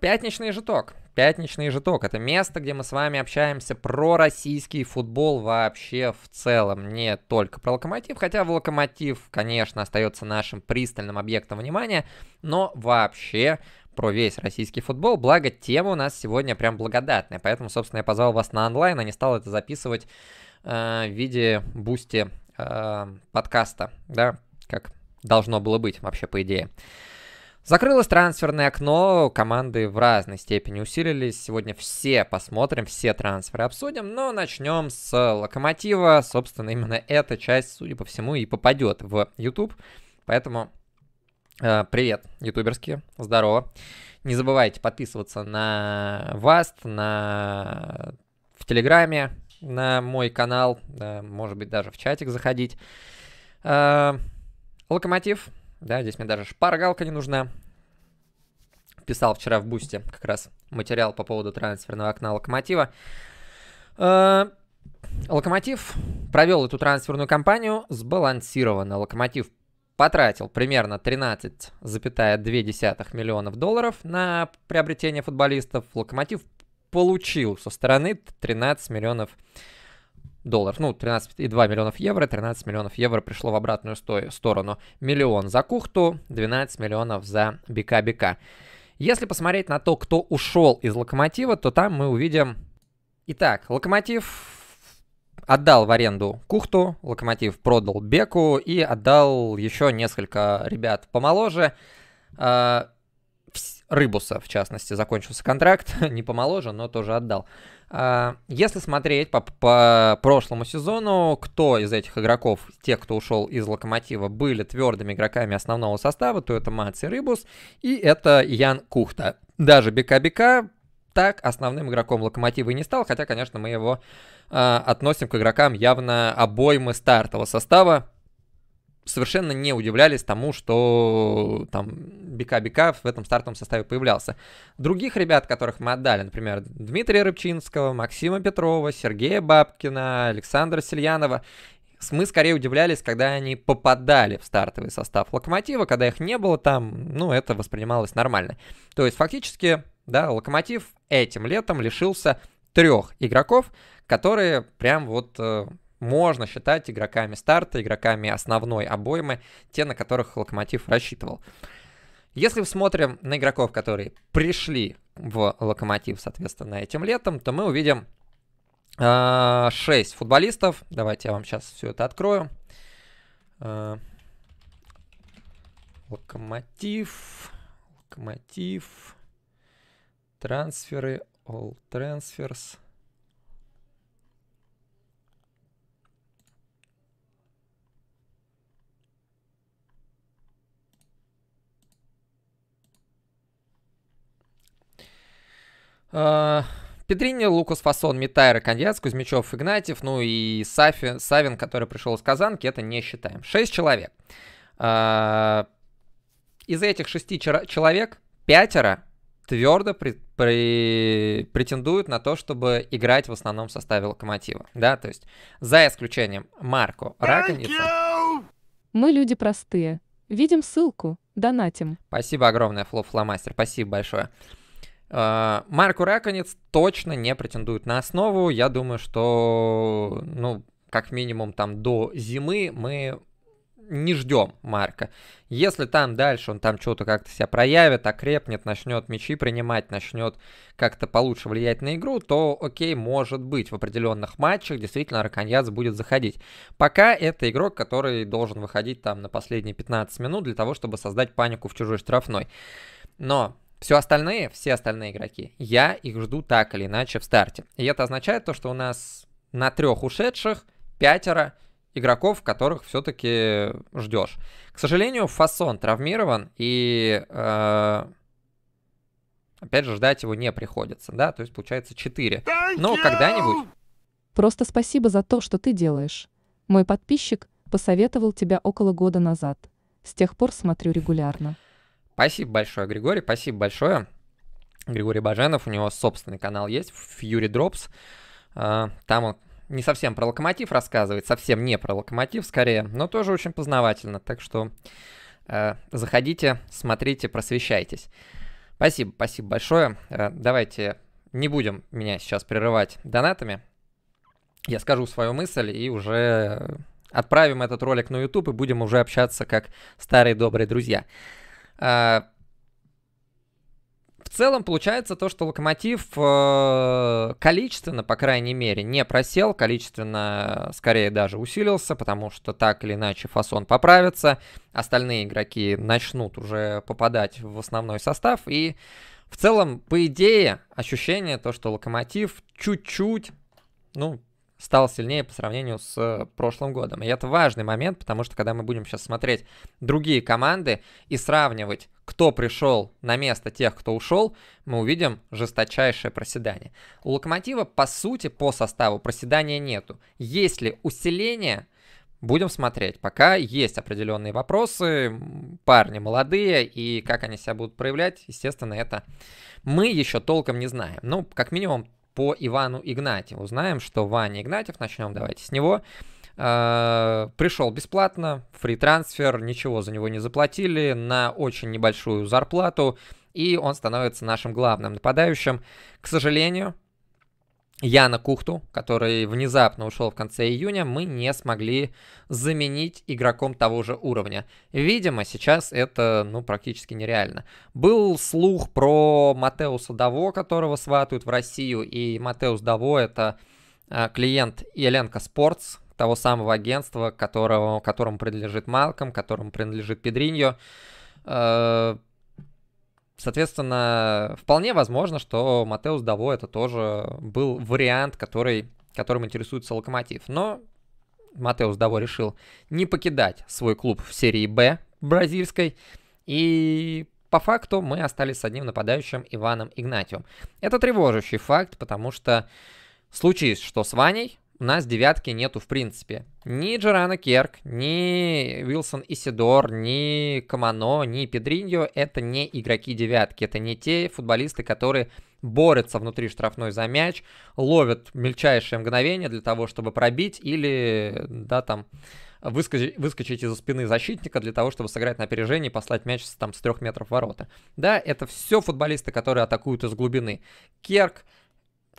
Пятничный житок. Пятничный житок – Это место, где мы с вами общаемся про российский футбол вообще в целом. Не только про локомотив, хотя в локомотив, конечно, остается нашим пристальным объектом внимания, но вообще про весь российский футбол. Благо, тема у нас сегодня прям благодатная. Поэтому, собственно, я позвал вас на онлайн, а не стал это записывать э, в виде бусти э, подкаста, да, как должно было быть вообще, по идее. Закрылось трансферное окно, команды в разной степени усилились. Сегодня все посмотрим, все трансферы обсудим, но начнем с Локомотива. Собственно, именно эта часть, судя по всему, и попадет в YouTube. Поэтому э, привет, ютуберские, здорово. Не забывайте подписываться на Васт, на... в Телеграме, на мой канал, э, может быть, даже в чатик заходить. Э, Локомотив да, здесь мне даже шпаргалка не нужна. Писал вчера в Бусте как раз материал по поводу трансферного окна Локомотива. А, Локомотив провел эту трансферную кампанию сбалансированно. Локомотив потратил примерно 13,2 миллионов долларов на приобретение футболистов. Локомотив получил со стороны 13 миллионов долларов долларов, ну, 13,2 миллионов евро, 13 миллионов евро пришло в обратную сто сторону. Миллион за Кухту, 12 миллионов за БК-БК. Если посмотреть на то, кто ушел из Локомотива, то там мы увидим... Итак, Локомотив отдал в аренду Кухту, Локомотив продал Беку и отдал еще несколько ребят помоложе. А, Рыбуса, в частности, закончился контракт, не помоложе, но тоже отдал. А, если смотреть по, по прошлому сезону, кто из этих игроков, тех, кто ушел из Локомотива, были твердыми игроками основного состава, то это Мац и Рыбус, и это Ян Кухта. Даже Бека-Бека так основным игроком Локомотива и не стал, хотя, конечно, мы его э, относим к игрокам явно обоймы стартового состава, совершенно не удивлялись тому, что там Бика-Бика в этом стартовом составе появлялся. Других ребят, которых мы отдали, например, Дмитрия Рыбчинского, Максима Петрова, Сергея Бабкина, Александра Сельянова, мы скорее удивлялись, когда они попадали в стартовый состав Локомотива, когда их не было там, ну, это воспринималось нормально. То есть, фактически, да, Локомотив этим летом лишился трех игроков, которые прям вот э, можно считать игроками старта, игроками основной обоймы, те, на которых Локомотив рассчитывал. Если смотрим на игроков, которые пришли в Локомотив, соответственно, этим летом, то мы увидим э, а, 6 футболистов. Давайте я вам сейчас все это открою. Э, локомотив, Локомотив, трансферы, All Transfers. Э, Петрини, Лукас Фасон, Митайра, Коньяц, Кузьмичев, Игнатьев, ну и Сафи, Савин, который пришел из Казанки, это не считаем. Шесть человек. Э, из этих шести человек пятеро твердо при, при, претендуют на то, чтобы играть в основном составе Локомотива. Да, то есть за исключением Марко Раконица. Мы люди простые. Видим ссылку, донатим. Спасибо огромное, Флоп Фломастер, спасибо большое. А, Марку Раконец точно не претендует на основу. Я думаю, что, ну, как минимум там до зимы мы не ждем Марка. Если там дальше он там что-то как-то себя проявит, окрепнет, начнет мячи принимать, начнет как-то получше влиять на игру, то окей, может быть, в определенных матчах действительно Раконьяц будет заходить. Пока это игрок, который должен выходить там на последние 15 минут для того, чтобы создать панику в чужой штрафной. Но все остальные, все остальные игроки, я их жду так или иначе в старте. И это означает то, что у нас на трех ушедших пятеро игроков, которых все-таки ждешь. К сожалению, Фасон травмирован, и э, опять же ждать его не приходится, да, то есть получается 4. Но когда-нибудь... Просто спасибо за то, что ты делаешь. Мой подписчик посоветовал тебя около года назад. С тех пор смотрю регулярно. Спасибо большое, Григорий, спасибо большое. Григорий Баженов, у него собственный канал есть, Fury Drops. А, там он не совсем про локомотив рассказывает, совсем не про локомотив скорее, но тоже очень познавательно. Так что а, заходите, смотрите, просвещайтесь. Спасибо, спасибо большое. А, давайте не будем меня сейчас прерывать донатами. Я скажу свою мысль и уже отправим этот ролик на YouTube и будем уже общаться как старые добрые друзья. Э, в целом получается то, что Локомотив э, количественно, по крайней мере, не просел, количественно э, скорее даже усилился, потому что так или иначе фасон поправится, остальные игроки начнут уже попадать в основной состав, и в целом, по идее, ощущение то, что Локомотив чуть-чуть, ну, стал сильнее по сравнению с э, прошлым годом. И это важный момент, потому что когда мы будем сейчас смотреть другие команды и сравнивать, кто пришел на место тех, кто ушел, мы увидим жесточайшее проседание. У Локомотива, по сути, по составу проседания нету. Есть ли усиление, Будем смотреть. Пока есть определенные вопросы. Парни молодые, и как они себя будут проявлять, естественно, это мы еще толком не знаем. Ну, как минимум, по Ивану Игнатьеву. Знаем, что Ваня Игнатьев, начнем давайте с него, э, пришел бесплатно, фри-трансфер, ничего за него не заплатили, на очень небольшую зарплату, и он становится нашим главным нападающим. К сожалению, Яна Кухту, который внезапно ушел в конце июня, мы не смогли заменить игроком того же уровня. Видимо, сейчас это ну, практически нереально. Был слух про Матеуса Даво, которого сватают в Россию, и Матеус Даво это э, клиент Еленко Спортс, того самого агентства, которого, которому принадлежит Малком, которому принадлежит Педриньо. Э, Соответственно, вполне возможно, что Матеус Даво это тоже был вариант, который, которым интересуется Локомотив. Но Матеус Даво решил не покидать свой клуб в серии Б бразильской. И по факту мы остались с одним нападающим Иваном Игнатьевым. Это тревожащий факт, потому что случись что с Ваней, у нас девятки нету в принципе. Ни Джерана Керк, ни Вилсон Исидор, ни Камано, ни Педриньо — это не игроки девятки, это не те футболисты, которые борются внутри штрафной за мяч, ловят мельчайшее мгновение для того, чтобы пробить или, да, там, выскочить, выскочить из-за спины защитника для того, чтобы сыграть на опережение и послать мяч с, там, с трех метров ворота. Да, это все футболисты, которые атакуют из глубины. Керк,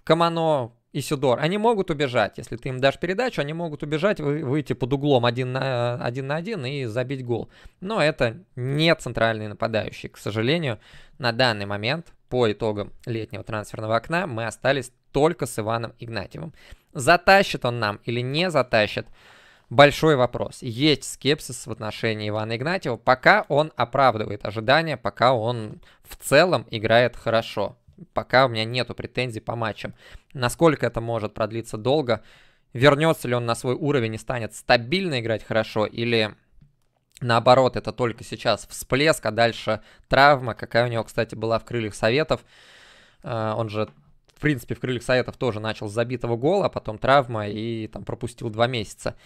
Камано, Исидор, они могут убежать. Если ты им дашь передачу, они могут убежать, выйти под углом один на один, на один и забить гол. Но это не центральный нападающий. К сожалению, на данный момент, по итогам летнего трансферного окна, мы остались только с Иваном Игнатьевым. Затащит он нам или не затащит, большой вопрос. Есть скепсис в отношении Ивана Игнатьева, пока он оправдывает ожидания, пока он в целом играет хорошо пока у меня нету претензий по матчам. Насколько это может продлиться долго, вернется ли он на свой уровень и станет стабильно играть хорошо, или наоборот, это только сейчас всплеск, а дальше травма, какая у него, кстати, была в «Крыльях Советов». А, он же в принципе, в крыльях Советов тоже начал с забитого гола, а потом травма и там пропустил два месяца.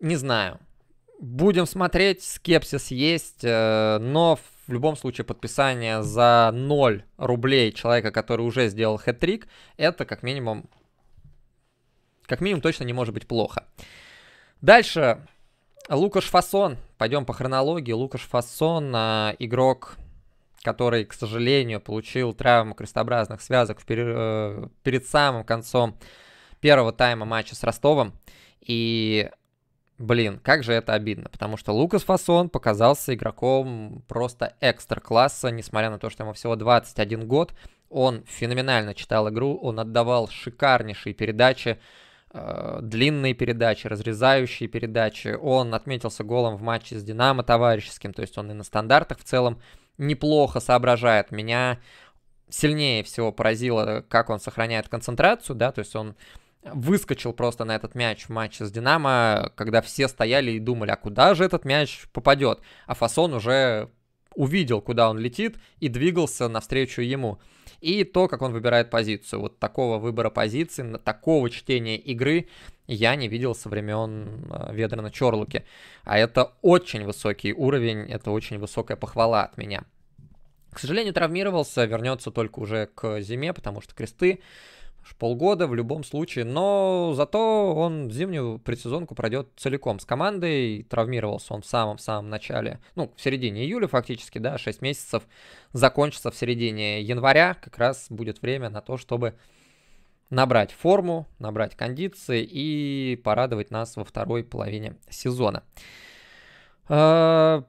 Не знаю. Будем смотреть, скепсис есть, э, но в любом случае подписание за 0 рублей человека, который уже сделал хэт-трик, это как минимум, как минимум точно не может быть плохо. Дальше, Лукаш Фасон, пойдем по хронологии, Лукаш Фасон, а, игрок который, к сожалению, получил травму крестообразных связок перед, э, перед самым концом первого тайма матча с Ростовом. И Блин, как же это обидно, потому что Лукас Фасон показался игроком просто экстра класса, несмотря на то, что ему всего 21 год. Он феноменально читал игру, он отдавал шикарнейшие передачи, э, длинные передачи, разрезающие передачи. Он отметился голом в матче с Динамо товарищеским, то есть он и на стандартах в целом неплохо соображает. Меня сильнее всего поразило, как он сохраняет концентрацию, да, то есть он выскочил просто на этот мяч в матче с Динамо, когда все стояли и думали, а куда же этот мяч попадет? А Фасон уже увидел, куда он летит, и двигался навстречу ему. И то, как он выбирает позицию. Вот такого выбора позиции, такого чтения игры я не видел со времен а, Ведрана Чорлуки. А это очень высокий уровень, это очень высокая похвала от меня. К сожалению, травмировался, вернется только уже к зиме, потому что кресты полгода в любом случае, но зато он зимнюю предсезонку пройдет целиком с командой, травмировался он в самом-самом начале, ну, в середине июля фактически, да, 6 месяцев, закончится в середине января, как раз будет время на то, чтобы набрать форму, набрать кондиции и порадовать нас во второй половине сезона. А,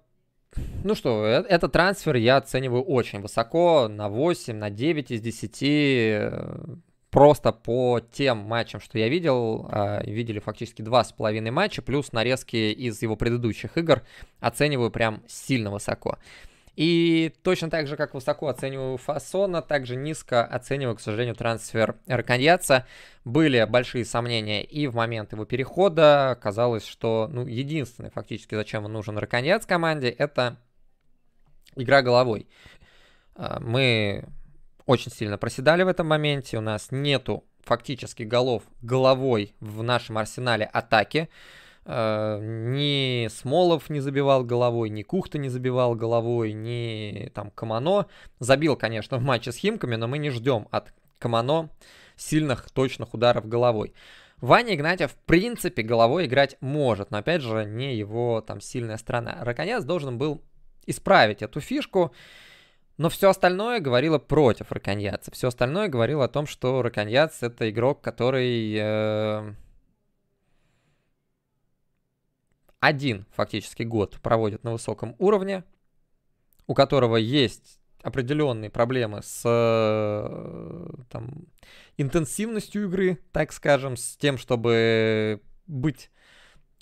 ну что, э, этот трансфер я оцениваю очень высоко, на 8, на 9 из 10 просто по тем матчам, что я видел, а, видели фактически два с половиной матча, плюс нарезки из его предыдущих игр, оцениваю прям сильно высоко. И точно так же, как высоко оцениваю Фасона, также низко оцениваю, к сожалению, трансфер Раконьяца. Были большие сомнения и в момент его перехода. Казалось, что ну, единственное фактически, зачем он нужен Раконьяц команде, это игра головой. А, мы очень сильно проседали в этом моменте. У нас нету фактически голов головой в нашем арсенале атаки. Э, ни Смолов не забивал головой, ни Кухта не забивал головой, ни там Камано. Забил, конечно, в матче с Химками, но мы не ждем от Камано сильных, точных ударов головой. Ваня Игнатьев, в принципе, головой играть может, но, опять же, не его там сильная сторона. Раконец должен был исправить эту фишку. Но все остальное говорило против Раконьяца. Все остальное говорило о том, что Раконьяц это игрок, который э, один фактически год проводит на высоком уровне, у которого есть определенные проблемы с э, там, интенсивностью игры, так скажем, с тем, чтобы быть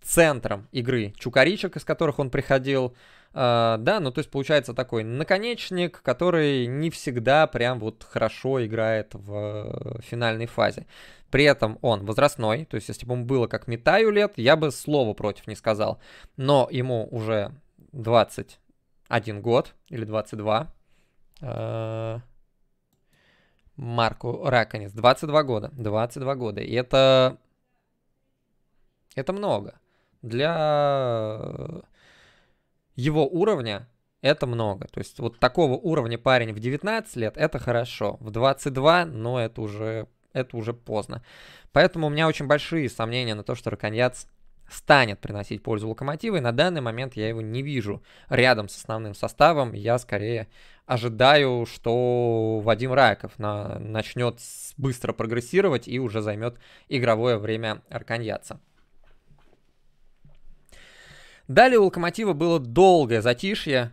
центром игры чукаричек, из которых он приходил, а, да, ну то есть получается такой наконечник, который не всегда прям вот хорошо играет в э, финальной фазе. При этом он возрастной, то есть если бы ему было как метаю лет, я бы слова против не сказал. Но ему уже 21 год или 22. Э, Марку Раконец. 22 года. 22 года. И это... Это много. Для э, его уровня это много. То есть вот такого уровня парень в 19 лет это хорошо, в 22, но ну, это уже, это уже поздно. Поэтому у меня очень большие сомнения на то, что Раконьяц станет приносить пользу Локомотива, и на данный момент я его не вижу рядом с основным составом. Я скорее ожидаю, что Вадим Райков на... начнет быстро прогрессировать и уже займет игровое время Арканьяца. Далее у Локомотива было долгое затишье.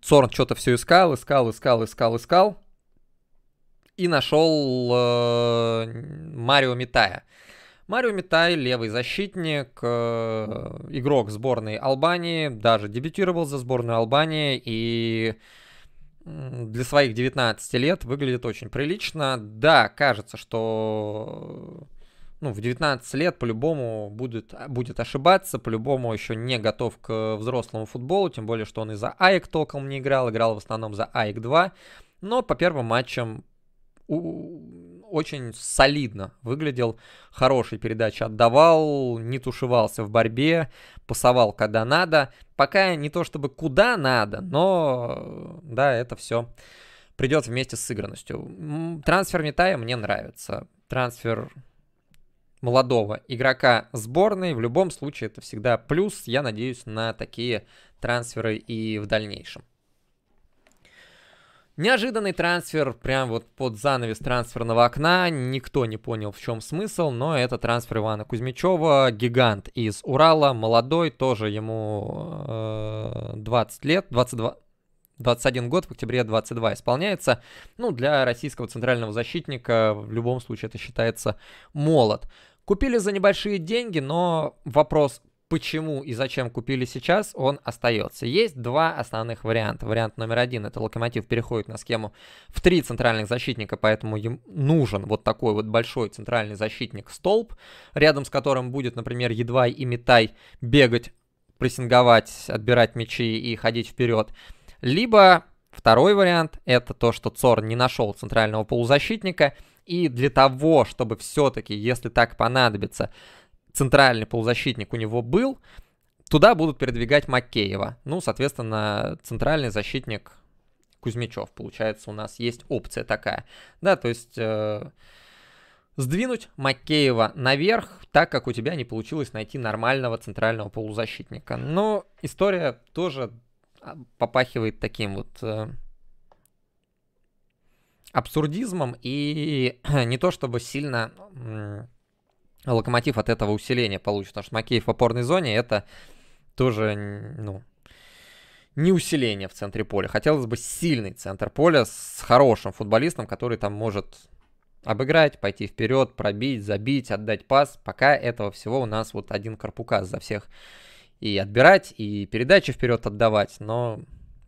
Цорн что-то все искал, искал, искал, искал, искал. И нашел э, Марио Митая. Марио Митай, левый защитник, э, игрок сборной Албании, даже дебютировал за сборную Албании и для своих 19 лет выглядит очень прилично. Да, кажется, что ну, в 19 лет по-любому будет, а, будет ошибаться, по-любому еще не готов к э, взрослому футболу, тем более, что он и за АИК толком не играл, играл в основном за АИК 2, но по первым матчам очень солидно выглядел, хорошие передачи отдавал, не тушевался в борьбе, пасовал когда надо, пока не то чтобы куда надо, но э, да, это все придет вместе с сыгранностью. Трансфер Митая мне нравится. Трансфер молодого игрока сборной. В любом случае это всегда плюс. Я надеюсь на такие трансферы и в дальнейшем. Неожиданный трансфер, прям вот под занавес трансферного окна, никто не понял в чем смысл, но это трансфер Ивана Кузьмичева, гигант из Урала, молодой, тоже ему э, 20 лет, 22, 21 год, в октябре 22 исполняется. Ну, для российского центрального защитника в любом случае это считается молод. Купили за небольшие деньги, но вопрос, почему и зачем купили сейчас, он остается. Есть два основных варианта. Вариант номер один – это «Локомотив» переходит на схему в три центральных защитника, поэтому им нужен вот такой вот большой центральный защитник-столб, рядом с которым будет, например, едва и Метай бегать, прессинговать, отбирать мячи и ходить вперед. Либо Второй вариант – это то, что Цор не нашел центрального полузащитника – и для того, чтобы все-таки, если так понадобится, центральный полузащитник у него был, туда будут передвигать Макеева. Ну, соответственно, центральный защитник Кузьмичев. Получается, у нас есть опция такая. Да, то есть... Э, сдвинуть Макеева наверх, так как у тебя не получилось найти нормального центрального полузащитника. Но история тоже а, попахивает таким вот э, абсурдизмом и не то чтобы сильно Локомотив от этого усиления получит, потому что Макеев в опорной зоне это тоже, ну, не усиление в центре поля. Хотелось бы сильный центр поля с хорошим футболистом, который там может обыграть, пойти вперед, пробить, забить, отдать пас. Пока этого всего у нас вот один Карпукас за всех и отбирать, и передачи вперед отдавать, но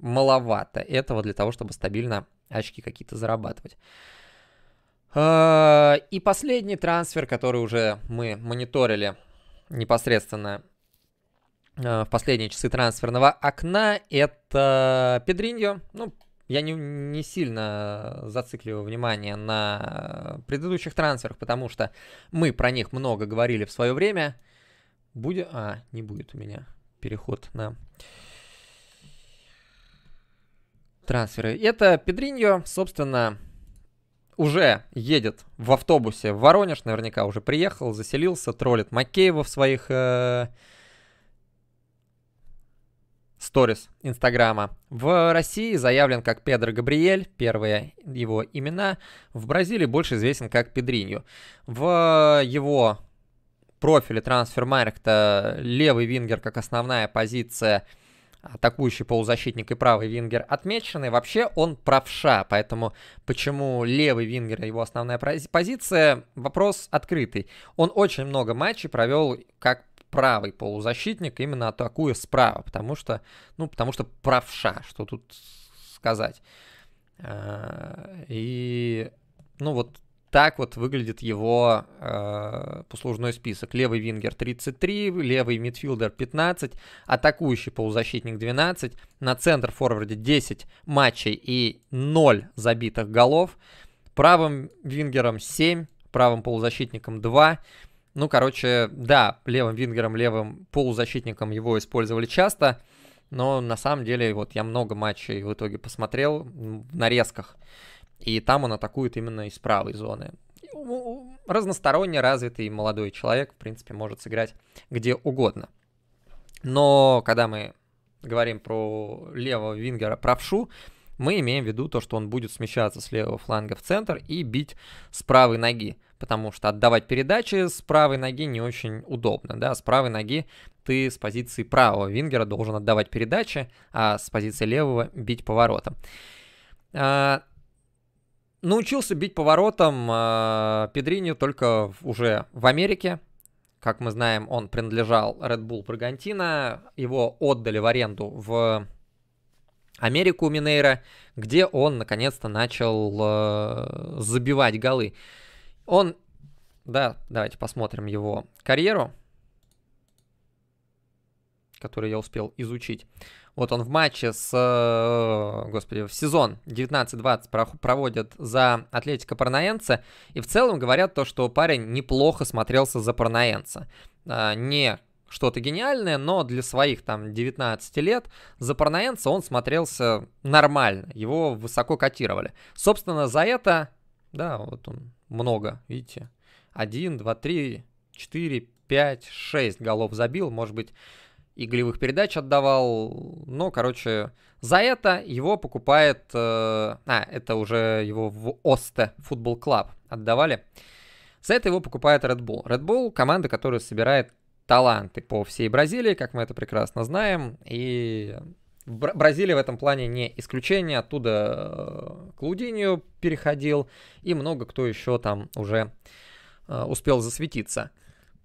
маловато этого для того, чтобы стабильно очки какие-то зарабатывать. А, и последний трансфер, который уже мы мониторили непосредственно а, в последние часы трансферного окна, это Педриньо. Ну, я не, не сильно зацикливаю внимание на предыдущих трансферах, потому что мы про них много говорили в свое время. Будет... А, не будет у меня переход на трансферы. Это Педриньо, собственно, уже едет в автобусе в Воронеж, наверняка уже приехал, заселился, троллит Макеева в своих э, сторис Инстаграма. В России заявлен как Педро Габриэль, первые его имена. В Бразилии больше известен как Педриньо. В его профиле трансфермаркта левый вингер как основная позиция – атакующий полузащитник и правый вингер отмечены. Вообще он правша, поэтому почему левый вингер его основная позиция, вопрос открытый. Он очень много матчей провел как правый полузащитник, именно атакуя справа, потому что, ну, потому что правша, что тут сказать. А, и, ну вот, так вот выглядит его э, послужной список. Левый вингер 33, левый мидфилдер 15, атакующий полузащитник 12, на центр форварде 10 матчей и 0 забитых голов, правым вингером 7, правым полузащитником 2. Ну, короче, да, левым вингером, левым полузащитником его использовали часто, но на самом деле вот я много матчей в итоге посмотрел в нарезках. И там он атакует именно из правой зоны. Разносторонне развитый молодой человек, в принципе, может сыграть где угодно. Но когда мы говорим про левого вингера правшу, мы имеем в виду то, что он будет смещаться с левого фланга в центр и бить с правой ноги, потому что отдавать передачи с правой ноги не очень удобно, да, с правой ноги ты с позиции правого вингера должен отдавать передачи, а с позиции левого бить поворотом. А, научился бить поворотом э, Педриню только уже в Америке. Как мы знаем, он принадлежал Red Bull Брагантина. Его отдали в аренду в Америку у Минейра, где он наконец-то начал э, забивать голы. Он, да, давайте посмотрим его карьеру, которую я успел изучить. Вот он в матче с, э, господи, в сезон 19-20 проводит за Атлетика Парнаенца. И в целом говорят то, что парень неплохо смотрелся за Парнаенца. Не что-то гениальное, но для своих там 19 лет за Парнаенца он смотрелся нормально, его высоко котировали. Собственно, за это, да, вот он много, видите, 1, 2, 3, 4, 5, 6 голов забил, может быть, и передач отдавал. Ну, короче, за это его покупает... Э, а, это уже его в Осте Футбол Клаб отдавали. За это его покупает Red Bull. Red Bull — команда, которая собирает таланты по всей Бразилии, как мы это прекрасно знаем. И Бразилия в этом плане не исключение. Оттуда э, Клаудиньо переходил, и много кто еще там уже э, успел засветиться.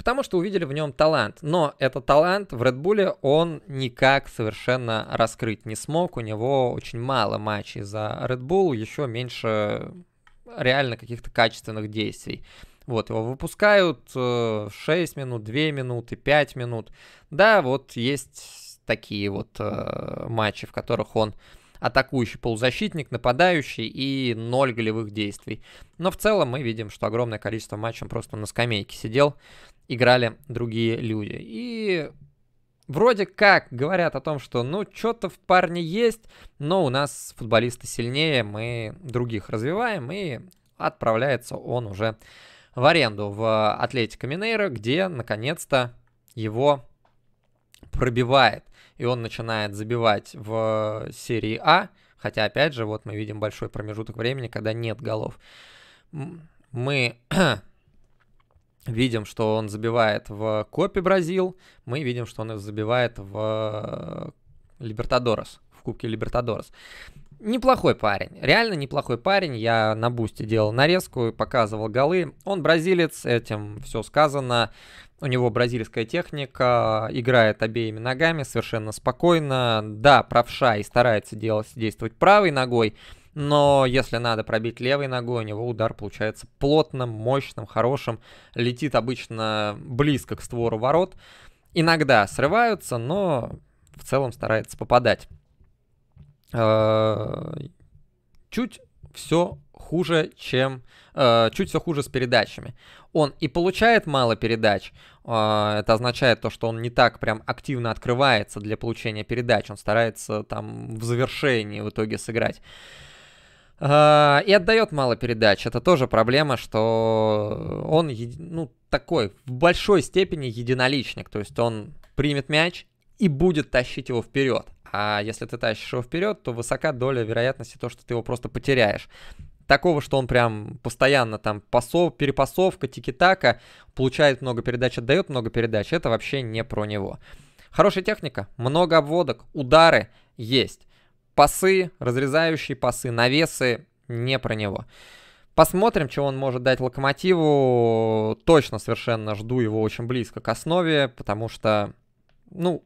Потому что увидели в нем талант. Но этот талант в Red Bull он никак совершенно раскрыть не смог. У него очень мало матчей за Red Bull, еще меньше реально каких-то качественных действий. Вот, его выпускают 6 э, минут, 2 минуты, 5 минут. Да, вот есть такие вот э, матчи, в которых он атакующий полузащитник, нападающий и ноль голевых действий. Но в целом мы видим, что огромное количество матчей просто на скамейке сидел, играли другие люди. И вроде как говорят о том, что ну что-то в парне есть, но у нас футболисты сильнее, мы других развиваем, и отправляется он уже в аренду в Атлетико Минейро, где наконец-то его пробивает и он начинает забивать в серии А, хотя, опять же, вот мы видим большой промежуток времени, когда нет голов. Мы видим, что он забивает в Копе Бразил, мы видим, что он забивает в Либертадорос, в Кубке Либертадорос. Неплохой парень, реально неплохой парень. Я на бусте делал нарезку, и показывал голы. Он бразилец, этим все сказано. У него бразильская техника, играет обеими ногами совершенно спокойно. Да, правша и старается делать, действовать правой ногой, но если надо пробить левой ногой, у него удар получается плотным, мощным, хорошим. Летит обычно близко к створу ворот. Иногда срываются, но в целом старается попадать. Э, чуть все хуже, чем... Э, чуть все хуже с передачами он и получает мало передач. А, это означает то, что он не так прям активно открывается для получения передач. Он старается там в завершении в итоге сыграть. А, и отдает мало передач. Это тоже проблема, что он ну, такой в большой степени единоличник. То есть он примет мяч и будет тащить его вперед. А если ты тащишь его вперед, то высока доля вероятности то, что ты его просто потеряешь такого, что он прям постоянно там пасов, перепасовка, тики-така, получает много передач, отдает много передач, это вообще не про него. Хорошая техника, много обводок, удары есть. Пасы, разрезающие пасы, навесы не про него. Посмотрим, что он может дать Локомотиву. Точно совершенно жду его очень близко к основе, потому что, ну,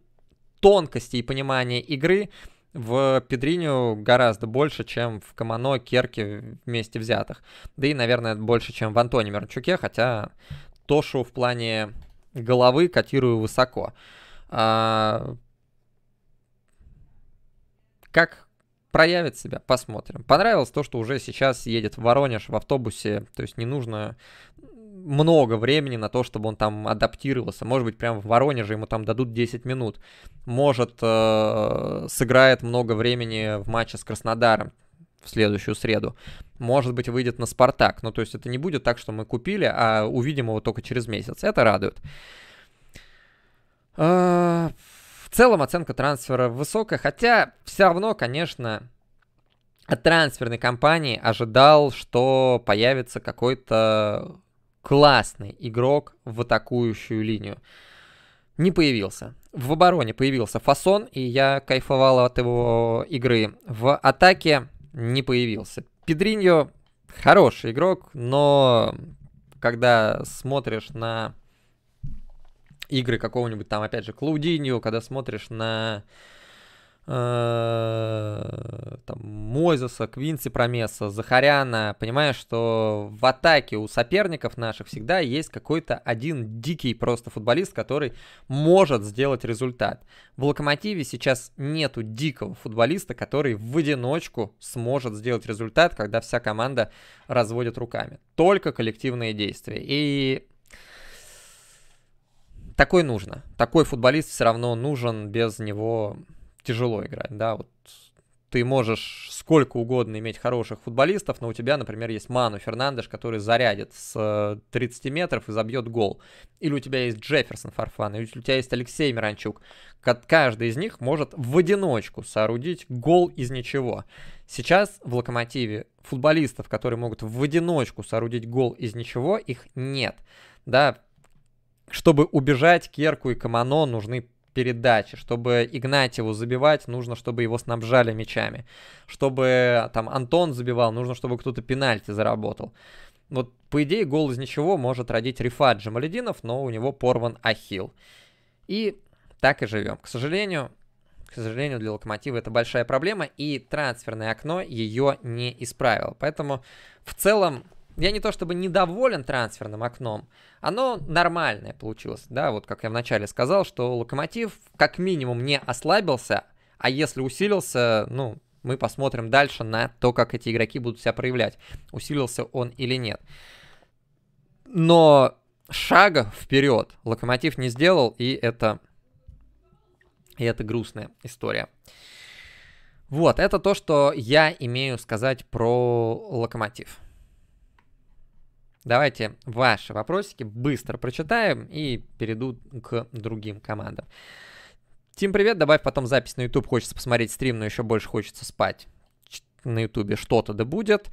тонкости и понимание игры в Педриню гораздо больше, чем в Камано, Керке вместе взятых. Да и, наверное, больше, чем в Антоне Мирончуке, хотя Тошу в плане головы котирую высоко. А... Как проявит себя, посмотрим. Понравилось то, что уже сейчас едет в Воронеж в автобусе, то есть не нужно много времени на то, чтобы он там адаптировался. Может быть, прямо в Воронеже ему там дадут 10 минут. Может, э, сыграет много времени в матче с Краснодаром в следующую среду. Может быть, выйдет на «Спартак». Ну, то есть это не будет так, что мы купили, а увидим его только через месяц. Это радует. Э, в целом оценка трансфера высокая, хотя все равно, конечно, от трансферной компании ожидал, что появится какой-то классный игрок в атакующую линию. Не появился. В обороне появился фасон, и я кайфовал от его игры. В атаке не появился. Педриньо хороший игрок, но когда смотришь на игры какого-нибудь там, опять же, Клаудиньо, когда смотришь на Э, там, Мойзеса, Квинси Промеса, Захаряна, понимаешь, что в атаке у соперников наших всегда есть какой-то один дикий просто футболист, который может сделать результат. В Локомотиве сейчас нету дикого футболиста, который в одиночку сможет сделать результат, когда вся команда разводит руками. Только коллективные действия. И такой нужно. Такой футболист все равно нужен, без него тяжело играть, да, вот ты можешь сколько угодно иметь хороших футболистов, но у тебя, например, есть Ману Фернандеш, который зарядит с 30 э, метров и забьет гол. Или у тебя есть Джефферсон Фарфан, или у тебя есть Алексей Миранчук. Каждый из них может в одиночку соорудить гол из ничего. Сейчас в «Локомотиве» футболистов, которые могут в одиночку соорудить гол из ничего, их нет. Да, чтобы убежать Керку и Камано, нужны передачи. Чтобы Игнатьеву забивать, нужно, чтобы его снабжали мячами. Чтобы там Антон забивал, нужно, чтобы кто-то пенальти заработал. Вот, по идее, гол из ничего может родить Рифат Джамалединов, но у него порван ахилл. И так и живем. К сожалению, к сожалению, для Локомотива это большая проблема, и трансферное окно ее не исправило. Поэтому в целом я не то чтобы недоволен трансферным окном, оно нормальное получилось, да, вот как я вначале сказал, что Локомотив как минимум не ослабился, а если усилился, ну, мы посмотрим дальше на то, как эти игроки будут себя проявлять, усилился он или нет. Но шага вперед Локомотив не сделал, и это, и это грустная история. Вот, это то, что я имею сказать про Локомотив. Давайте ваши вопросики быстро прочитаем и перейду к другим командам. Тим, привет, добавь потом запись на YouTube, хочется посмотреть стрим, но еще больше хочется спать. На YouTube что-то да будет.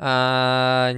А,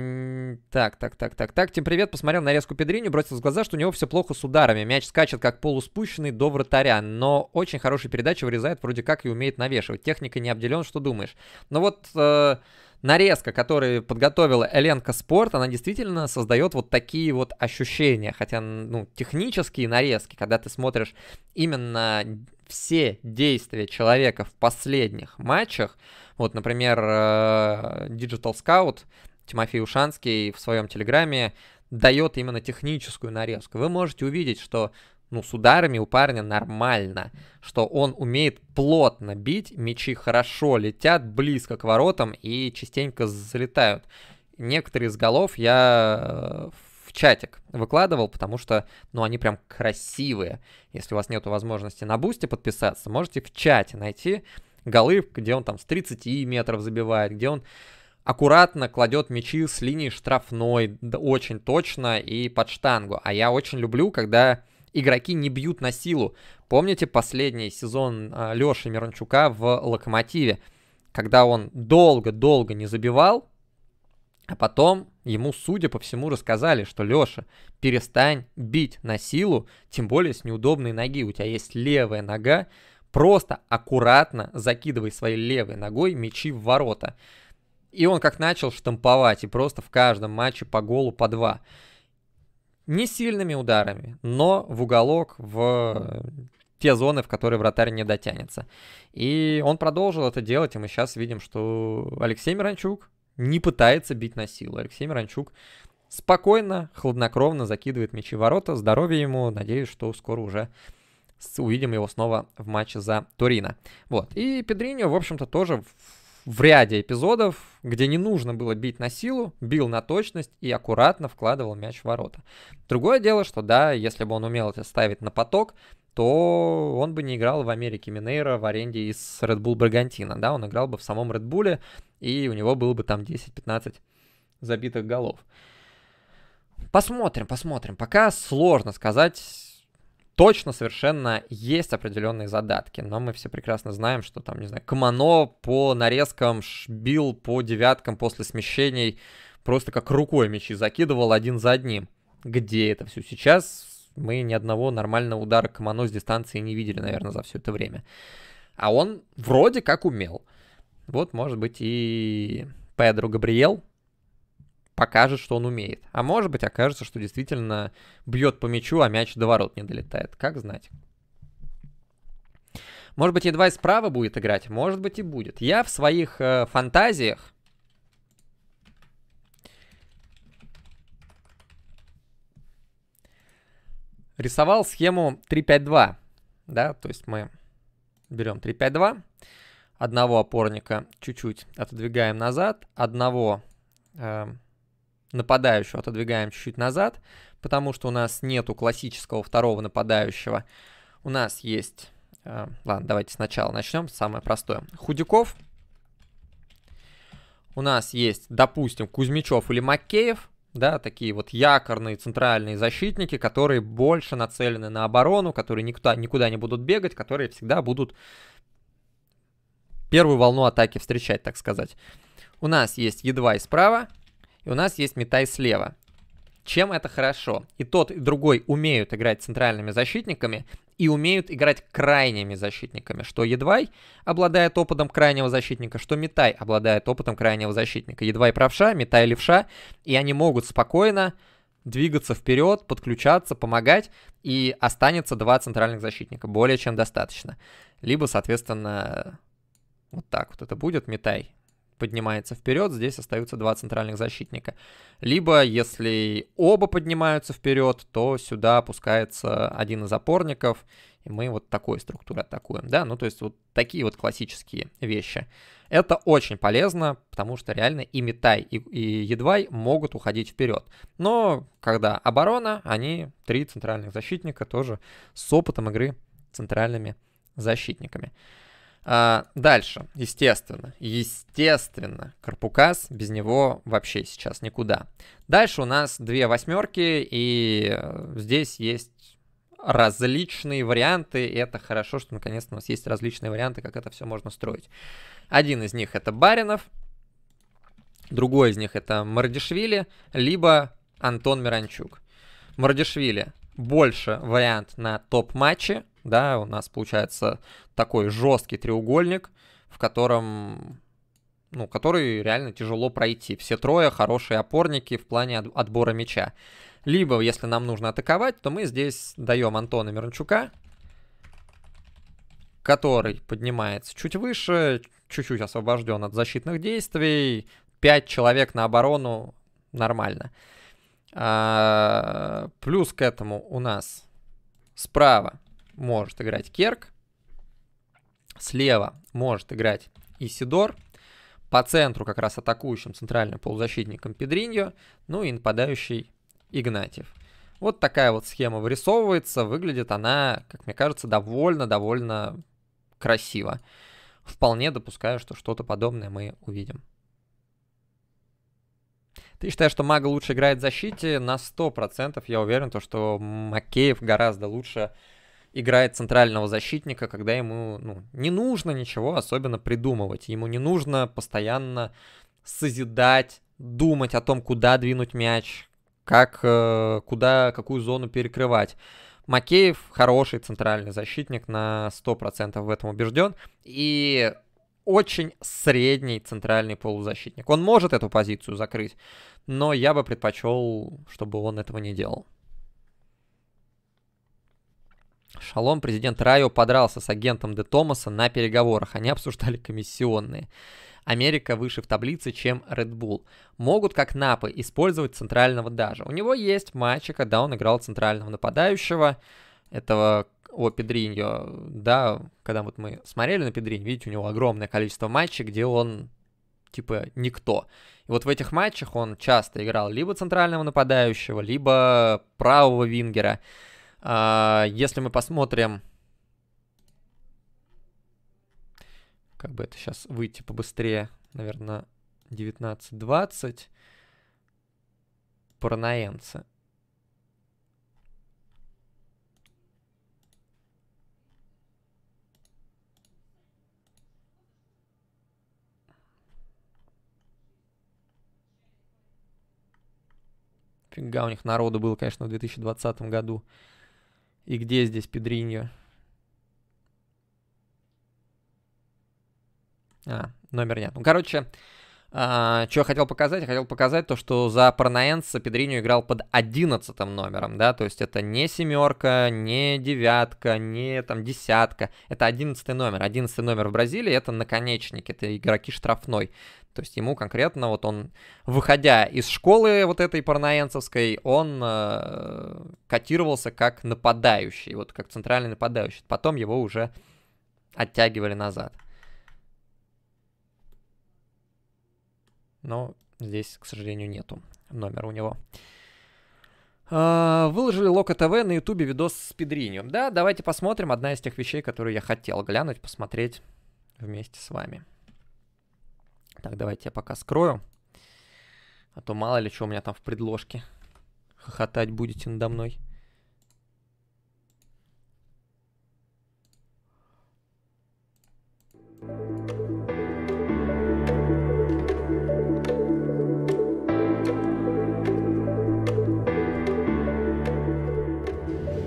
так, так, так, так, так. Тим, привет. Посмотрел нарезку Педрини, бросил в глаза, что у него все плохо с ударами. Мяч скачет, как полуспущенный до вратаря, но очень хорошая передача вырезает вроде как и умеет навешивать. Техника не обделен, что думаешь? Ну вот... Э, нарезка, которую подготовила Эленка Спорт, она действительно создает вот такие вот ощущения. Хотя, ну, технические нарезки, когда ты смотришь именно все действия человека в последних матчах, вот, например, э, Digital Scout Тимофей Ушанский в своем телеграме дает именно техническую нарезку. Вы можете увидеть, что ну, с ударами у парня нормально, что он умеет плотно бить, мячи хорошо летят близко к воротам и частенько залетают. Некоторые из голов я э, в чатик выкладывал, потому что, ну, они прям красивые. Если у вас нет возможности на бусте подписаться, можете в чате найти голы, где он там с 30 метров забивает, где он аккуратно кладет мячи с линии штрафной, очень точно и под штангу. А я очень люблю, когда игроки не бьют на силу. Помните последний сезон а, Лёши Мирончука в «Локомотиве», когда он долго-долго не забивал, а потом ему, судя по всему, рассказали, что Лёша, перестань бить на силу, тем более с неудобной ноги. У тебя есть левая нога, просто аккуратно закидывай своей левой ногой мячи в ворота. И он как начал штамповать, и просто в каждом матче по голу по два не сильными ударами, но в уголок, в э, те зоны, в которые вратарь не дотянется. И он продолжил это делать, и мы сейчас видим, что Алексей Миранчук не пытается бить на силу. Алексей Миранчук спокойно, хладнокровно закидывает мячи в ворота. Здоровье ему, надеюсь, что скоро уже увидим его снова в матче за Турино. Вот. И Педриньо, в общем-то, тоже в в ряде эпизодов, где не нужно было бить на силу, бил на точность и аккуратно вкладывал мяч в ворота. Другое дело, что да, если бы он умел это ставить на поток, то он бы не играл в Америке Минейра в аренде из Red Bull Брагантина, да, он играл бы в самом Red Bull, и у него было бы там 10-15 забитых голов. Посмотрим, посмотрим. Пока сложно сказать, точно совершенно есть определенные задатки, но мы все прекрасно знаем, что там, не знаю, Камано по нарезкам Шбил по девяткам после смещений просто как рукой мячи закидывал один за одним. Где это все сейчас? Мы ни одного нормального удара Камано с дистанции не видели, наверное, за все это время. А он вроде как умел. Вот, может быть, и Педро Габриел покажет, что он умеет. А может быть, окажется, что действительно бьет по мячу, а мяч до ворот не долетает. Как знать. Может быть, едва и справа будет играть, может быть и будет. Я в своих э, фантазиях... Рисовал схему 3-5-2, да, то есть мы берем 3-5-2, одного опорника чуть-чуть отодвигаем назад, одного э, нападающего отодвигаем чуть-чуть назад, потому что у нас нету классического второго нападающего. У нас есть... Э, ладно, давайте сначала начнем, самое простое. Худяков. У нас есть, допустим, Кузьмичев или Макеев, да, такие вот якорные центральные защитники, которые больше нацелены на оборону, которые никуда, никуда не будут бегать, которые всегда будут первую волну атаки встречать, так сказать. У нас есть едва и справа, и у нас есть Митай слева. Чем это хорошо? И тот, и другой умеют играть центральными защитниками и умеют играть крайними защитниками, что Едвай обладает опытом крайнего защитника, что Митай обладает опытом крайнего защитника. Едвай правша, Митай левша, и они могут спокойно двигаться вперед, подключаться, помогать, и останется два центральных защитника, более чем достаточно. Либо, соответственно, вот так вот это будет, Митай поднимается вперед, здесь остаются два центральных защитника. Либо, если оба поднимаются вперед, то сюда опускается один из опорников, и мы вот такой структуры атакуем, да, ну то есть вот такие вот классические вещи. Это очень полезно, потому что реально и Метай, и, и Едвай могут уходить вперед. Но когда оборона, они три центральных защитника тоже с опытом игры центральными защитниками. А, дальше, естественно, естественно, Карпукас, без него вообще сейчас никуда. Дальше у нас две восьмерки, и э, здесь есть различные варианты, и это хорошо, что наконец-то у нас есть различные варианты, как это все можно строить. Один из них это Баринов, другой из них это Мардишвили, либо Антон Миранчук. Мардишвили больше вариант на топ-матче, да, у нас получается такой жесткий треугольник, в котором ну, который реально тяжело пройти. Все трое хорошие опорники в плане отбора мяча. Либо, если нам нужно атаковать, то мы здесь даем Антона Мирончука, который поднимается чуть выше, чуть-чуть освобожден от защитных действий. Пять человек на оборону нормально. А, плюс к этому у нас справа может играть Керк. Слева может играть Исидор, по центру как раз атакующим центральным полузащитником Педриньо, ну и нападающий Игнатьев. Вот такая вот схема вырисовывается, выглядит она, как мне кажется, довольно-довольно красиво. Вполне допускаю, что что-то подобное мы увидим. Ты считаешь, что Мага лучше играет в защите? На 100% я уверен, то, что Макеев гораздо лучше играет центрального защитника, когда ему ну, не нужно ничего особенно придумывать. Ему не нужно постоянно созидать, думать о том, куда двинуть мяч, как, э, куда, какую зону перекрывать. Макеев хороший центральный защитник, на 100% в этом убежден. И очень средний центральный полузащитник. Он может эту позицию закрыть, но я бы предпочел, чтобы он этого не делал. Шалом, президент Райо, подрался с агентом Де Томаса на переговорах. Они обсуждали комиссионные. Америка выше в таблице, чем Red Bull. Могут, как напы, использовать центрального даже. У него есть матчи, когда он играл центрального нападающего, этого о Педриньо, да, когда вот мы смотрели на Педринь, видите, у него огромное количество матчей, где он типа никто. И вот в этих матчах он часто играл либо центрального нападающего, либо правого вингера. А, если мы посмотрим... Как бы это сейчас выйти побыстрее, наверное, 19-20. Паранаенцы. Фига у них народу было, конечно, в 2020 году. И где здесь Педриньо? А, номер нет. Ну, короче, э, что хотел показать? Я хотел показать то, что за Парнаенса Педриньо играл под одиннадцатым номером, да, то есть это не семерка, не девятка, не там десятка, это одиннадцатый номер. Одиннадцатый номер в Бразилии это наконечник, это игроки штрафной. То есть ему конкретно, вот он, выходя из школы вот этой парнаенцевской, он э, котировался как нападающий, вот как центральный нападающий. Потом его уже оттягивали назад. Но здесь, к сожалению, нету номера у него. А, выложили Лока ТВ на Ютубе видос с Педринью. Да, давайте посмотрим. Одна из тех вещей, которые я хотел глянуть, посмотреть вместе с вами. Так, давайте я пока скрою. А то мало ли что у меня там в предложке. Хохотать будете надо мной.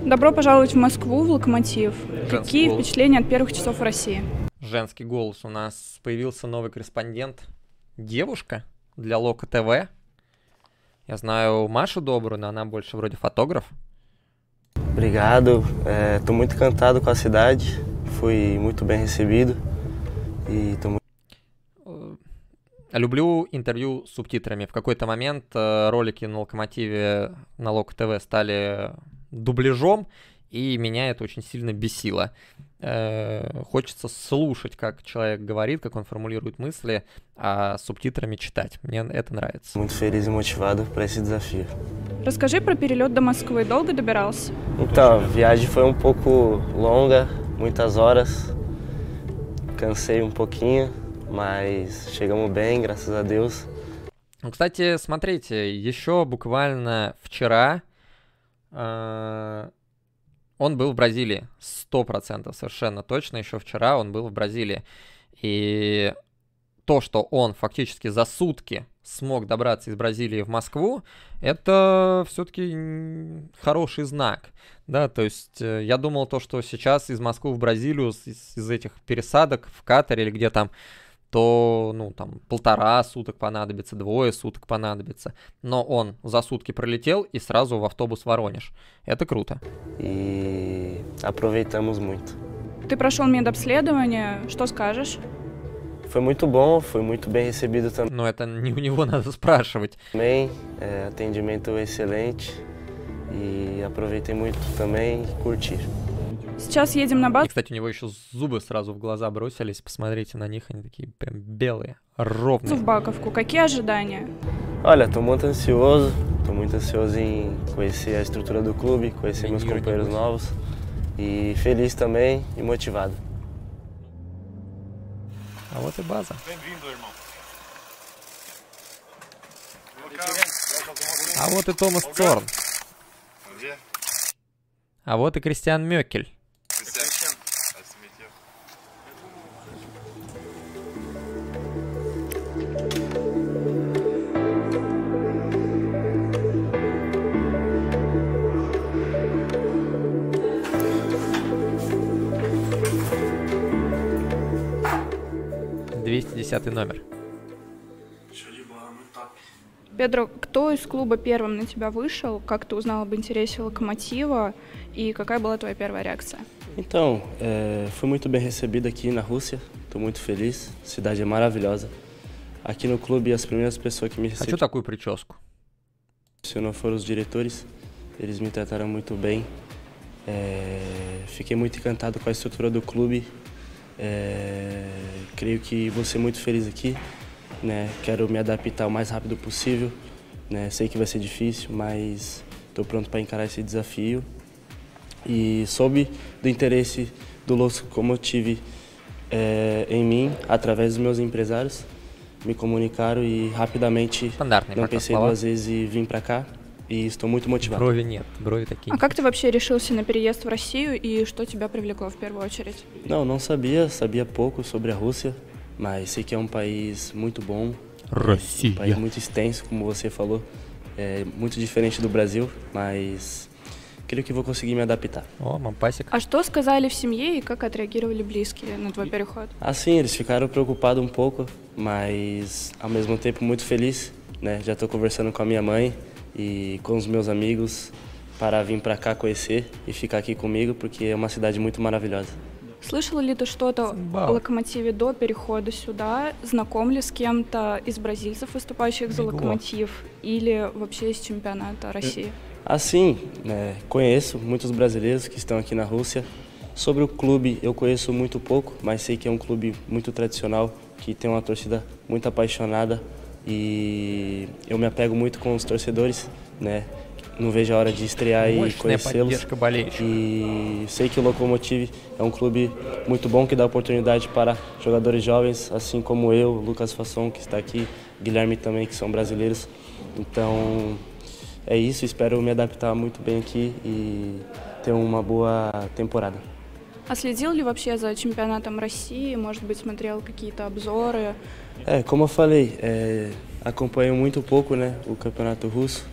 Добро пожаловать в Москву, в Локомотив. Женский Какие впечатления от первых часов в России? женский голос, у нас появился новый корреспондент. Девушка для Лока ТВ. Я знаю Машу Добрую, но она больше вроде фотограф. Obrigado, estou muito encantado com a cidade, fui muito bem recebido e tô muito... Э, люблю интервью с субтитрами. В какой-то момент э, ролики на Локомотиве на Лок ТВ стали э, дубляжом, и меня это очень сильно бесило. Э, хочется слушать, как человек говорит, как он формулирует мысли, а субтитрами читать. Мне это нравится. Мультфильм Мотивадов про Desafio. Расскажи про перелет до Москвы. Долго добирался? Então, a viagem foi um pouco longa, muitas horas. Cansei um pouquinho, mas chegamos bem, graças a Deus. Ну, кстати, смотрите, еще буквально вчера э он был в Бразилии, сто процентов совершенно точно, еще вчера он был в Бразилии. И то, что он фактически за сутки смог добраться из Бразилии в Москву, это все-таки хороший знак. Да, то есть э, я думал то, что сейчас из Москвы в Бразилию, из, из этих пересадок в Катаре или где там то, ну, там, полтора суток понадобится, двое суток понадобится. Но он за сутки пролетел и сразу в автобус Воронеж. Это круто. И aproveitamos muito. Ты прошел медобследование, что скажешь? Foi muito bom, foi muito bem recebido também. Но это не у него надо спрашивать. Também, atendimento excelente. E aproveitei muito também curtir. Сейчас едем на базу. И, кстати, у него еще зубы сразу в глаза бросились. Посмотрите на них, они такие прям белые, ровные. В Баковку. Какие ожидания? Olha, tô muito ansioso, tô muito ansioso em conhecer a estrutura do clube, conhecer meus companheiros novos e feliz também e motivado. А вот и база. А вот и Томас Торн. А вот и Кристиан Мёкель. десятый номер. Педро, кто из клуба первым на тебя вышел? Как ты узнал об интересе Локомотива? E qual была твоя первая реакция? Então, é, fui muito bem recebido aqui na Rússia. Estou muito feliz. Cidade é maravilhosa. Aqui no clube as primeiras pessoas que me receberam. такую прическу? Se não foram os diretores, eles me trataram muito bem. É, fiquei muito encantado com a estrutura do clube É, creio que vou ser muito feliz aqui. Né? Quero me adaptar o mais rápido possível. Né? Sei que vai ser difícil, mas estou pronto para encarar esse desafio. E soube do interesse do Losco como eu tive é, em mim, através dos meus empresários. Me comunicaram e rapidamente não pensei duas vezes e vim para cá и estou muito motivado. Брови нет, брови такие. А как ты вообще решился на переезд в Россию и что тебя привлекло в первую очередь? Não, não sabia, sabia pouco sobre a Rússia, mas sei que é um país muito bom. Um país muito extenso, como você falou, é muito diferente do Brasil, mas creio que vou conseguir me adaptar. О, мампасик. А что сказали в семье и как отреагировали близкие на твой переход? Assim, eles ficaram preocupados um pouco, mas ao mesmo tempo muito feliz, né? Já estou conversando com a minha mãe e com os meus amigos para vir para cá conhecer e ficar aqui comigo, porque é uma cidade muito maravilhosa. Слышала ли ты что-то о Локомотиве до перехода сюда? Знаком ли с кем-то из бразильцев, выступающих за Локомотив, или вообще из чемпионата России? Э, assim, né, conheço muitos brasileiros que estão aqui na Rússia. Sobre o clube, eu conheço muito pouco, mas sei que é um clube muito tradicional, que tem uma torcida muito apaixonada e eu me apego muito com os torcedores, né? Não vejo a hora de estrear e né, conhecê-los. E sei que o Locomotive é um clube muito bom que dá oportunidade para jogadores jovens, assim como eu, Lucas Fasson, que está aqui, Guilherme também, que são brasileiros. Então é isso, espero me adaptar muito bem aqui e ter uma boa temporada. А следил ли вообще за чемпионатом России? Может быть, смотрел какие-то обзоры? É, como eu falei, é, acompanho muito pouco né, o campeonato russo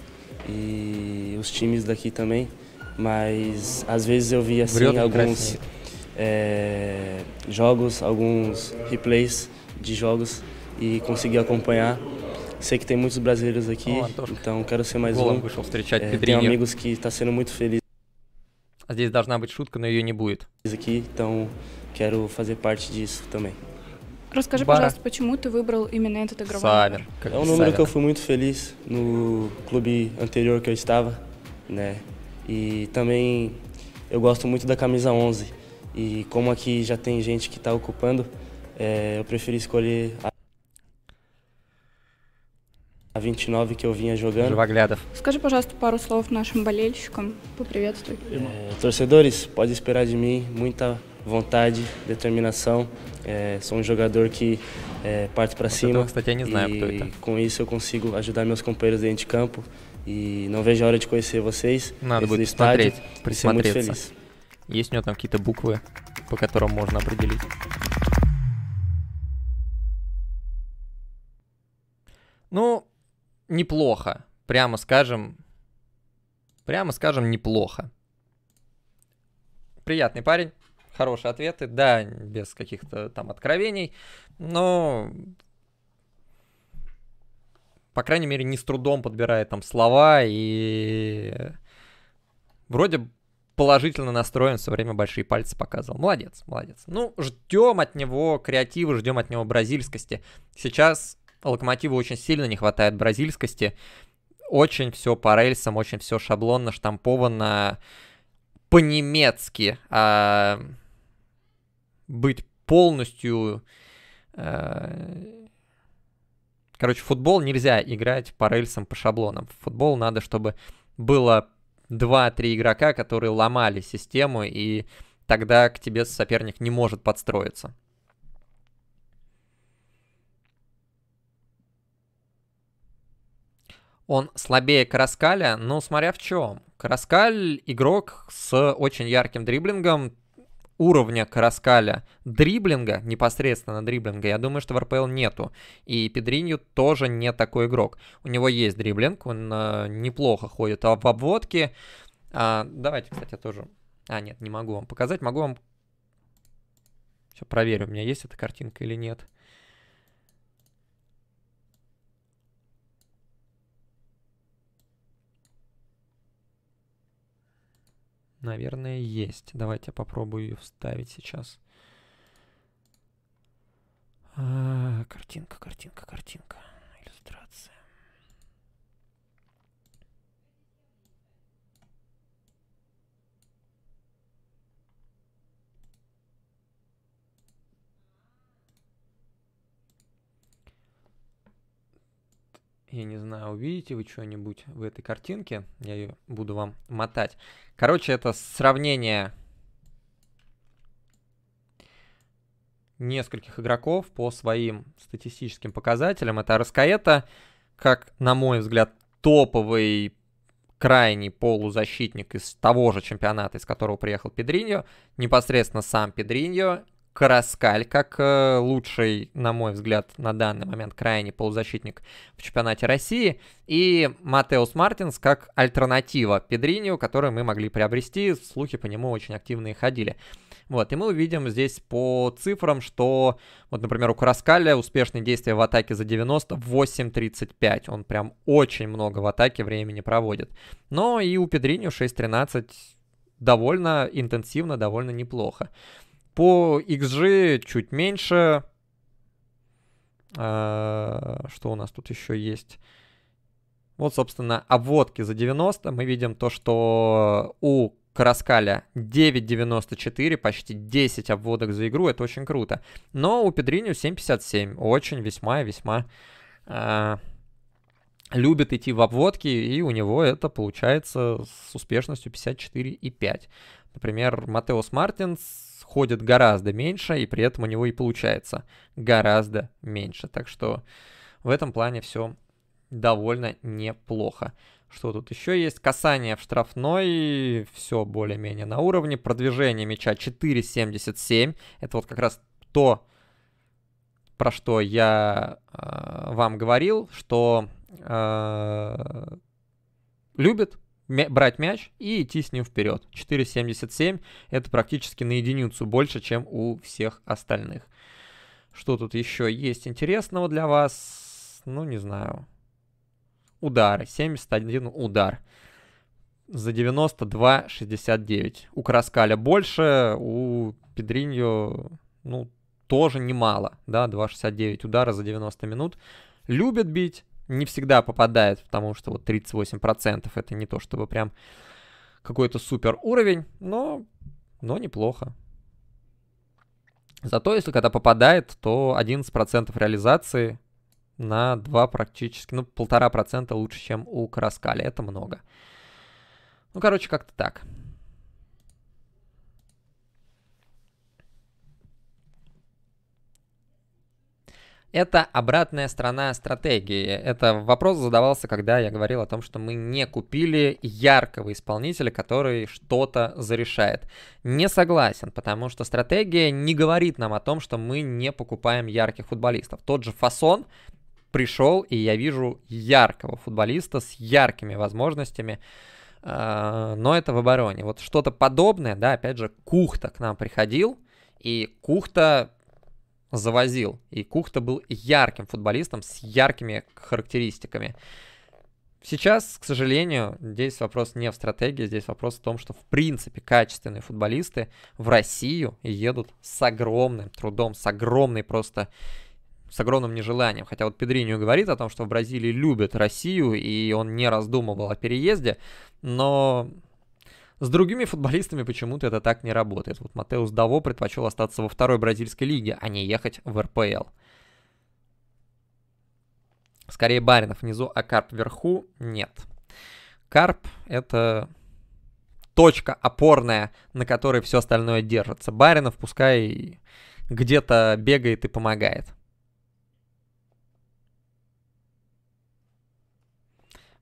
e os times daqui também, mas às vezes eu vi assim alguns é, jogos, alguns replays de jogos e consegui acompanhar. Sei que tem muitos brasileiros aqui, então quero ser mais Голом um. Вышел é, Tenho amigos que estão tá sendo muito felizes. Здесь должна быть шутка, но ее не будет. Aqui, então quero fazer parte disso também. Расскажи, бара. пожалуйста, почему ты выбрал именно этот игровой Савер. é um número que eu fui muito feliz no clube anterior que eu estava, né? E também eu gosto muito da camisa 11. E como aqui já tem gente que está ocupando, é, eu preferi escolher a a 29 que eu vinha jogando. Vaglhadов. Скажи, пожалуйста, пару слов нашим болельщикам. Поприветствуй. torcedores, pode esperar de mim muita vontade, determinação É, sou um jogador que é, parte para cima. Kto, kto, знаю, e com isso eu consigo ajudar meus companheiros dentro de campo. E não vejo hora de conhecer vocês. Надо будет посмотреть, присмотреться. Есть у него там какие-то буквы, по которым можно определить. Ну, неплохо. Прямо скажем, прямо скажем, неплохо. Приятный парень хорошие ответы, да, без каких-то там откровений, но по крайней мере, не с трудом подбирает там слова и вроде положительно настроен, все время большие пальцы показывал. Молодец, молодец. Ну, ждем от него креатива, ждем от него бразильскости. Сейчас Локомотиву очень сильно не хватает бразильскости. Очень все по рельсам, очень все шаблонно, штамповано по-немецки. А быть полностью... Э, короче, футбол нельзя играть по рельсам, по шаблонам. В футбол надо, чтобы было 2-3 игрока, которые ломали систему, и тогда к тебе соперник не может подстроиться. он слабее Караскаля, но смотря в чем. Караскаль игрок с очень ярким дриблингом, уровня Караскаля дриблинга, непосредственно дриблинга, я думаю, что в РПЛ нету. И Педринью тоже не такой игрок. У него есть дриблинг, он э, неплохо ходит в обводке. А, давайте, кстати, я тоже... А, нет, не могу вам показать. Могу вам... Все, проверю, у меня есть эта картинка или нет. Нет. Наверное, есть. Давайте я попробую ее вставить сейчас. А, картинка, картинка, картинка. Иллюстрация. я не знаю, увидите вы что-нибудь в этой картинке, я ее буду вам мотать. Короче, это сравнение нескольких игроков по своим статистическим показателям. Это Раскаэта, как, на мой взгляд, топовый крайний полузащитник из того же чемпионата, из которого приехал Педриньо, непосредственно сам Педриньо Караскаль, как э, лучший, на мой взгляд, на данный момент крайний полузащитник в чемпионате России, и Матеус Мартинс как альтернатива Педринию, который мы могли приобрести, слухи по нему очень активные ходили. Вот, и мы увидим здесь по цифрам, что, вот, например, у Караскаля успешные действия в атаке за 90 8.35, он прям очень много в атаке времени проводит. Но и у Педриню 6.13 довольно интенсивно, довольно неплохо. По XG чуть меньше. А, что у нас тут еще есть? Вот, собственно, обводки за 90. Мы видим то, что у Караскаля 9.94, почти 10 обводок за игру, это очень круто. Но у Педриню 7.57, очень весьма и весьма э, любит идти в обводки, и у него это получается с успешностью 54.5. Например, Матеус Мартинс ходит гораздо меньше, и при этом у него и получается гораздо меньше. Так что в этом плане все довольно неплохо. Что тут еще есть? Касание в штрафной, все более-менее на уровне. Продвижение мяча 4.77. Это вот как раз то, про что я э, вам говорил, что э, любит брать мяч и идти с ним вперед. 4.77 это практически на единицу больше, чем у всех остальных. Что тут еще есть интересного для вас? Ну, не знаю. Удары. 71 удар. За 92-69. У Краскаля больше, у Педриньо, ну, тоже немало, да, 2,69 удара за 90 минут. Любит бить, не всегда попадает, потому что вот 38% это не то чтобы прям какой-то супер уровень, но, но неплохо. Зато если когда попадает, то 11% реализации на 2 практически, ну, полтора процента лучше, чем у Краскали, Это много. Ну, короче, как-то так. Это обратная сторона стратегии. Это вопрос задавался, когда я говорил о том, что мы не купили яркого исполнителя, который что-то зарешает. Не согласен, потому что стратегия не говорит нам о том, что мы не покупаем ярких футболистов. Тот же фасон пришел, и я вижу яркого футболиста с яркими возможностями а, но это в обороне. Вот что-то подобное, да, опять же, Кухта к нам приходил, и Кухта завозил. И Кухта был ярким футболистом с яркими характеристиками. Сейчас, к сожалению, здесь вопрос не в стратегии, здесь вопрос в том, что в принципе качественные футболисты в Россию едут с огромным трудом, с огромной просто с огромным нежеланием. Хотя вот Педринью говорит о том, что в Бразилии любят Россию, и он не раздумывал о переезде, но с другими футболистами почему-то это так не работает. Вот Матеус Даво предпочел остаться во второй бразильской лиге, а не ехать в РПЛ. Скорее Баринов внизу, а Карп вверху нет. Карп это точка опорная, на которой все остальное держится. Баринов пускай где-то бегает и помогает.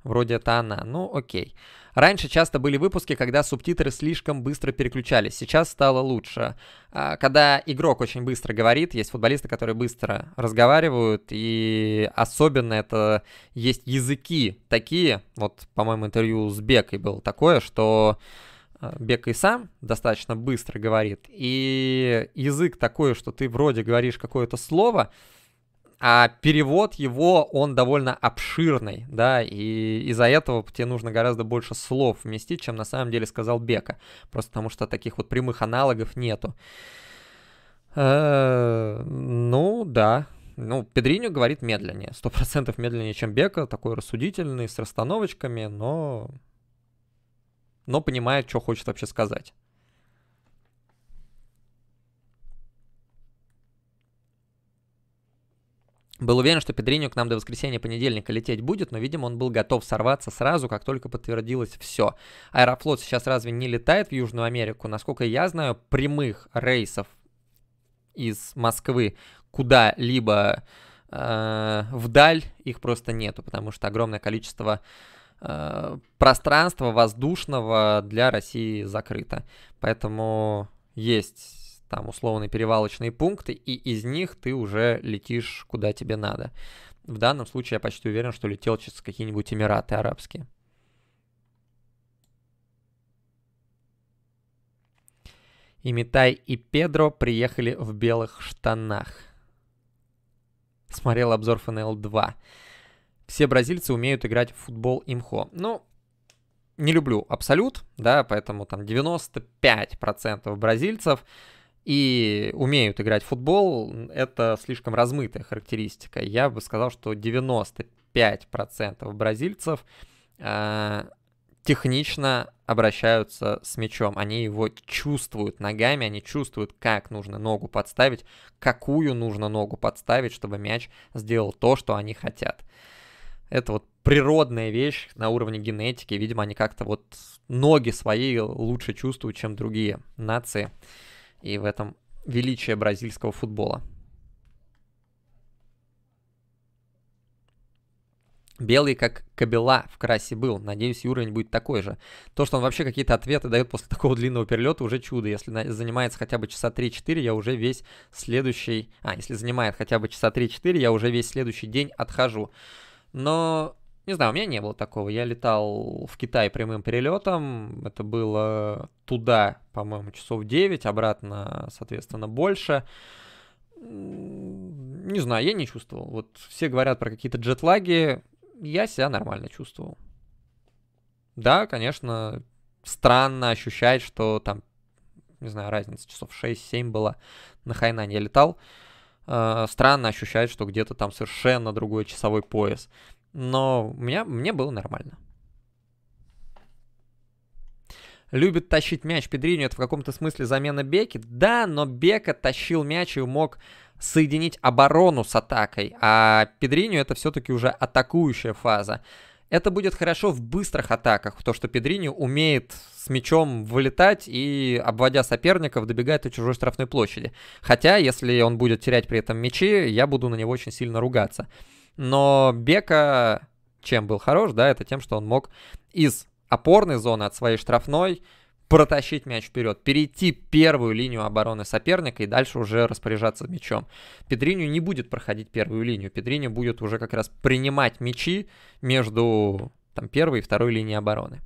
Вроде это она. Ну, окей. Раньше часто были выпуски, когда субтитры слишком быстро переключались. Сейчас стало лучше. А, когда игрок очень быстро говорит, есть футболисты, которые быстро разговаривают, и особенно это есть языки такие, вот, по-моему, интервью с Бекой было такое, что а, Бек и сам достаточно быстро говорит, и язык такой, что ты вроде говоришь какое-то слово, а перевод его, он довольно обширный, да, и из-за этого тебе нужно гораздо больше слов вместить, чем на самом деле сказал Бека, просто потому что таких вот прямых аналогов нету. Э, ну, да, ну, Педриню говорит медленнее, сто процентов медленнее, чем Бека, такой рассудительный, с расстановочками, но... но понимает, что хочет вообще сказать. Был уверен, что Педриню к нам до воскресенья-понедельника лететь будет, но, видимо, он был готов сорваться сразу, как только подтвердилось все. Аэрофлот сейчас разве не летает в Южную Америку? Насколько я знаю, прямых рейсов из Москвы куда-либо э, вдаль их просто нету, потому что огромное количество э, пространства воздушного для России закрыто. Поэтому есть там условные перевалочные пункты, и из них ты уже летишь куда тебе надо. В данном случае я почти уверен, что летел через какие-нибудь Эмираты Арабские. И Митай и Педро приехали в белых штанах. Смотрел обзор ФНЛ 2. Все бразильцы умеют играть в футбол имхо. Ну, не люблю абсолют, да, поэтому там 95% бразильцев и умеют играть в футбол, это слишком размытая характеристика. Я бы сказал, что 95% бразильцев э, технично обращаются с мячом. Они его чувствуют ногами, они чувствуют, как нужно ногу подставить, какую нужно ногу подставить, чтобы мяч сделал то, что они хотят. Это вот природная вещь на уровне генетики. Видимо, они как-то вот ноги свои лучше чувствуют, чем другие нации и в этом величие бразильского футбола. Белый как кабела в красе был. Надеюсь, уровень будет такой же. То, что он вообще какие-то ответы дает после такого длинного перелета, уже чудо. Если занимается хотя бы часа 3-4, я уже весь следующий... А, если занимает хотя бы часа 3-4, я уже весь следующий день отхожу. Но не знаю, у меня не было такого. Я летал в Китай прямым перелетом. Это было туда, по-моему, часов 9, обратно, соответственно, больше. Не знаю, я не чувствовал. Вот все говорят про какие-то джетлаги. Я себя нормально чувствовал. Да, конечно, странно ощущать, что там, не знаю, разница часов 6-7 была. На Хайнане я летал. Э, странно ощущать, что где-то там совершенно другой часовой пояс но у меня, мне было нормально. Любит тащить мяч Педриню, это в каком-то смысле замена Беки. Да, но Бека тащил мяч и мог соединить оборону с атакой, а Педриню это все-таки уже атакующая фаза. Это будет хорошо в быстрых атаках, то, что Педриню умеет с мячом вылетать и, обводя соперников, добегает до чужой штрафной площади. Хотя, если он будет терять при этом мячи, я буду на него очень сильно ругаться. Но Бека чем был хорош, да, это тем, что он мог из опорной зоны от своей штрафной протащить мяч вперед, перейти первую линию обороны соперника и дальше уже распоряжаться мячом. Педриню не будет проходить первую линию, Педриню будет уже как раз принимать мячи между там, первой и второй линией обороны.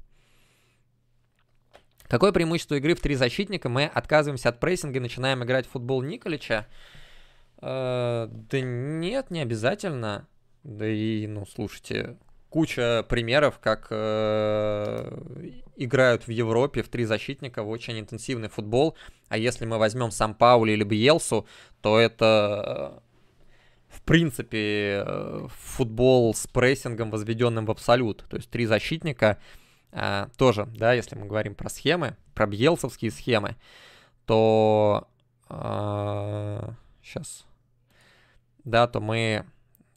Какое преимущество игры в три защитника? Мы отказываемся от прессинга и начинаем играть в футбол Николича. Э да нет, не обязательно. Да и, ну, слушайте, куча примеров, как э, играют в Европе в три защитника в очень интенсивный футбол. А если мы возьмем сам Паули или Бьелсу, то это э, в принципе э, футбол с прессингом, возведенным в абсолют. То есть три защитника э, тоже, да, если мы говорим про схемы, про бьелсовские схемы, то э, сейчас, да, то мы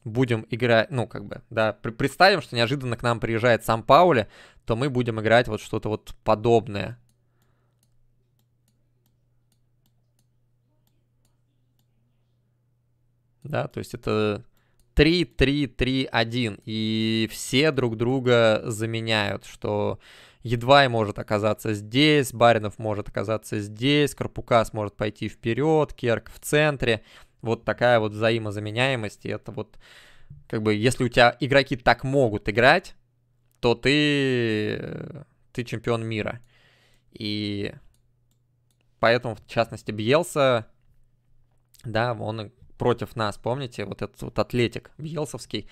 будем играть, ну, как бы, да, представим, что неожиданно к нам приезжает сам Паули, то мы будем играть вот что-то вот подобное. Да, то есть это 3-3-3-1, и все друг друга заменяют, что Едвай может оказаться здесь, Баринов может оказаться здесь, Карпукас может пойти вперед, Керк в центре вот такая вот взаимозаменяемость, и это вот как бы если у тебя игроки так могут играть, то ты, э, ты чемпион мира. И поэтому, в частности, Бьелса, да, он против нас, помните, вот этот вот атлетик Бьелсовский,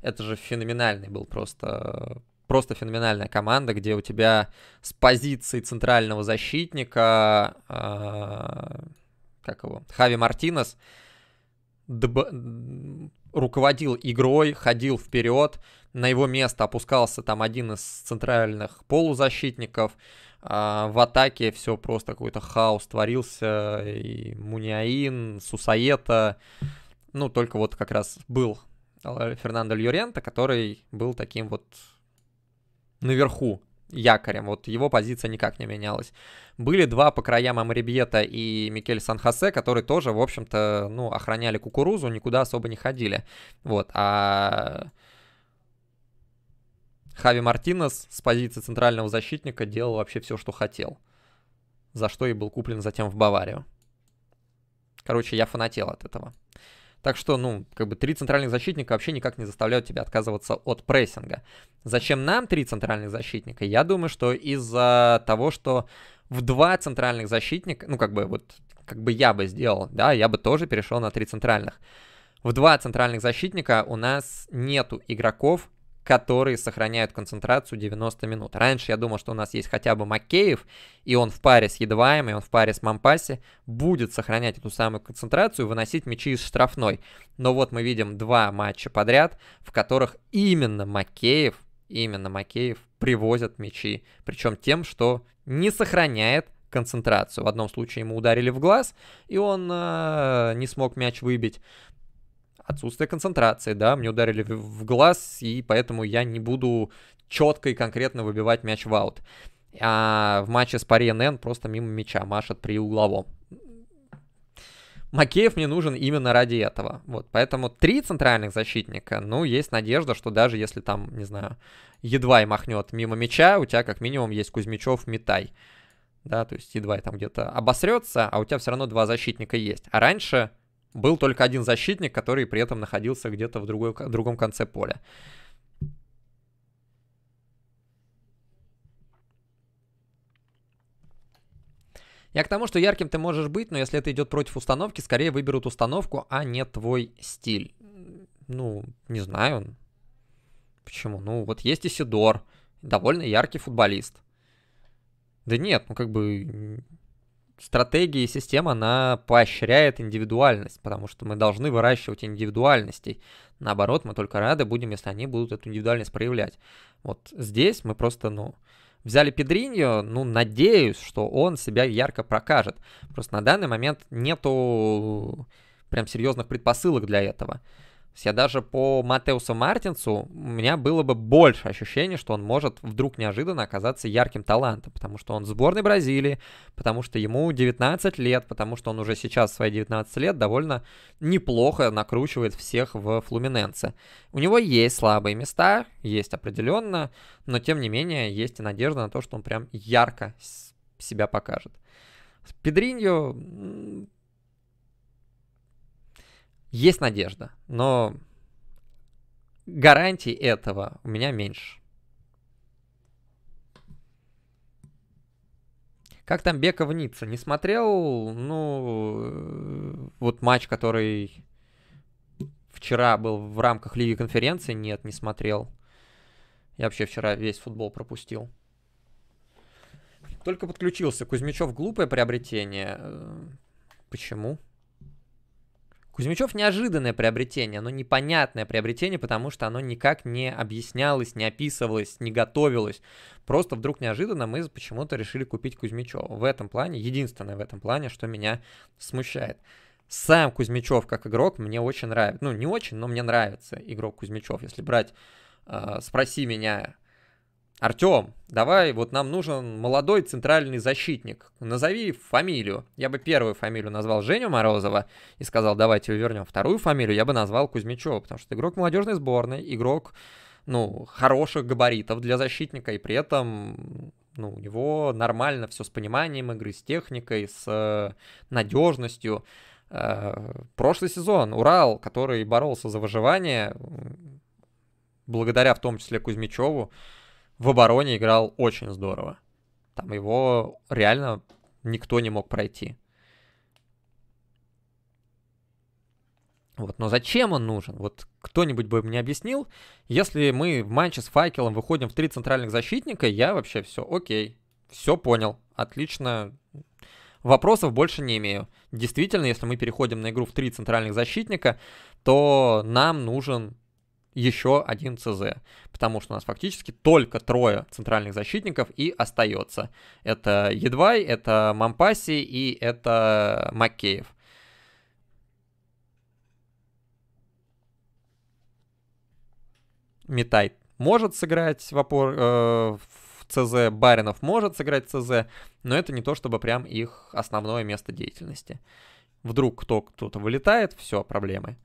это же феноменальный был просто просто феноменальная команда, где у тебя с позиции центрального защитника, э, как его, Хави Мартинес, э, руководил игрой, ходил вперед, на его место опускался там один из центральных полузащитников, а, в атаке все просто какой-то хаос творился, и Муниаин, Сусаета, ну, только вот как раз был э, Фернандо Льорента, который был таким вот наверху якорем. Вот его позиция никак не менялась. Были два по краям Амрибьета и Микель Сан-Хосе, которые тоже, в общем-то, ну, охраняли кукурузу, никуда особо не ходили. Вот, а... Хави Мартинес с позиции центрального защитника делал вообще все, что хотел. За что и был куплен затем в Баварию. Короче, я фанател от этого. Так что, ну, как бы три центральных защитника вообще никак не заставляют тебя отказываться от прессинга. Зачем нам три центральных защитника? Я думаю, что из-за того, что в два центральных защитника, ну, как бы вот, как бы я бы сделал, да, я бы тоже перешел на три центральных. В два центральных защитника у нас нету игроков, которые сохраняют концентрацию 90 минут. Раньше я думал, что у нас есть хотя бы Макеев, и он в паре с Едваем, и он в паре с Мампаси будет сохранять эту самую концентрацию, выносить мячи из штрафной. Но вот мы видим два матча подряд, в которых именно Макеев, именно Макеев привозят мячи. Причем тем, что не сохраняет концентрацию. В одном случае ему ударили в глаз, и он э, не смог мяч выбить отсутствие концентрации, да, мне ударили в глаз, и поэтому я не буду четко и конкретно выбивать мяч в аут. А в матче с Пари НН просто мимо мяча машет при угловом. Макеев мне нужен именно ради этого. Вот, поэтому три центральных защитника, ну, есть надежда, что даже если там, не знаю, едва и махнет мимо мяча, у тебя как минимум есть Кузьмичев, Митай. Да, то есть едва и там где-то обосрется, а у тебя все равно два защитника есть. А раньше был только один защитник, который при этом находился где-то в другой, другом конце поля. Я к тому, что ярким ты можешь быть, но если это идет против установки, скорее выберут установку, а не твой стиль. Ну, не знаю. Почему? Ну, вот есть Исидор, довольно яркий футболист. Да нет, ну как бы стратегия и система, она поощряет индивидуальность, потому что мы должны выращивать индивидуальностей. Наоборот, мы только рады будем, если они будут эту индивидуальность проявлять. Вот здесь мы просто, ну, взяли Педриньо, ну, надеюсь, что он себя ярко прокажет. Просто на данный момент нету прям серьезных предпосылок для этого есть я даже по Матеусу Мартинсу, у меня было бы больше ощущение, что он может вдруг неожиданно оказаться ярким талантом, потому что он в сборной Бразилии, потому что ему 19 лет, потому что он уже сейчас в свои 19 лет довольно неплохо накручивает всех в Флуминенце. У него есть слабые места, есть определенно, но тем не менее есть и надежда на то, что он прям ярко себя покажет. Педриньо есть надежда, но гарантий этого у меня меньше. Как там Бека в Ницце? Не смотрел, ну, э, вот матч, который вчера был в рамках Лиги конференции? Нет, не смотрел. Я вообще вчера весь футбол пропустил. Только подключился. Кузьмичев глупое приобретение. Э, почему? Кузьмичев неожиданное приобретение, но непонятное приобретение, потому что оно никак не объяснялось, не описывалось, не готовилось. Просто вдруг неожиданно мы почему-то решили купить Кузьмичева. В этом плане, единственное в этом плане, что меня смущает. Сам Кузьмичев как игрок мне очень нравится. Ну, не очень, но мне нравится игрок Кузьмичев. Если брать, э, спроси меня, Артем, давай, вот нам нужен молодой центральный защитник. Назови фамилию. Я бы первую фамилию назвал Женю Морозова и сказал, давайте вернем вторую фамилию, я бы назвал Кузьмичева, потому что игрок молодежной сборной, игрок, ну, хороших габаритов для защитника, и при этом, ну, у него нормально все с пониманием игры, с техникой, с э, надежностью. Э, прошлый сезон Урал, который боролся за выживание, благодаря в том числе Кузьмичеву, в обороне играл очень здорово. Там его реально никто не мог пройти. Вот, но зачем он нужен? Вот кто-нибудь бы мне объяснил. Если мы в матче с Файкелом выходим в три центральных защитника, я вообще все окей, все понял, отлично. Вопросов больше не имею. Действительно, если мы переходим на игру в три центральных защитника, то нам нужен еще один ЦЗ, потому что у нас фактически только трое центральных защитников и остается. Это Едвай, это Мампаси и это Макеев. Митай может сыграть в, опор, э, в ЦЗ, Баринов может сыграть в ЦЗ, но это не то, чтобы прям их основное место деятельности. Вдруг кто, кто-то вылетает, все, проблемы.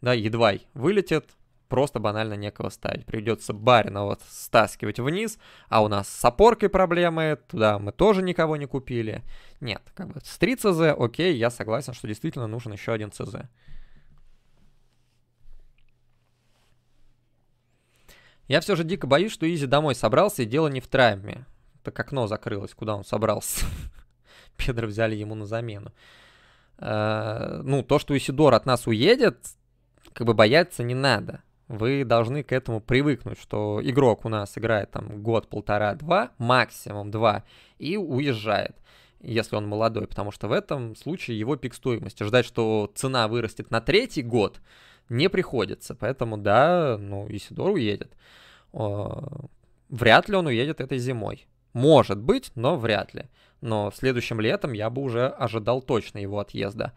Да, едва вылетит, просто банально некого ставить. Придется барина вот стаскивать вниз, а у нас с опоркой проблемы, туда мы тоже никого не купили. Нет, как бы с 3 ЦЗ, окей, я согласен, что действительно нужен еще один ЦЗ. Я все же дико боюсь, что Изи домой собрался, и дело не в травме. Так окно закрылось, куда он собрался. Педро взяли ему на замену. Э, ну, то, что Исидор от нас уедет, как бы бояться не надо вы должны к этому привыкнуть, что игрок у нас играет там год, полтора, два, максимум два, и уезжает если он молодой, потому что в этом случае его пик стоимости. Ждать, что цена вырастет на третий год, не приходится. Поэтому, да, ну, Исидор уедет. Вряд ли он уедет этой зимой. Может быть, но вряд ли. Но следующим летом я бы уже ожидал точно его отъезда.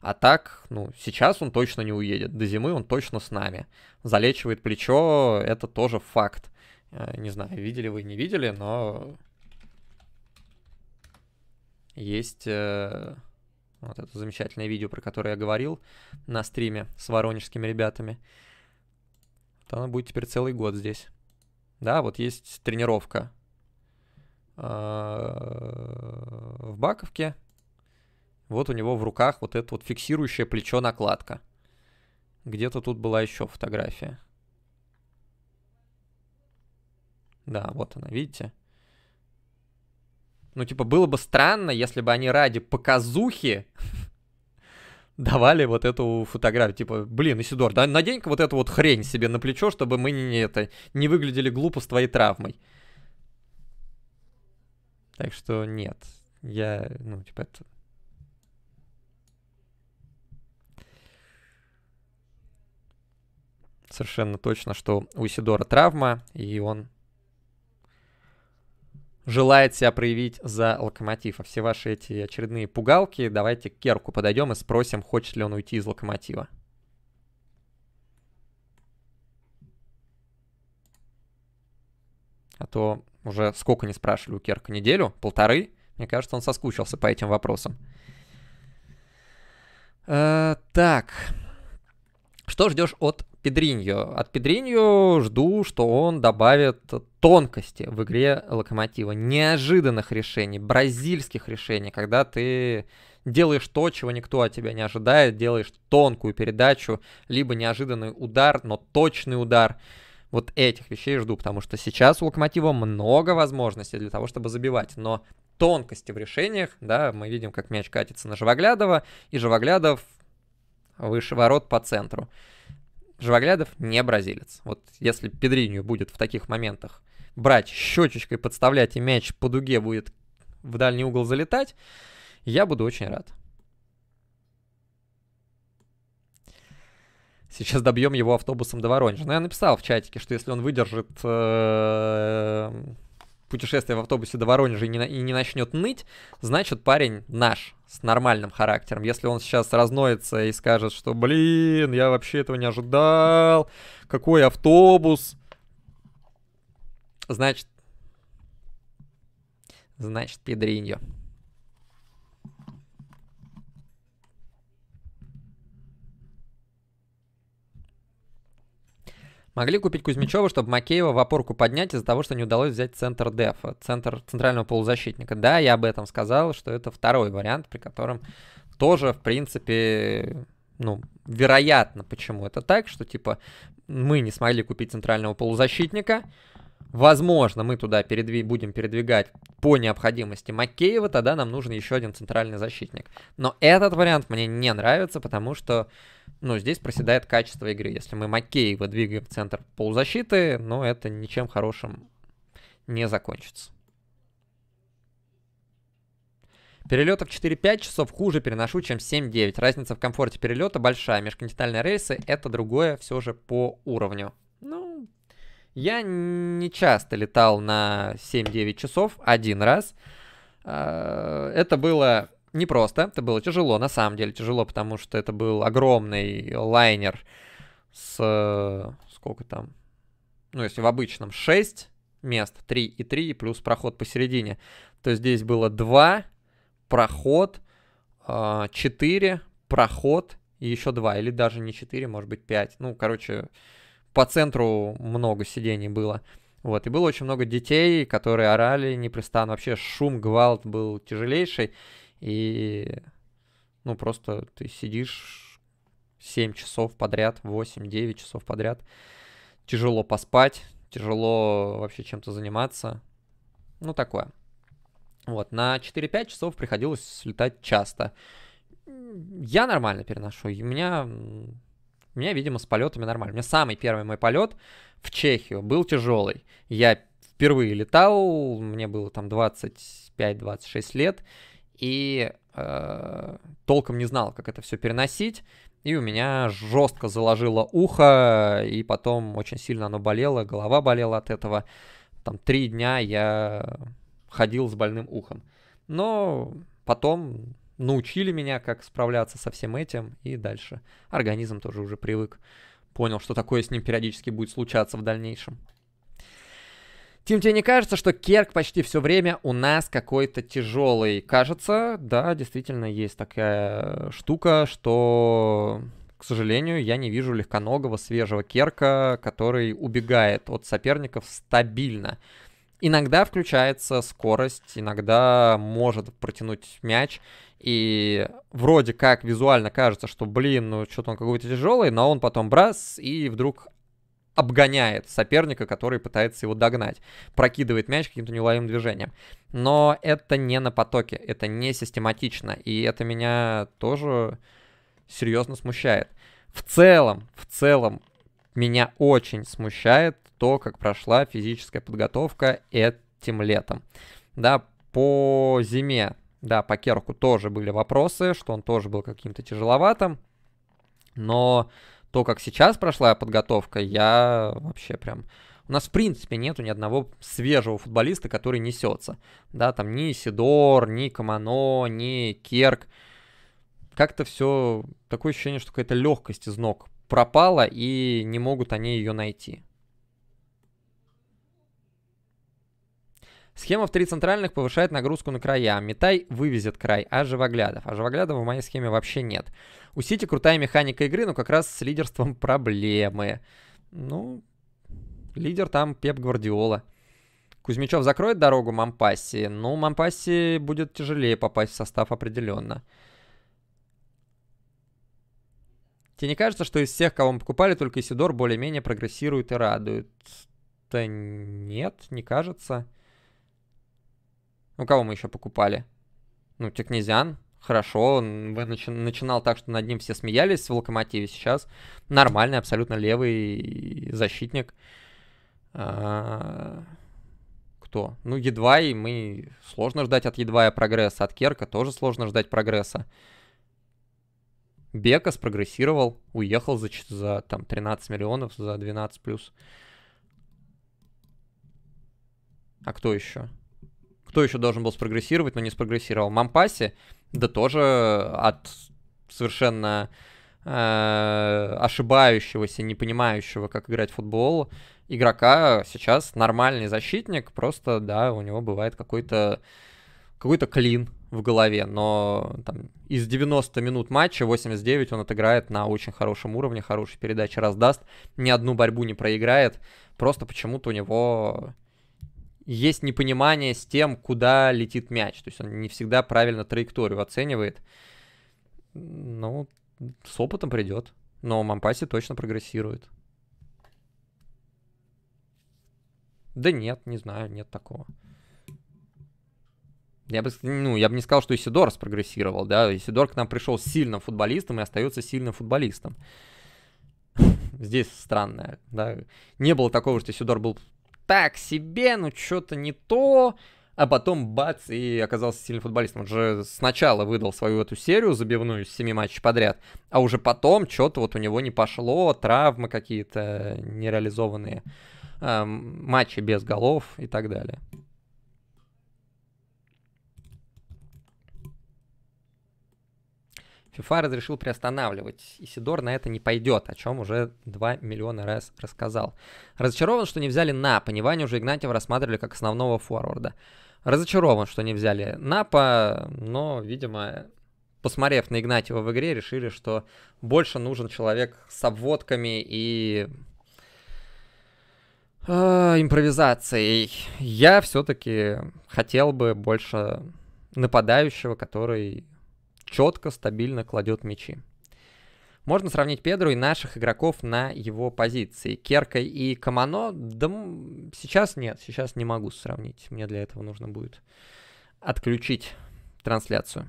А так, ну, сейчас он точно не уедет. До зимы он точно с нами. Залечивает плечо, это тоже факт. Э, не знаю, видели вы, не видели, но есть э, вот это замечательное видео, про которое я говорил на стриме с воронежскими ребятами. Вот она будет теперь целый год здесь. Да, вот есть тренировка э, в Баковке вот у него в руках вот это вот фиксирующее плечо накладка. Где-то тут была еще фотография. Да, вот она, видите? Ну, типа, было бы странно, если бы они ради показухи давали вот эту фотографию. Типа, блин, Исидор, да, надень-ка вот эту вот хрень себе на плечо, чтобы мы не, это, не выглядели глупо с твоей травмой. Так что нет, я, ну, типа, это совершенно точно, что у Сидора травма, и он желает себя проявить за локомотив. А все ваши эти очередные пугалки, давайте к Керку подойдем и спросим, хочет ли он уйти из локомотива. А то уже сколько не спрашивали у Керка, неделю, полторы? Мне кажется, он соскучился по этим вопросам. Э, так, что ждешь от Педриньо. От Педриньо жду, что он добавит тонкости в игре Локомотива, неожиданных решений, бразильских решений, когда ты делаешь то, чего никто от тебя не ожидает, делаешь тонкую передачу, либо неожиданный удар, но точный удар. Вот этих вещей жду, потому что сейчас у Локомотива много возможностей для того, чтобы забивать, но тонкости в решениях, да, мы видим, как мяч катится на Живоглядова, и Живоглядов выше ворот по центру. Живоглядов не бразилец. Вот если Педринью будет в таких моментах брать щечечкой, подставлять и мяч по дуге будет в дальний угол залетать, я буду очень рад. Сейчас добьем его автобусом до Воронежа. Но ну, я написал в чатике, что если он выдержит э, путешествие в автобусе до Воронежа и не, и не начнет ныть, значит парень наш, с нормальным характером. Если он сейчас разноется и скажет, что, блин, я вообще этого не ожидал, какой автобус, значит, значит, педриньо. Могли купить Кузьмичева, чтобы Макеева в опорку поднять из-за того, что не удалось взять центр дефа, центр центрального полузащитника. Да, я об этом сказал, что это второй вариант, при котором тоже, в принципе, ну, вероятно, почему это так, что, типа, мы не смогли купить центрального полузащитника, Возможно, мы туда передви будем передвигать по необходимости Макеева, тогда нам нужен еще один центральный защитник. Но этот вариант мне не нравится, потому что ну, здесь проседает качество игры. Если мы Макеева двигаем в центр полузащиты, ну, это ничем хорошим не закончится. Перелетов 4-5 часов хуже переношу, чем 7-9. Разница в комфорте перелета большая. Межконтинентальные рейсы — это другое все же по уровню. Ну, я не часто летал на 7-9 часов, один раз. А, это было непросто, это было тяжело, на самом деле тяжело, потому что это был огромный лайнер с... сколько там? Ну, если в обычном 6 мест, 3 и 3, плюс проход посередине, то здесь было 2, проход, 4, а, проход и еще 2, или даже не 4, может быть 5. Ну, короче, по центру много сидений было. Вот, и было очень много детей, которые орали непрестанно. Вообще шум, гвалт был тяжелейший. И, ну, просто ты сидишь 7 часов подряд, 8-9 часов подряд. Тяжело поспать, тяжело вообще чем-то заниматься. Ну, такое. Вот, на 4-5 часов приходилось слетать часто. Я нормально переношу. У меня у меня, видимо, с полетами нормально. У меня самый первый мой полет в Чехию был тяжелый. Я впервые летал, мне было там 25-26 лет, и э, толком не знал, как это все переносить. И у меня жестко заложило ухо, и потом очень сильно оно болело, голова болела от этого. Там три дня я ходил с больным ухом. Но потом научили меня, как справляться со всем этим, и дальше организм тоже уже привык. Понял, что такое с ним периодически будет случаться в дальнейшем. Тим, тебе не кажется, что Керк почти все время у нас какой-то тяжелый? Кажется, да, действительно есть такая э, штука, что, к сожалению, я не вижу легконогого свежего Керка, который убегает от соперников стабильно. Иногда включается скорость, иногда может протянуть мяч. И вроде как визуально кажется, что, блин, ну что-то он какой-то тяжелый, но он потом брас и вдруг обгоняет соперника, который пытается его догнать, прокидывает мяч каким-то неуловимым движением. Но это не на потоке, это не систематично, и это меня тоже серьезно смущает. В целом, в целом, меня очень смущает то, как прошла физическая подготовка этим летом. Да, по зиме, да, по Керку тоже были вопросы, что он тоже был каким-то тяжеловатым, но то, как сейчас прошла подготовка, я вообще прям... У нас, в принципе, нету ни одного свежего футболиста, который несется. Да, там ни Сидор, ни Камано, ни Керк. Как-то все... Такое ощущение, что какая-то легкость из ног пропала, и не могут они ее найти. Схема в три центральных повышает нагрузку на края. Метай вывезет край, а Живоглядов. А Живоглядова в моей схеме вообще нет. У Сити крутая механика игры, но как раз с лидерством проблемы. Ну, лидер там Пеп Гвардиола. Кузьмичев закроет дорогу Мампаси, Ну, Мампаси будет тяжелее попасть в состав определенно. Тебе не кажется, что из всех, кого мы покупали, только Исидор более-менее прогрессирует и радует? Да нет, не кажется. Ну кого мы еще покупали? Ну, Текнезиан. Хорошо, он начи начинал так, что над ним все смеялись в локомотиве. Сейчас нормальный, абсолютно левый защитник. А кто? Ну, едва и мы... Сложно ждать от едва и прогресса. От Керка тоже сложно ждать прогресса. Бека спрогрессировал, уехал за, за там 13 миллионов, за 12 плюс. А кто еще? Кто еще должен был спрогрессировать, но не спрогрессировал? Мампаси, да тоже от совершенно э, ошибающегося, не понимающего, как играть в футбол, игрока сейчас нормальный защитник, просто, да, у него бывает какой-то какой-то клин в голове, но там, из 90 минут матча 89 он отыграет на очень хорошем уровне, хорошие передачи раздаст, ни одну борьбу не проиграет, просто почему-то у него есть непонимание с тем, куда летит мяч. То есть он не всегда правильно траекторию оценивает. Ну, с опытом придет. Но Мампаси точно прогрессирует. Да нет, не знаю, нет такого. Я бы, ну, я бы не сказал, что Исидор спрогрессировал, да. Исидор к нам пришел сильным футболистом и остается сильным футболистом. Здесь странное, да. Не было такого, что Исидор был так себе, ну что-то не то. А потом бац, и оказался сильным футболистом. Он же сначала выдал свою эту серию забивную с 7 матчей подряд, а уже потом что-то вот у него не пошло, травмы какие-то нереализованные, эм, матчи без голов и так далее. ФИФА разрешил приостанавливать, Исидор, на это не пойдет, о чем уже 2 миллиона раз рассказал. Разочарован, что не взяли на, по уже Игнатьева рассматривали как основного форварда. Разочарован, что не взяли Напа, но, видимо, посмотрев на Игнатьева в игре, решили, что больше нужен человек с обводками и э, импровизацией. Я все-таки хотел бы больше нападающего, который четко, стабильно кладет мячи. Можно сравнить Педру и наших игроков на его позиции. Керка и Камано, да сейчас нет, сейчас не могу сравнить. Мне для этого нужно будет отключить трансляцию.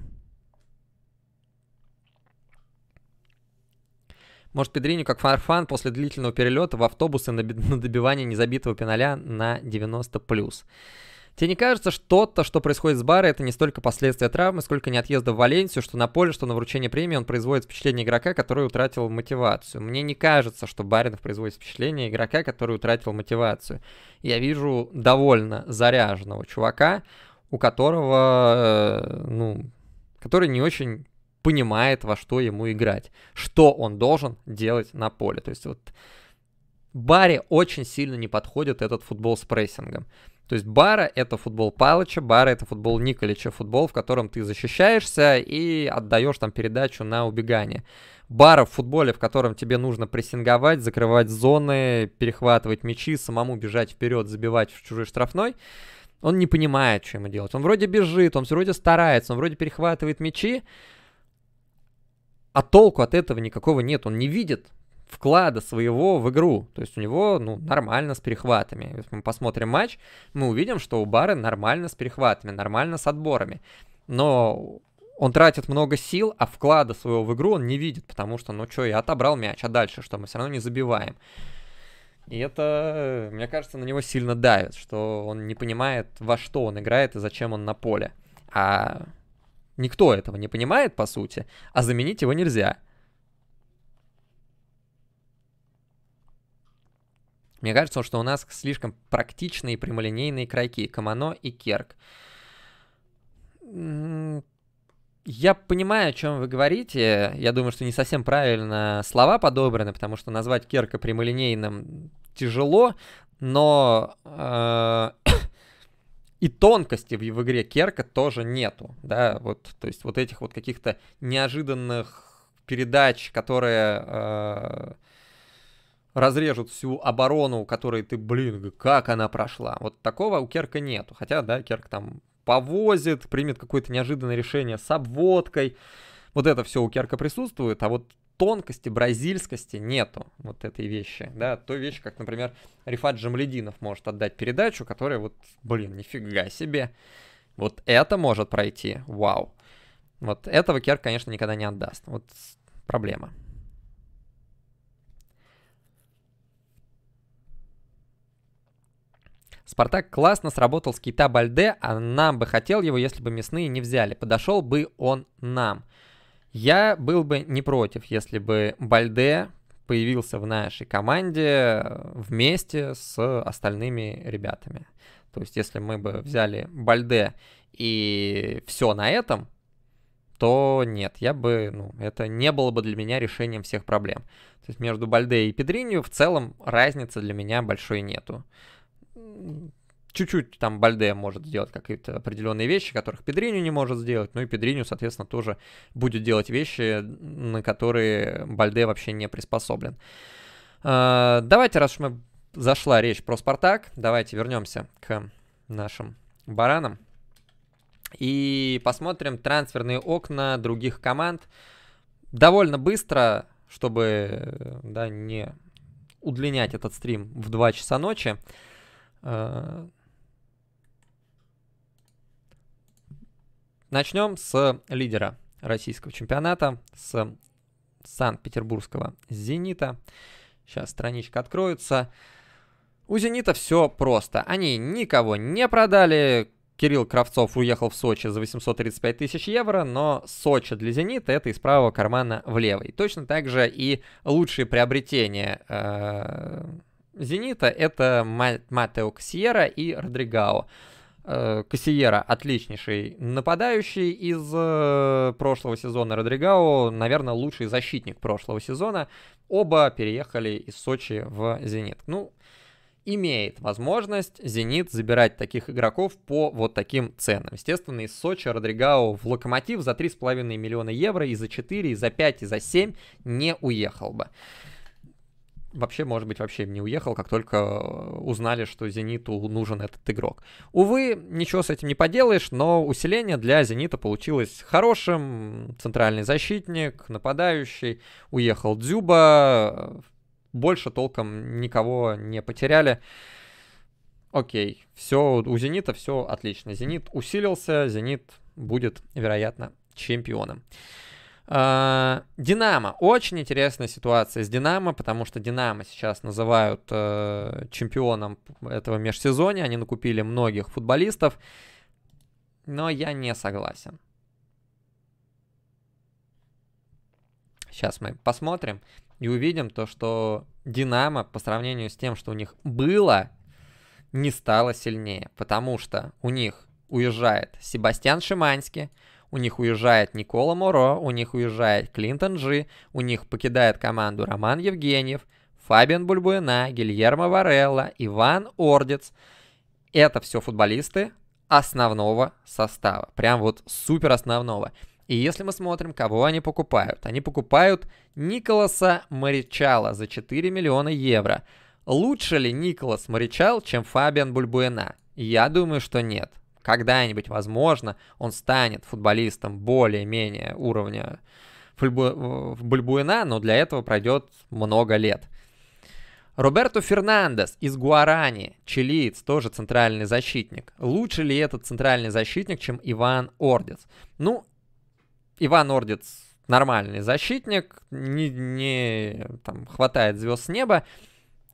Может, Педриню, как Фарфан, после длительного перелета в автобусы на, добивание незабитого пеналя на 90+. Тебе не кажется, что-то, что происходит с Барри, это не столько последствия травмы, сколько не отъезда в Валенсию, что на поле, что на вручение премии он производит впечатление игрока, который утратил мотивацию. Мне не кажется, что Баринов производит впечатление игрока, который утратил мотивацию. Я вижу довольно заряженного чувака, у которого, э, ну, который не очень понимает, во что ему играть, что он должен делать на поле. То есть вот Баре очень сильно не подходит этот футбол с прессингом. То есть бара — это футбол Палыча, бара — это футбол Николича, футбол, в котором ты защищаешься и отдаешь там передачу на убегание. Бара в футболе, в котором тебе нужно прессинговать, закрывать зоны, перехватывать мячи, самому бежать вперед, забивать в чужой штрафной, он не понимает, что ему делать. Он вроде бежит, он вроде старается, он вроде перехватывает мячи, а толку от этого никакого нет. Он не видит, вклада своего в игру. То есть у него ну, нормально с перехватами. Если мы посмотрим матч, мы увидим, что у Бары нормально с перехватами, нормально с отборами. Но он тратит много сил, а вклада своего в игру он не видит, потому что, ну что, я отобрал мяч, а дальше что, мы все равно не забиваем. И это, мне кажется, на него сильно давит, что он не понимает, во что он играет и зачем он на поле. А никто этого не понимает, по сути, а заменить его нельзя. Мне кажется, что у нас слишком практичные прямолинейные крайки Камано и Керк. Я понимаю, о чем вы говорите. Я думаю, что не совсем правильно слова подобраны, потому что назвать Керка прямолинейным тяжело, но э, и тонкости в, в игре Керка тоже нету, да, вот, то есть вот этих вот каких-то неожиданных передач, которые э, разрежут всю оборону, которой ты, блин, как она прошла. Вот такого у Керка нету. Хотя, да, Керк там повозит, примет какое-то неожиданное решение с обводкой. Вот это все у Керка присутствует, а вот тонкости, бразильскости нету вот этой вещи, да, той вещи, как, например, Рифат Джамлединов может отдать передачу, которая вот, блин, нифига себе, вот это может пройти, вау. Вот этого Керк, конечно, никогда не отдаст, вот проблема. Спартак классно сработал с Кита Бальде, а нам бы хотел его, если бы мясные не взяли. Подошел бы он нам. Я был бы не против, если бы Бальде появился в нашей команде вместе с остальными ребятами. То есть, если мы бы взяли Бальде и все на этом, то нет, я бы, ну, это не было бы для меня решением всех проблем. То есть между Бальде и Педринью в целом разницы для меня большой нету чуть-чуть там Бальде может сделать какие-то определенные вещи, которых Педриню не может сделать, ну и Педриню, соответственно, тоже будет делать вещи, на которые Бальде вообще не приспособлен. А, давайте, раз уж мы зашла речь про Спартак, давайте вернемся к нашим баранам и посмотрим трансферные окна других команд. Довольно быстро, чтобы да, не удлинять этот стрим в 2 часа ночи. Э, Начнем с лидера российского чемпионата, с Санкт-Петербургского «Зенита». Сейчас страничка откроется. У «Зенита» все просто. Они никого не продали. Кирилл Кравцов уехал в Сочи за 835 тысяч евро, но Сочи для «Зенита» это из правого кармана в левый. Точно так же и лучшие приобретения э, Зенита это Матео Ксьера и Родригао. Э, Кассиера отличнейший нападающий из э, прошлого сезона. Родригао, наверное, лучший защитник прошлого сезона. Оба переехали из Сочи в Зенит. Ну, имеет возможность Зенит забирать таких игроков по вот таким ценам. Естественно, из Сочи Родригао в Локомотив за 3,5 миллиона евро и за 4, и за 5, и за 7 не уехал бы вообще, может быть, вообще не уехал, как только э, узнали, что «Зениту» нужен этот игрок. Увы, ничего с этим не поделаешь, но усиление для «Зенита» получилось хорошим. Центральный защитник, нападающий, уехал Дзюба, больше толком никого не потеряли. Окей, все, у «Зенита» все отлично. «Зенит» усилился, «Зенит» будет, вероятно, чемпионом. А, Динамо. Очень интересная ситуация с Динамо, потому что Динамо сейчас называют э, чемпионом этого межсезонья. Они накупили многих футболистов. Но я не согласен. Сейчас мы посмотрим и увидим то, что Динамо по сравнению с тем, что у них было, не стало сильнее. Потому что у них уезжает Себастьян Шиманский, у них уезжает Никола Моро, у них уезжает Клинтон Джи, у них покидает команду Роман Евгеньев, Фабиан Бульбуэна, Гильермо Варелла, Иван Ордец. Это все футболисты основного состава. Прям вот супер основного. И если мы смотрим, кого они покупают. Они покупают Николаса Маричала за 4 миллиона евро. Лучше ли Николас Маричал, чем Фабиан Бульбуэна? Я думаю, что нет когда-нибудь, возможно, он станет футболистом более-менее уровня Фульбу... Э, но для этого пройдет много лет. Роберто Фернандес из Гуарани, чилиец, тоже центральный защитник. Лучше ли этот центральный защитник, чем Иван Ордец? Ну, Иван Ордец нормальный защитник, не, не там, хватает звезд с неба,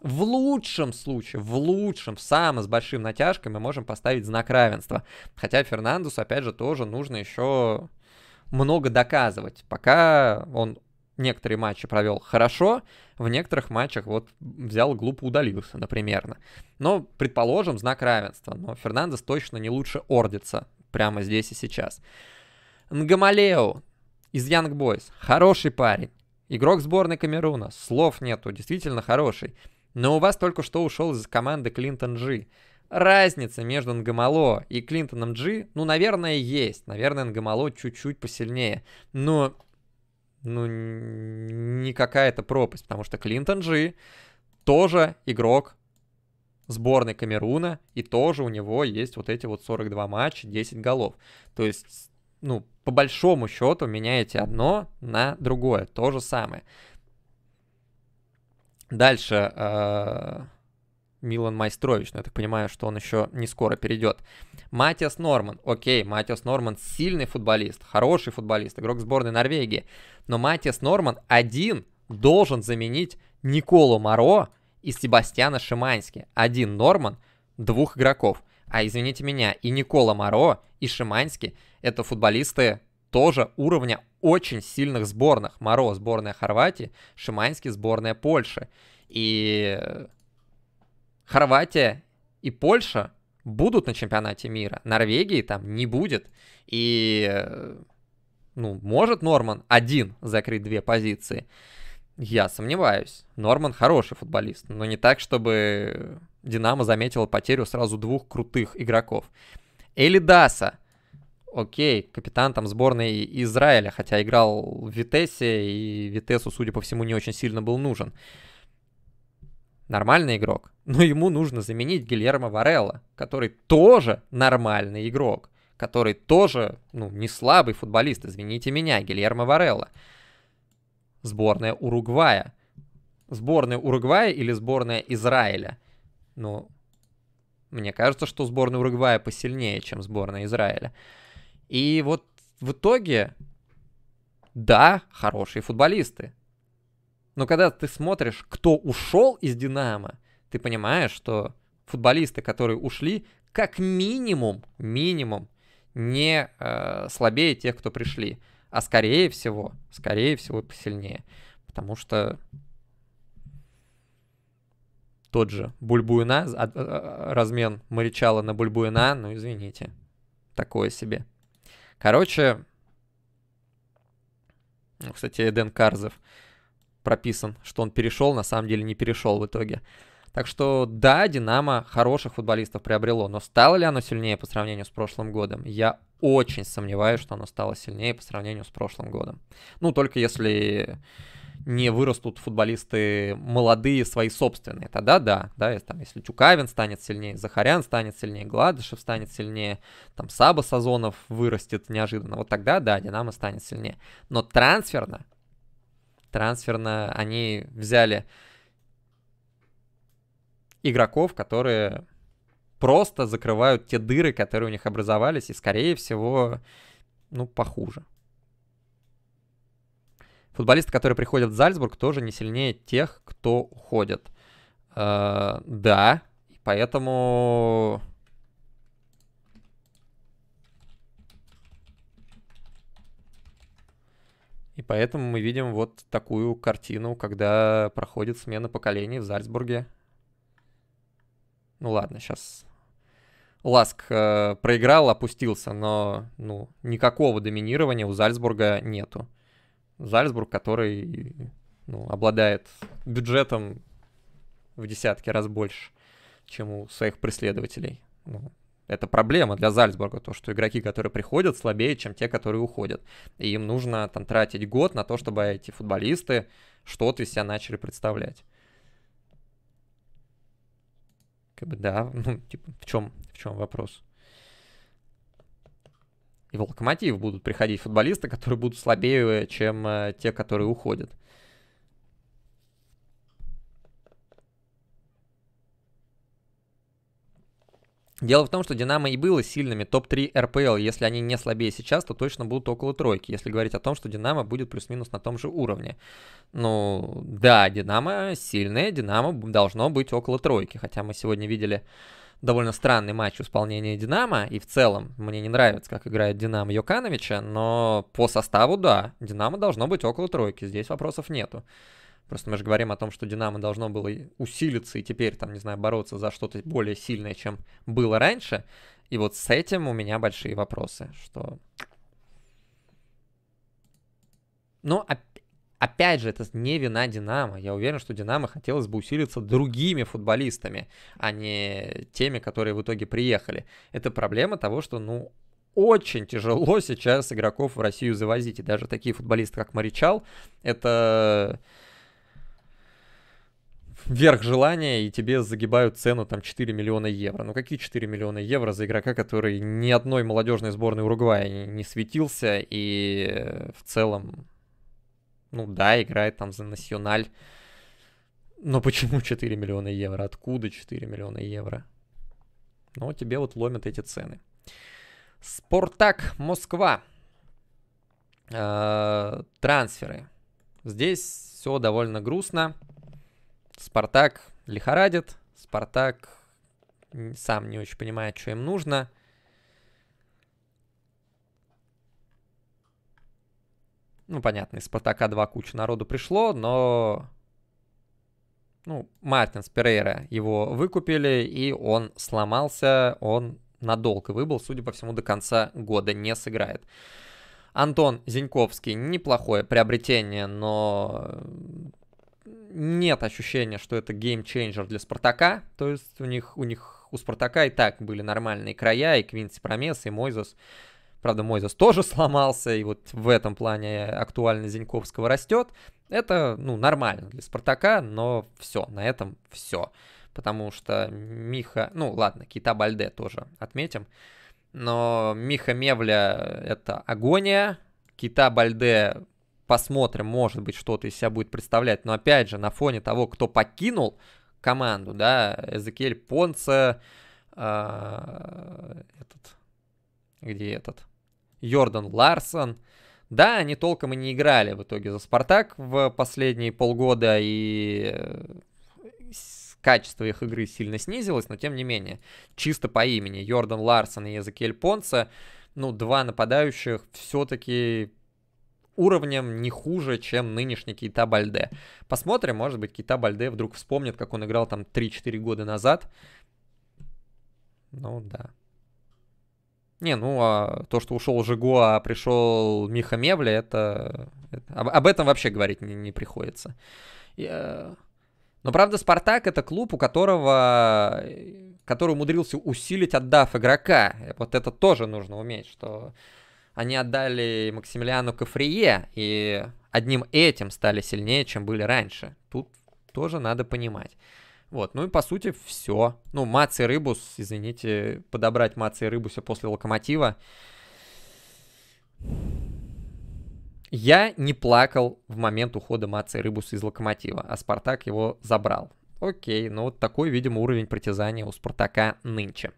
в лучшем случае, в лучшем, в самом с большим натяжкой мы можем поставить знак равенства. Хотя Фернандусу, опять же, тоже нужно еще много доказывать. Пока он некоторые матчи провел хорошо, в некоторых матчах вот взял глупо удалился, например. Но, предположим, знак равенства. Но Фернандес точно не лучше ордится прямо здесь и сейчас. Нгамалео из Young Boys. Хороший парень. Игрок сборной Камеруна. Слов нету. Действительно хороший. Но у вас только что ушел из команды Клинтон Джи. Разница между Нгамало и Клинтоном Джи, ну, наверное, есть. Наверное, Нгамало чуть-чуть посильнее. Но, ну, не какая-то пропасть, потому что Клинтон Джи тоже игрок сборной Камеруна, и тоже у него есть вот эти вот 42 матча, 10 голов. То есть, ну, по большому счету меняете одно на другое, то же самое. Дальше э, Милан Майстрович, но ну, я так понимаю, что он еще не скоро перейдет. Матиас Норман, окей, Матиас Норман сильный футболист, хороший футболист, игрок сборной Норвегии, но Матиас Норман один должен заменить Николу Моро и Себастьяна Шимански. Один Норман, двух игроков. А извините меня, и Никола Моро, и Шимански – это футболисты тоже уровня очень сильных сборных. Моро сборная Хорватии, Шиманский сборная Польши. И Хорватия и Польша будут на чемпионате мира. Норвегии там не будет. И, ну, может Норман один закрыть две позиции. Я сомневаюсь. Норман хороший футболист, но не так, чтобы Динамо заметила потерю сразу двух крутых игроков. Элидаса окей, капитан там сборной Израиля, хотя играл в Витесе, и Витесу, судя по всему, не очень сильно был нужен. Нормальный игрок. Но ему нужно заменить Гильермо Варелла, который тоже нормальный игрок, который тоже, ну, не слабый футболист, извините меня, Гильермо Варелла. Сборная Уругвая. Сборная Уругвая или сборная Израиля? Ну, мне кажется, что сборная Уругвая посильнее, чем сборная Израиля. И вот в итоге, да, хорошие футболисты. Но когда ты смотришь, кто ушел из Динамо, ты понимаешь, что футболисты, которые ушли, как минимум, минимум, не э, слабее тех, кто пришли, а скорее всего, скорее всего, посильнее. Потому что тот же Бульбуина, а, а, а, размен Маричала на Бульбуина, ну извините, такое себе. Короче, ну, кстати, Дэн Карзов прописан, что он перешел, на самом деле не перешел в итоге. Так что да, Динамо хороших футболистов приобрело, но стало ли оно сильнее по сравнению с прошлым годом? Я очень сомневаюсь, что оно стало сильнее по сравнению с прошлым годом. Ну, только если не вырастут футболисты молодые свои собственные. Тогда да, да, там, если Тюкавин станет сильнее, Захарян станет сильнее, Гладышев станет сильнее, там Саба Сазонов вырастет неожиданно, вот тогда да, Динамо станет сильнее. Но трансферно, трансферно они взяли игроков, которые просто закрывают те дыры, которые у них образовались, и, скорее всего, ну, похуже. Футболисты, которые приходят в Зальцбург, тоже не сильнее тех, кто уходит. Э, да, поэтому... И поэтому мы видим вот такую картину, когда проходит смена поколений в Зальцбурге. Ну ладно, сейчас Ласк э, проиграл, опустился, но ну, никакого доминирования у Зальцбурга нету. Зальцбург, который ну, обладает бюджетом в десятки раз больше, чем у своих преследователей. Ну, это проблема для Зальцбурга, то, что игроки, которые приходят, слабее, чем те, которые уходят. И им нужно там тратить год на то, чтобы эти футболисты что-то из себя начали представлять. Как бы да, ну, типа, в чем, в чем вопрос? И в Локомотив будут приходить футболисты, которые будут слабее, чем э, те, которые уходят. Дело в том, что Динамо и было сильными топ-3 РПЛ. Если они не слабее сейчас, то точно будут около тройки, если говорить о том, что Динамо будет плюс-минус на том же уровне. Ну, да, Динамо сильное, Динамо должно быть около тройки. Хотя мы сегодня видели довольно странный матч в исполнении Динамо, и в целом мне не нравится, как играет Динамо Йокановича, но по составу, да, Динамо должно быть около тройки, здесь вопросов нету. Просто мы же говорим о том, что Динамо должно было усилиться и теперь, там, не знаю, бороться за что-то более сильное, чем было раньше. И вот с этим у меня большие вопросы, что... Но ну, опять а Опять же, это не вина Динамо. Я уверен, что Динамо хотелось бы усилиться другими футболистами, а не теми, которые в итоге приехали. Это проблема того, что, ну, очень тяжело сейчас игроков в Россию завозить. И даже такие футболисты, как Маричал, это верх желания, и тебе загибают цену там 4 миллиона евро. Ну какие 4 миллиона евро за игрока, который ни одной молодежной сборной Уругвая не светился, и э, в целом ну да, играет там за Националь. Но почему 4 миллиона евро? Откуда 4 миллиона евро? Но ну, тебе вот ломят эти цены. Спартак Москва. Э-э, а, трансферы. Здесь все довольно грустно. Спартак лихорадит. Спартак сам не очень понимает, что им нужно. Ну, понятно, из Спартака 2 куча народу пришло, но... Ну, Мартинс Перейра его выкупили, и он сломался, он надолго выбыл, судя по всему, до конца года не сыграет. Антон Зиньковский неплохое приобретение, но нет ощущения, что это геймчейнджер для Спартака. То есть у них, у них у Спартака и так были нормальные края, и Квинси Промес, и Мойзес. Правда, Мойзес тоже сломался, и вот в этом плане актуальность Зиньковского растет. Это, ну, нормально для Спартака, но все, на этом все. Потому что Миха, ну ладно, Кита Бальде тоже отметим, но Миха Мевля это агония, Кита Бальде посмотрим, может быть, что-то из себя будет представлять, но опять же, на фоне того, кто покинул команду, да, Эзекель Понце, а, этот, где этот, Йордан Ларсон. Да, они толком и не играли в итоге за Спартак в последние полгода, и э, качество их игры сильно снизилось, но тем не менее, чисто по имени Йордан Ларсон и Языкель Понца, ну, два нападающих все-таки уровнем не хуже, чем нынешний Кита Бальде. Посмотрим, может быть, Кита Бальде вдруг вспомнит, как он играл там 3-4 года назад. Ну да. Не, ну а то, что ушел Жиго, а пришел Миха Мевля, это... Об, об этом вообще говорить не, не приходится. Э, но правда, Спартак это клуб, у которого который умудрился усилить, отдав игрока. Вот это тоже нужно уметь, что они отдали Максимилиану Кафрие, и одним этим стали сильнее, чем были раньше. Тут тоже надо понимать. Вот, ну и по сути все. Ну, Мац и Рыбус, извините, подобрать Мац и Рыбуса после Локомотива. Я не плакал в момент ухода Маца и Рыбуса из Локомотива, а Спартак его забрал. Окей, ну вот такой, видимо, уровень притязания у Спартака нынче.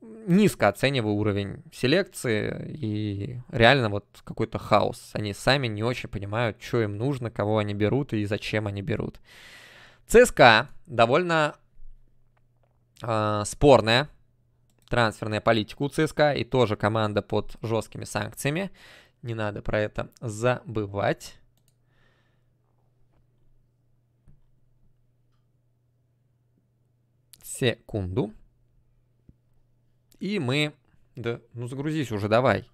Низко оцениваю уровень селекции и реально вот какой-то хаос. Они сами не очень понимают, что им нужно, кого они берут и зачем они берут. ЦСКА довольно э, спорная трансферная политика у ЦСКА и тоже команда под жесткими санкциями. Не надо про это забывать. Секунду. И мы... Да, ну загрузись уже, давай.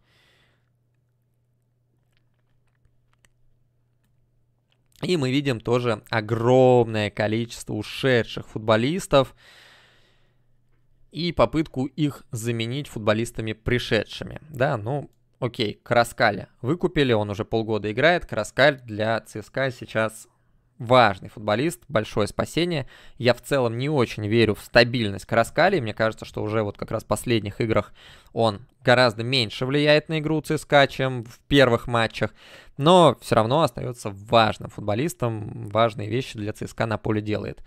И мы видим тоже огромное количество ушедших футболистов и попытку их заменить футболистами пришедшими. Да, ну, окей, Караскаля выкупили, он уже полгода играет. Караскаль для ЦСКА сейчас важный футболист, большое спасение. Я в целом не очень верю в стабильность Караскали. Мне кажется, что уже вот как раз в последних играх он гораздо меньше влияет на игру ЦСКА, чем в первых матчах но все равно остается важным футболистом, важные вещи для ЦСКА на поле делает.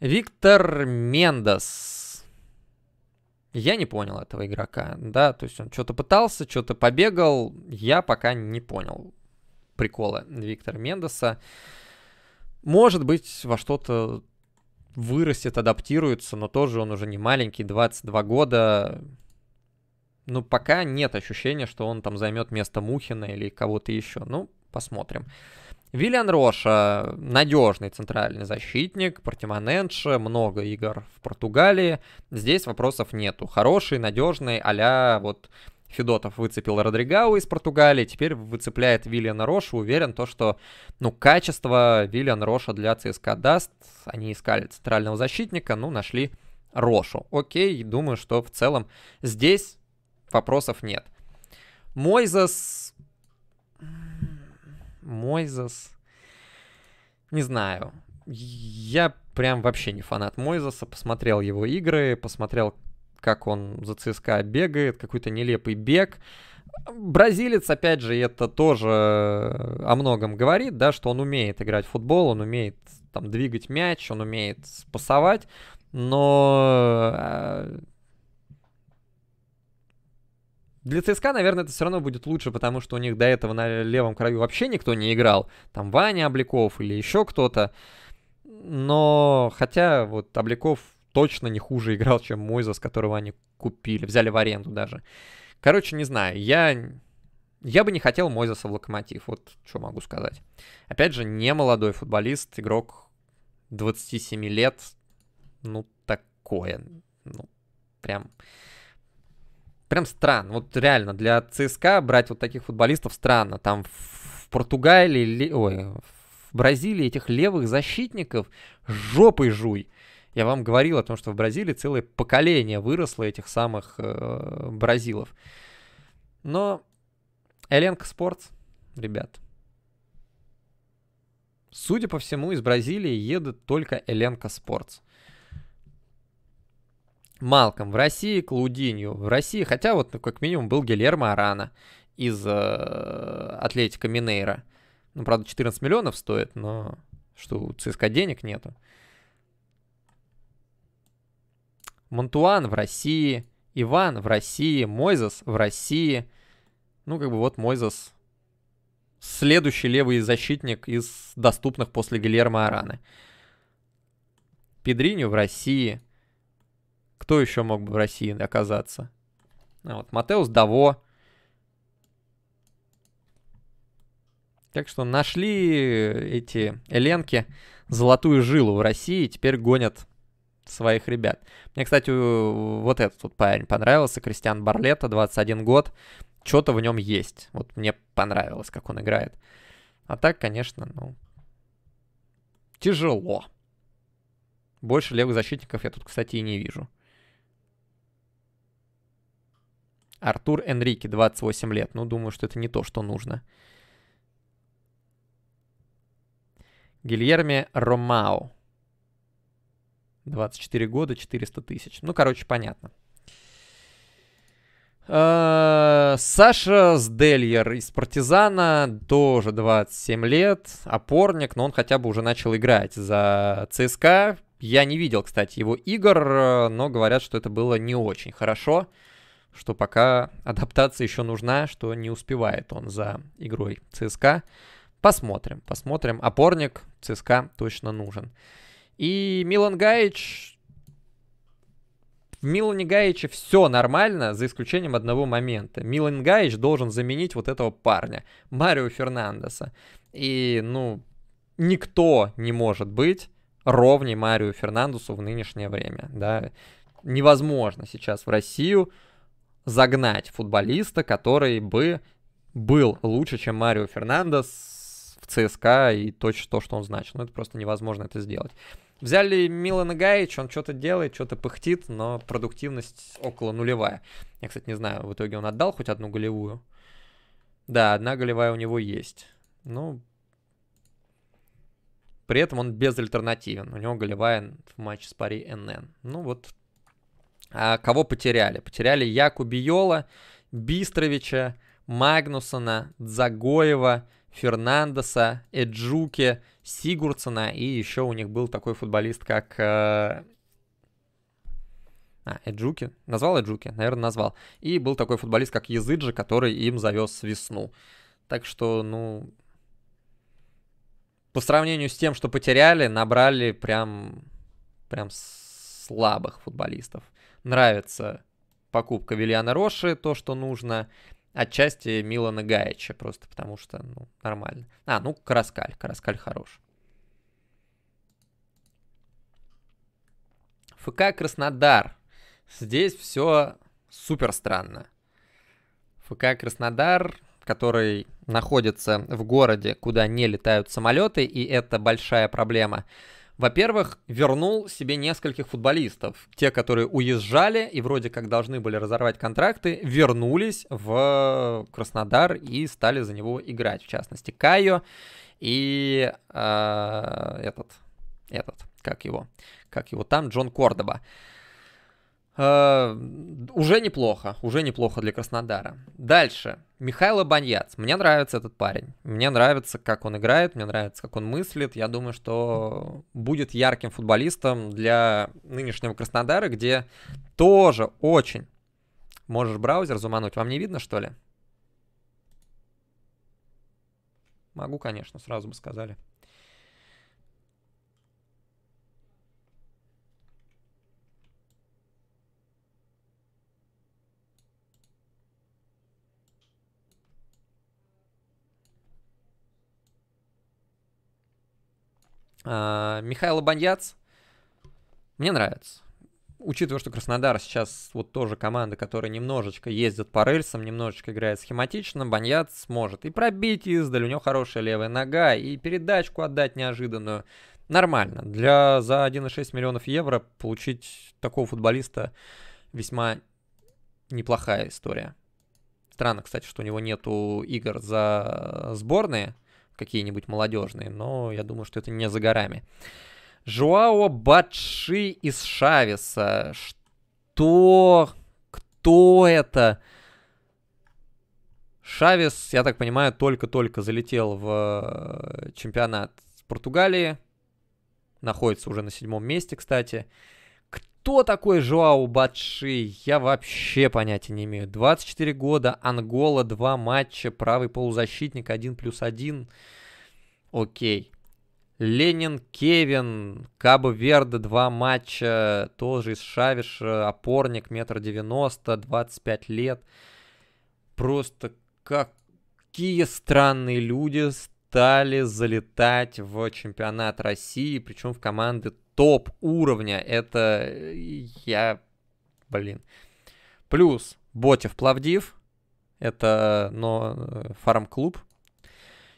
Виктор Мендес. Я не понял этого игрока, да, то есть он что-то пытался, что-то побегал, я пока не понял прикола Виктора Мендеса. Может быть, во что-то вырастет, адаптируется, но тоже он уже не маленький, 22 года, ну, пока нет ощущения, что он там займет место Мухина или кого-то еще. Ну, посмотрим. Виллиан Роша, э, надежный центральный защитник, Портимоненше, много игр в Португалии. Здесь вопросов нету. Хороший, надежный, а вот Федотов выцепил Родригау из Португалии, теперь выцепляет Виллиана Роша. Уверен, то, что ну, качество Виллиан Роша для ЦСКА даст. Они искали центрального защитника, ну, нашли Рошу. Окей, думаю, что в целом здесь вопросов нет. Мойзас... Мойзас... Не знаю. Я прям вообще не фанат Мойзаса. Посмотрел его игры, посмотрел, как он за ЦСКА бегает, какой-то нелепый бег. Бразилец, опять же, это тоже э, о многом говорит, да, что он умеет играть в футбол, он умеет там двигать мяч, он умеет спасовать, но э, для ЦСКА, наверное, это все равно будет лучше, потому что у них до этого на левом краю вообще никто не играл. Там Ваня Обликов или еще кто-то. Но хотя вот Обликов точно не хуже играл, чем Мойзас, которого они купили, взяли в аренду даже. Короче, не знаю, я... Я бы не хотел Мойзаса в Локомотив, вот что могу сказать. Опять же, не молодой футболист, игрок 27 лет, ну, такое, ну, прям прям странно. Вот реально, для ЦСКА брать вот таких футболистов странно. Там в Португалии, ле... ой, в Бразилии этих левых защитников жопой жуй. Я вам говорил о том, что в Бразилии целое поколение выросло этих самых э, бразилов. Но Эленко Спортс, ребят. Судя по всему, из Бразилии едут только Эленко Спортс. Малком в России, Клаудинью в России, хотя вот ну, как минимум был Гильермо Арана из э, Атлетика Минейра. Ну, правда, 14 миллионов стоит, но что, у ЦСКА денег нету. Монтуан в России, Иван в России, Мойзес в России. Ну, как бы вот Мойзес следующий левый защитник из доступных после Гильермо Араны. Педриню в России, кто еще мог бы в России оказаться? Ну вот, Матеус Даво. Так что нашли эти эленки золотую жилу в России, и теперь гонят своих ребят. Мне, кстати, вот этот вот парень понравился, Кристиан Барлета, 21 год. Что-то в нем есть. Вот мне понравилось, как он играет. А так, конечно, ну, тяжело. Больше левых защитников я тут, кстати, и не вижу. Артур Энрике, 28 лет. Ну, думаю, что это не то, что нужно. Гильерме Ромао. 24 года, 400 тысяч. Ну, короче, понятно. А, Саша Сдельер из Партизана, тоже 27 лет, опорник, но он хотя бы уже начал играть за ЦСКА. Я не видел, кстати, его игр, но говорят, что это было не очень хорошо. Хорошо что пока адаптация еще нужна, что не успевает он за игрой ЦСКА. Посмотрим, посмотрим. Опорник ЦСКА точно нужен. И Милан Гаич... В Милане Гаиче все нормально, за исключением одного момента. Милан Гаич должен заменить вот этого парня, Марио Фернандеса. И, ну, никто не может быть ровней Марио Фернандесу в нынешнее время, да. Невозможно сейчас в Россию загнать футболиста, который бы был лучше, чем Марио Фернандес в ЦСКА и точно то, что он значит. Ну, это просто невозможно это сделать. Взяли Милана Гаич, он что-то делает, что-то пыхтит, но продуктивность около нулевая. Я, кстати, не знаю, в итоге он отдал хоть одну голевую. Да, одна голевая у него есть. Ну, при этом он безальтернативен. У него голевая в матче с Пари НН. Ну вот, а кого потеряли? Потеряли Яку Бистровича, Магнусона, Дзагоева, Фернандеса, Эджуки, Сигурцена и еще у них был такой футболист, как... Э, а, Эджуки? Назвал Эджуки? Наверное, назвал. И был такой футболист, как Языджи, который им завез весну. Так что, ну... По сравнению с тем, что потеряли, набрали прям... прям слабых футболистов нравится покупка Вильяна Роши, то, что нужно. Отчасти Милана Гаича, просто потому что, ну, нормально. А, ну, Караскаль. Караскаль хорош. ФК Краснодар. Здесь все супер странно. ФК Краснодар, который находится в городе, куда не летают самолеты, и это большая проблема. Во-первых, вернул себе нескольких футболистов. Те, которые уезжали и вроде как должны были разорвать контракты, вернулись в Краснодар и стали за него играть. В частности, Кайо и э, этот, этот, как его, как его там, Джон Кордоба. Э, уже неплохо, уже неплохо для Краснодара. Дальше. Михайло Баньяц. Мне нравится этот парень. Мне нравится, как он играет, мне нравится, как он мыслит. Я думаю, что будет ярким футболистом для нынешнего Краснодара, где тоже очень... Можешь браузер зумануть. Вам не видно, что ли? Могу, конечно, сразу бы сказали. А, Михаил Абаньяц мне нравится. Учитывая, что Краснодар сейчас вот тоже команда, которая немножечко ездит по рельсам, немножечко играет схематично, Баньяц сможет и пробить издаль, у него хорошая левая нога, и передачку отдать неожиданную. Нормально. Для за 1,6 миллионов евро получить такого футболиста весьма неплохая история. Странно, кстати, что у него нету игр за сборные, какие-нибудь молодежные, но я думаю, что это не за горами. Жуао Батши из Шависа. Что? Кто это? Шавис, я так понимаю, только-только залетел в э, чемпионат Португалии. Находится уже на седьмом месте, кстати. Кто такой Жуау Батши? Я вообще понятия не имею. 24 года, Ангола, два матча, правый полузащитник, один плюс один, Окей. Ленин, Кевин, Кабо Верде, 2 матча, тоже из Шавиша, опорник, метр девяносто, 25 лет. Просто какие странные люди стали залетать в чемпионат России, причем в команды топ уровня. Это э, я... Блин. Плюс Ботев Плавдив. Это но э, фарм-клуб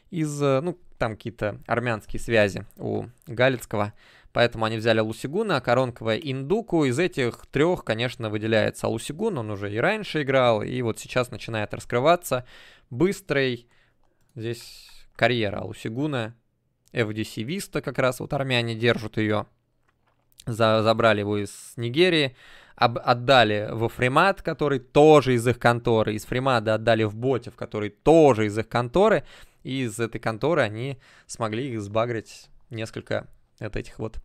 из, э, ну, там какие-то армянские связи у Галицкого. Поэтому они взяли Лусигуна, Коронкова и Индуку. Из этих трех, конечно, выделяется Лусигун. Он уже и раньше играл, и вот сейчас начинает раскрываться. Быстрый. Здесь карьера Лусигуна. FDC Виста как раз, вот армяне держат ее за, забрали его из Нигерии, об, отдали во Фримат, который тоже из их конторы, из Фримада отдали в Ботев, который тоже из их конторы, и из этой конторы они смогли их сбагрить несколько от этих вот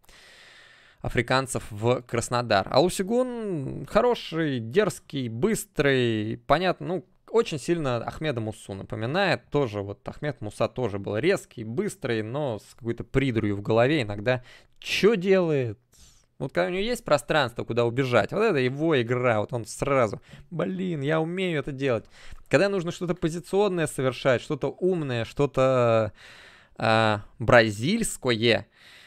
африканцев в Краснодар. А Лусигун хороший, дерзкий, быстрый, понятно, ну, очень сильно Ахмеда Мусу напоминает. Тоже вот Ахмед Муса тоже был резкий, быстрый, но с какой-то придурью в голове. Иногда что делает, вот когда у него есть пространство, куда убежать, вот это его игра, вот он сразу, блин, я умею это делать. Когда нужно что-то позиционное совершать, что-то умное, что-то э, бразильское,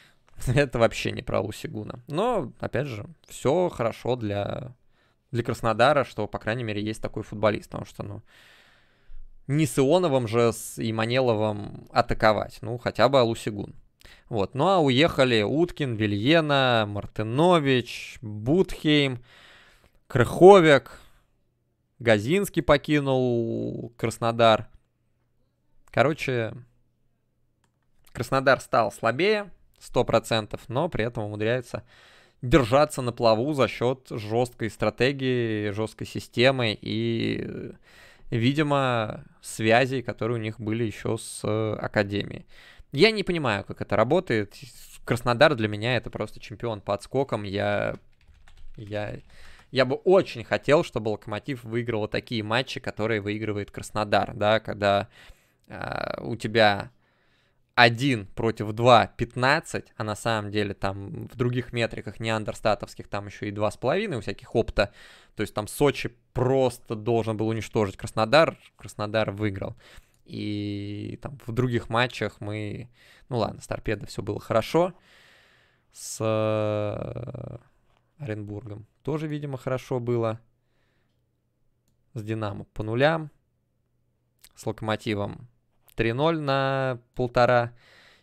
это вообще не про Лусигуна. Но, опять же, все хорошо для, для Краснодара, что, по крайней мере, есть такой футболист, потому что, ну, не с Ионовым же с Иманеловым атаковать, ну, хотя бы Лусигун. Вот. Ну а уехали Уткин, Вильена, Мартынович, Бутхейм, Крыховик, Газинский покинул Краснодар. Короче, Краснодар стал слабее, 100%, но при этом умудряется держаться на плаву за счет жесткой стратегии, жесткой системы и, видимо, связей, которые у них были еще с э, Академией. Я не понимаю, как это работает. Краснодар для меня это просто чемпион по отскокам. Я, я, я бы очень хотел, чтобы Локомотив выиграл такие матчи, которые выигрывает Краснодар, да, когда э, у тебя 1 против 2, 15, а на самом деле там в других метриках, неандерстатовских там еще и 2,5 у всяких опта. То есть там Сочи просто должен был уничтожить Краснодар, Краснодар выиграл. И там в других матчах мы... Ну ладно, с торпедо все было хорошо. С э, Оренбургом тоже, видимо, хорошо было. С Динамо по нулям. С Локомотивом 3-0 на полтора.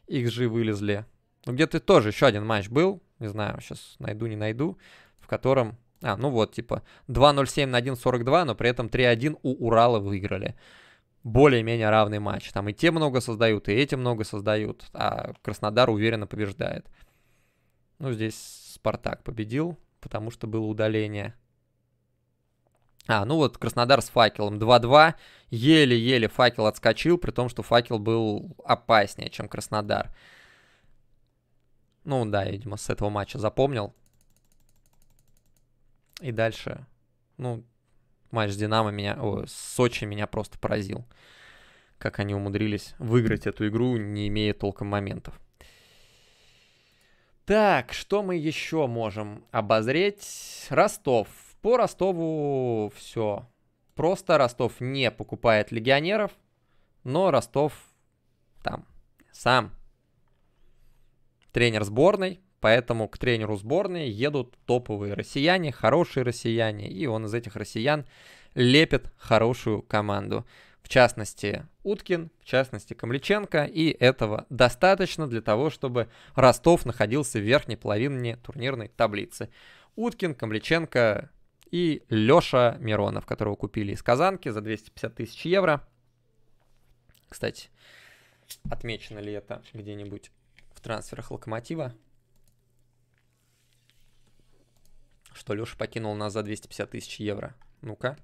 XG вылезли. Ну, где-то тоже еще один матч был. Не знаю, сейчас найду, не найду. В котором... А, ну вот, типа 2.07 на 1.42, но при этом 3-1 у Урала выиграли более-менее равный матч. Там и те много создают, и эти много создают, а Краснодар уверенно побеждает. Ну, здесь Спартак победил, потому что было удаление. А, ну вот Краснодар с факелом 2-2. Еле-еле факел отскочил, при том, что факел был опаснее, чем Краснодар. Ну да, видимо, с этого матча запомнил. И дальше, ну, матч с Динамо меня, о, с Сочи меня просто поразил. Как они умудрились выиграть эту игру, не имея толком моментов. Так, что мы еще можем обозреть? Ростов. По Ростову все. Просто Ростов не покупает легионеров, но Ростов там сам тренер сборной, Поэтому к тренеру сборной едут топовые россияне, хорошие россияне, и он из этих россиян лепит хорошую команду. В частности, Уткин, в частности, Камличенко, и этого достаточно для того, чтобы Ростов находился в верхней половине турнирной таблицы. Уткин, Камличенко и Леша Миронов, которого купили из Казанки за 250 тысяч евро. Кстати, отмечено ли это где-нибудь в трансферах Локомотива? что Леша покинул нас за 250 тысяч евро. Ну-ка.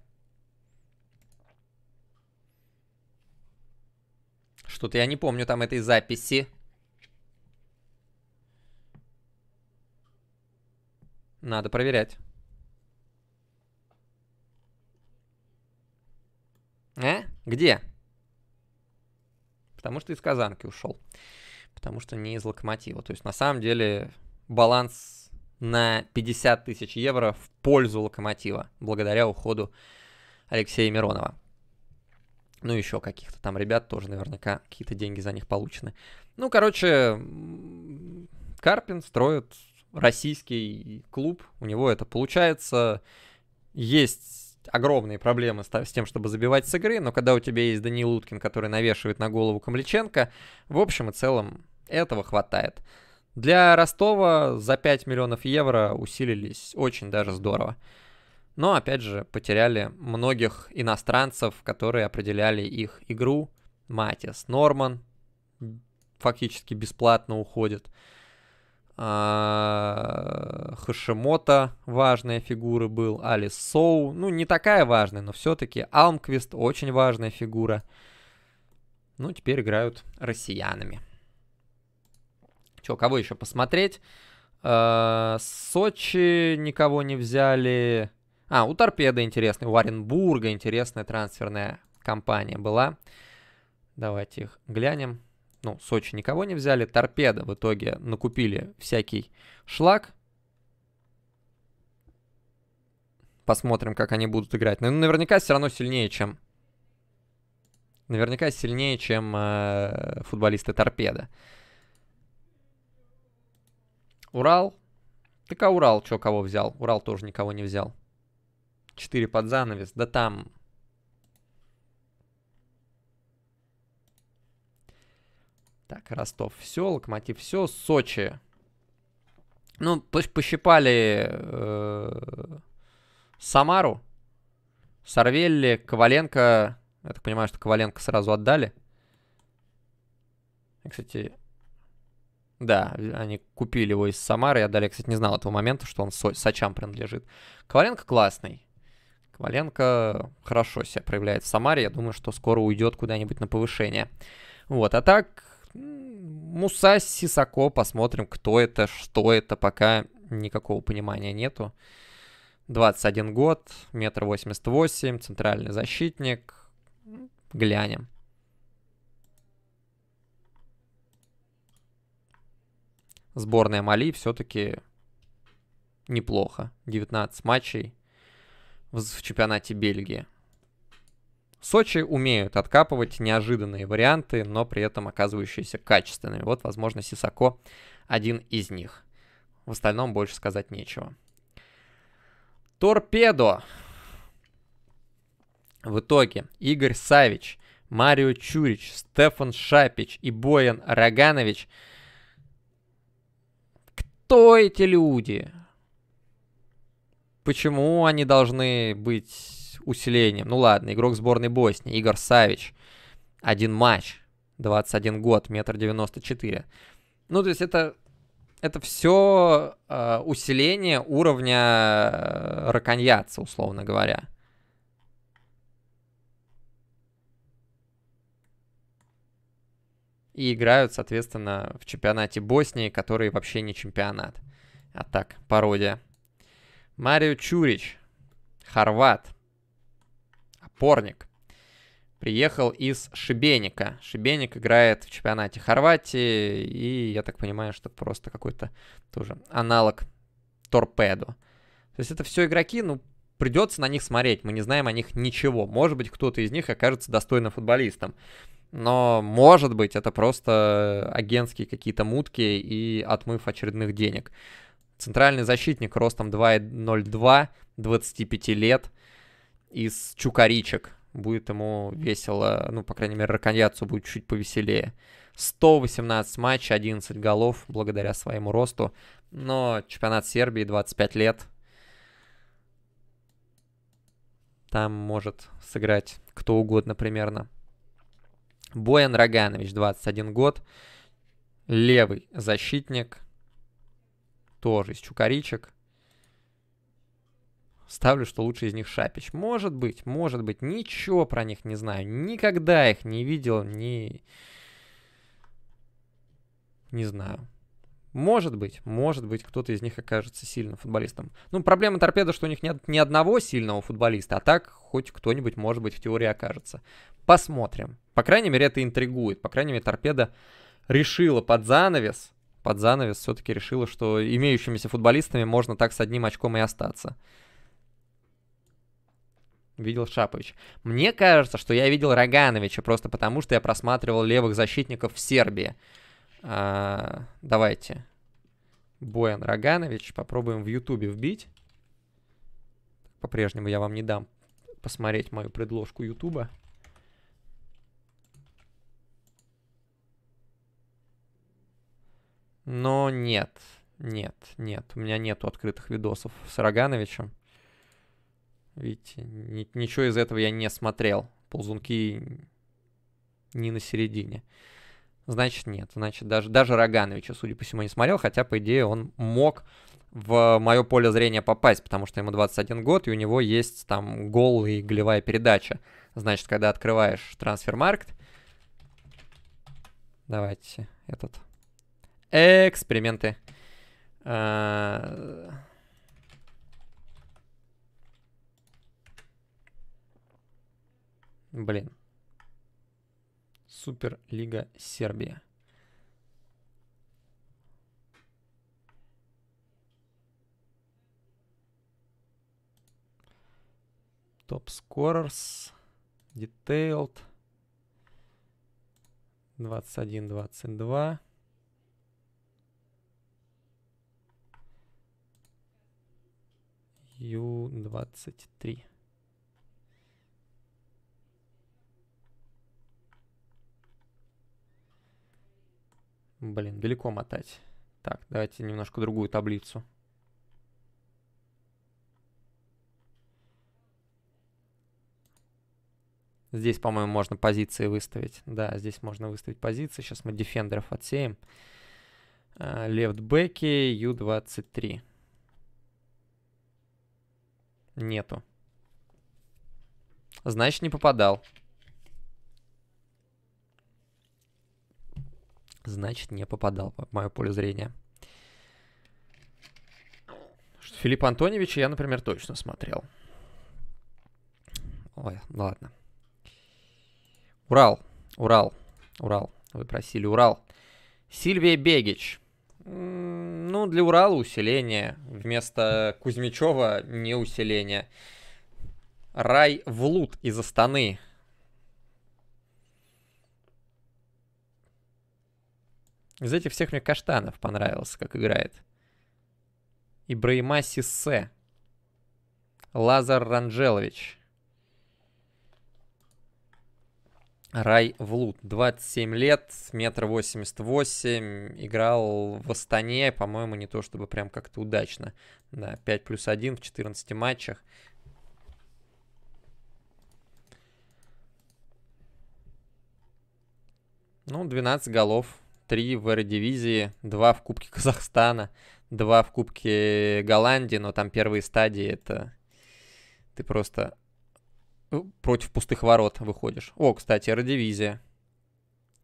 Что-то я не помню там этой записи. Надо проверять. Э? Где? Потому что из Казанки ушел. Потому что не из Локомотива. То есть на самом деле баланс на 50 тысяч евро в пользу локомотива благодаря уходу Алексея Миронова. Ну, еще каких-то там ребят тоже наверняка какие-то деньги за них получены. Ну, короче, Карпин строит российский клуб, у него это получается. Есть огромные проблемы с тем, чтобы забивать с игры, но когда у тебя есть Даниил Уткин, который навешивает на голову Камличенко, в общем и целом этого хватает. Для Ростова за 5 миллионов евро усилились очень даже здорово. Но, опять же, потеряли многих иностранцев, которые определяли их игру. Матис, Норман фактически бесплатно уходит. А, Хашимота важная фигура был, Алис Соу, ну не такая важная, но все-таки Алмквист очень важная фигура. Ну, теперь играют россиянами. Че, кого еще посмотреть? Э, Сочи никого не взяли. А, у Торпеда интересный, у Оренбурга интересная трансферная компания была. Давайте их глянем. Ну, Сочи никого не взяли. Торпеда в итоге накупили всякий шлак. Посмотрим, как они будут играть. Но ну, наверняка все равно сильнее, чем... Наверняка сильнее, чем э, футболисты Торпеда. Урал. Так а Урал что, кого взял? Урал тоже никого не взял. Четыре под занавес. Да там... Так, Ростов все, Локомотив все, Сочи. Ну, пощипали э, Самару, Сорвелли, Коваленко. Я так понимаю, что Коваленко сразу отдали. кстати, да, э, они купили его из Самары. Я, далее, кстати, не знал этого момента, что он со- Сачам принадлежит. Коваленко классный. Коваленко хорошо себя проявляет в Самаре. Я думаю, что скоро уйдет куда-нибудь на повышение. Вот, а так... Муса Сисако, посмотрим, кто это, что это, пока никакого понимания нету. 21 год, метр восемьдесят восемь, центральный защитник. Глянем. сборная Мали все-таки неплохо. 19 матчей в, в чемпионате Бельгии. Сочи умеют откапывать неожиданные варианты, но при этом оказывающиеся качественными. Вот, возможно, Сисако один из них. В остальном больше сказать нечего. Торпедо. В итоге Игорь Савич, Марио Чурич, Стефан Шапич и Боян Роганович – кто эти люди? Почему они должны быть усилением? Ну ладно, игрок сборной Боснии, Игорь Савич. Один матч, 21 год, метр девяносто четыре. Ну, то есть это, это все э, усиление уровня э, раконьяца, условно говоря. и играют, соответственно, в чемпионате Боснии, который вообще не чемпионат, а так, пародия. Марио Чурич, хорват, опорник, приехал из Шибеника. Шибеник играет в чемпионате Хорватии, и я так понимаю, что просто какой-то тоже аналог торпедо. То есть это все игроки, ну, придется на них смотреть, мы не знаем о них ничего. Может быть, кто-то из них окажется достойным футболистом но, может быть, это просто агентские какие-то мутки и отмыв очередных денег. Центральный защитник ростом 2.02, 25 лет, из Чукаричек. Будет ему весело, ну, по крайней мере, Раконьяцу будет чуть повеселее. 118 матчей, 11 голов благодаря своему росту. Но чемпионат Сербии 25 лет. Там может сыграть кто угодно примерно. Боян Роганович, 21 год, левый защитник, тоже из Чукаричек. Ставлю, что лучше из них Шапич. Может быть, может быть, ничего про них не знаю. Никогда их не видел, ни... Не знаю. Может быть, может быть, кто-то из них окажется сильным футболистом. Ну, проблема торпеда, что у них нет ни одного сильного футболиста, а так хоть кто-нибудь, может быть, в теории окажется. Посмотрим. По крайней мере, это интригует. По крайней мере, торпеда решила под занавес, под занавес все-таки решила, что имеющимися футболистами можно так с одним очком и остаться. Видел Шапович. Мне кажется, что я видел Рогановича просто потому, что я просматривал левых защитников в Сербии. А, давайте. Боян Роганович. Попробуем в Ютубе вбить. По-прежнему я вам не дам посмотреть мою предложку Ютуба. Но нет, нет, нет. У меня нету открытых видосов с Рогановичем. Видите, ни- ничего из этого я не смотрел. Ползунки не на середине. Значит, нет. Значит, даже, даже Рогановича, судя по всему, не смотрел, хотя, по идее, он мог в мое поле зрения попасть, потому что ему 21 год, и у него есть там гол и голевая передача. Значит, когда открываешь трансфер-маркет... Давайте этот Эксперименты. Э, блин. Суперлига Сербия. Топ Двадцать один, двадцать два. Q23. Блин, далеко мотать. Так, давайте немножко другую таблицу. Здесь, по-моему, можно позиции выставить. Да, здесь можно выставить позиции. Сейчас мы дефендеров отсеем. А, Левтбеки U23. Нету. Значит, не попадал. Значит, не попадал, в мое поле зрения. Филиппа Антоновича я, например, точно смотрел. Ой, ладно. Урал, Урал, Урал. Вы просили Урал. Сильвия Бегич. Ну, для Урала усиление. Вместо Кузьмичева не усиление. Рай в лут из Астаны. Из этих всех мне Каштанов понравился, как играет. Ибраима Сиссе. Лазар Ранжелович Рай Влуд, 27 лет, метр восемьдесят восемь, играл в Астане, по-моему, не то чтобы прям как-то удачно. Да, 5 плюс 1 в 14 матчах. Ну, 12 голов, 3 в Эрдивизии, 2 в Кубке Казахстана, 2 в Кубке Голландии, но там первые стадии это ты просто Э, против пустых ворот выходишь. О, кстати, Родивизия.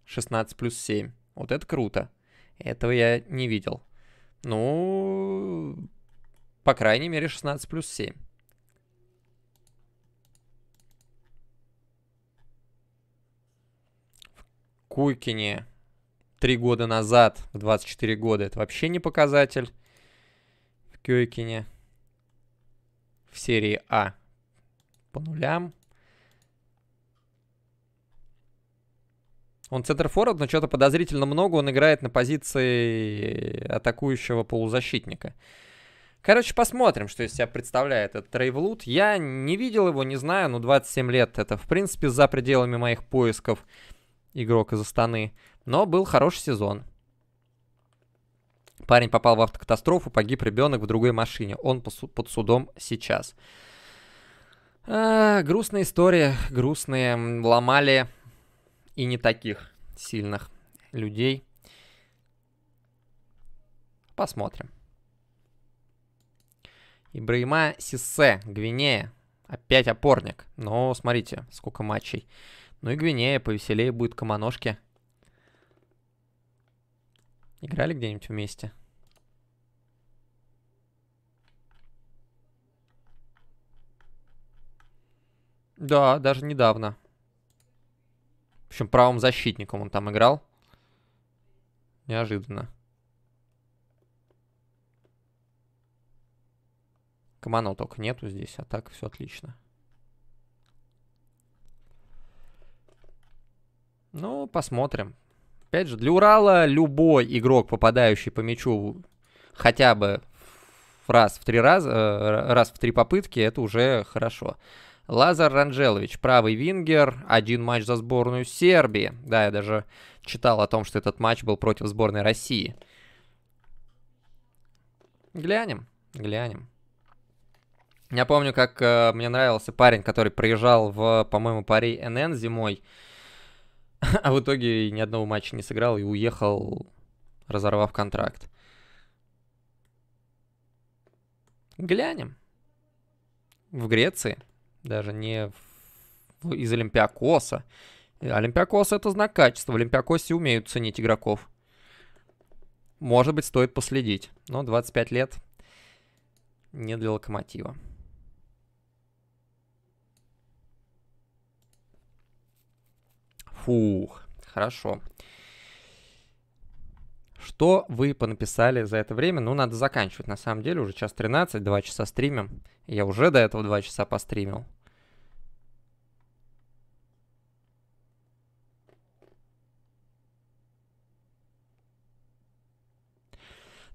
16 плюс 7. Вот это круто. Этого я не видел. Ну, по крайней мере, 16 плюс 7. В Куйкине 3 года назад, в 24 года, это вообще не показатель. В Кюйкине в серии А по нулям. Он центрфорвард, но что-то подозрительно много он играет на позиции атакующего полузащитника. Короче, посмотрим, что из себя представляет этот Трейвлут. Я не видел его, не знаю, но 27 лет это, в принципе, за пределами моих поисков игрок из Астаны. Но был хороший сезон. Парень попал в автокатастрофу, погиб ребенок в другой машине. Он под судом Сейчас. А, грустная история, грустные. Ломали и не таких сильных людей. Посмотрим. Ибраима Сисе, Гвинея. Опять опорник. Но смотрите, сколько матчей. Ну и Гвинея повеселее будет Комоножки. Играли где-нибудь вместе? Да, даже недавно. В общем, правым защитником он там играл. Неожиданно. Камано только нету здесь, а так все отлично. Ну, посмотрим. Опять же, для Урала любой игрок, попадающий по мячу хотя бы раз в три раза, э, раз в три попытки, это уже хорошо. Лазар Ранжелович, правый вингер, один матч за сборную Сербии. Да, я даже читал о том, что этот матч был против сборной России. Глянем, глянем. Я помню, как э, мне нравился парень, который приезжал в, по-моему, пари НН зимой, а в итоге ни одного матча не сыграл и уехал, разорвав контракт. Глянем. В Греции даже не в, из Олимпиакоса. Э, Олимпиакос это знак качества. В Олимпиакосе умеют ценить игроков. Может быть, стоит последить. Но 25 лет не для локомотива. Фух, хорошо. Что вы понаписали за это время? Ну, надо заканчивать, на самом деле, уже час 13, 2 часа стримим. Я уже до этого 2 часа постримил.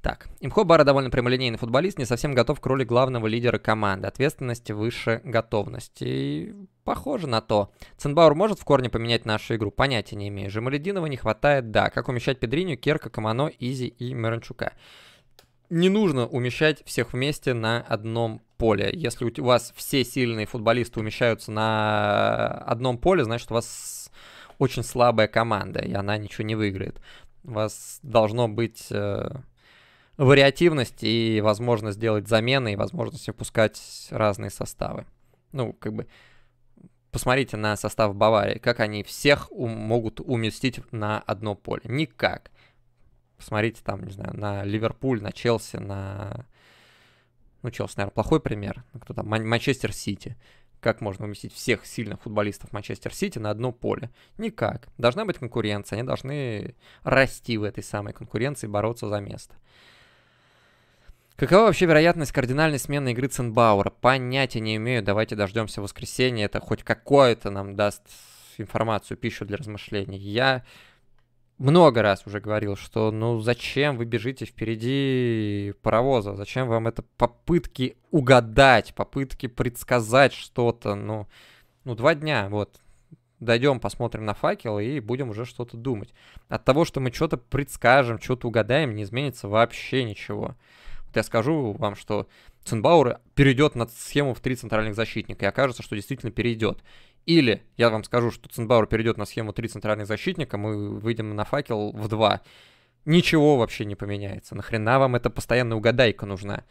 Так, Имхо Бара довольно прямолинейный футболист, не совсем готов к роли главного лидера команды. Ответственность выше готовности. И похоже на то. Ценбаур может в корне поменять нашу игру? Понятия не имею. Жемалединова не хватает, да. Как умещать Педриню, Керка, Камано, Изи и Миранчука? Не нужно умещать всех вместе на одном поле. Если у вас все сильные футболисты умещаются на одном поле, значит у вас очень слабая команда, и она ничего не выиграет. У вас должно быть э, вариативность и возможность делать замены, и возможность выпускать разные составы. Ну, как бы, посмотрите на состав Баварии, как они всех ум- могут уместить на одно поле. Никак. Посмотрите там, не знаю, на Ливерпуль, на Челси, на... Ну, Челси, наверное, плохой пример. Кто там? Манчестер Сити. Как можно уместить всех сильных футболистов Манчестер Сити на одно поле? Никак. Должна быть конкуренция. Они должны расти в этой самой конкуренции, бороться за место. Какова вообще вероятность кардинальной смены игры Ценбаура? Понятия не имею, давайте дождемся воскресенья, это хоть какое-то нам даст информацию, пищу для размышлений. Я много раз уже говорил, что ну зачем вы бежите впереди паровоза, зачем вам это попытки угадать, попытки предсказать что-то, ну, ну два дня, вот, дойдем, посмотрим на факел и будем уже что-то думать. От того, что мы что-то предскажем, что-то угадаем, не изменится вообще ничего я скажу вам, что Ценбауэр перейдет на схему в три центральных защитника, и окажется, что действительно перейдет. Или я вам скажу, что Ценбауэр перейдет на схему три центральных защитника, мы выйдем на факел в два. Ничего вообще не поменяется. Нахрена вам эта постоянная угадайка нужна?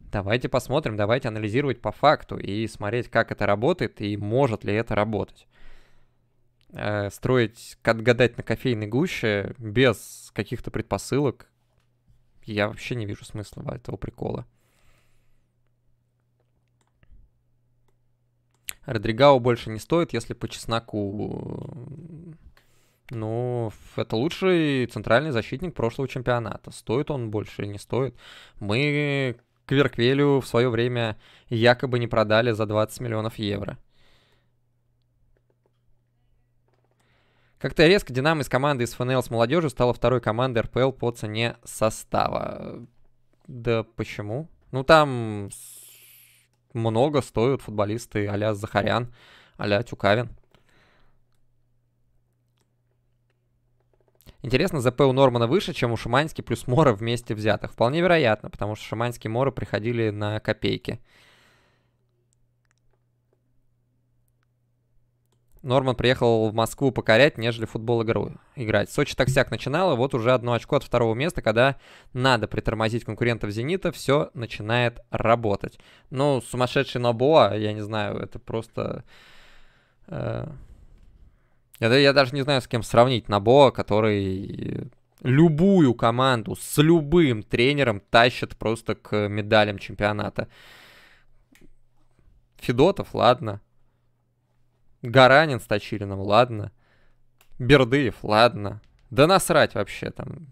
Давайте посмотрим, давайте анализировать по факту и смотреть, как это работает и может ли это работать. Э, строить, гадать на кофейной гуще без каких-то предпосылок я вообще не вижу смысла этого прикола. Родригау больше не стоит, если по чесноку... Ну, это лучший центральный защитник прошлого чемпионата. Стоит он больше или не стоит? Мы Кверквелю в свое время якобы не продали за 20 миллионов евро. Как-то резко «Динамо» из команды из ФНЛ с молодежью стала второй командой РПЛ по цене состава. Да почему? Ну, там много стоят футболисты а Захарян, а-ля Тюкавин. Интересно, ЗП у Нормана выше, чем у Шимански плюс Мора вместе взятых. Вполне вероятно, потому что Шиманский и Мора приходили на копейки. Норман приехал в Москву покорять, нежели футбол игру играть. Сочи так таксяк начинала, вот уже одно очко от второго места, когда надо притормозить конкурентов «Зенита», все начинает работать. Ну, сумасшедший Набоа, я не знаю, это просто... Э, я, я даже не знаю, с кем сравнить Набоа, который любую команду с любым тренером тащит просто к медалям чемпионата. Федотов, ладно, Гаранин с Точилиным, ладно. Бердыев, ладно. Да насрать вообще там.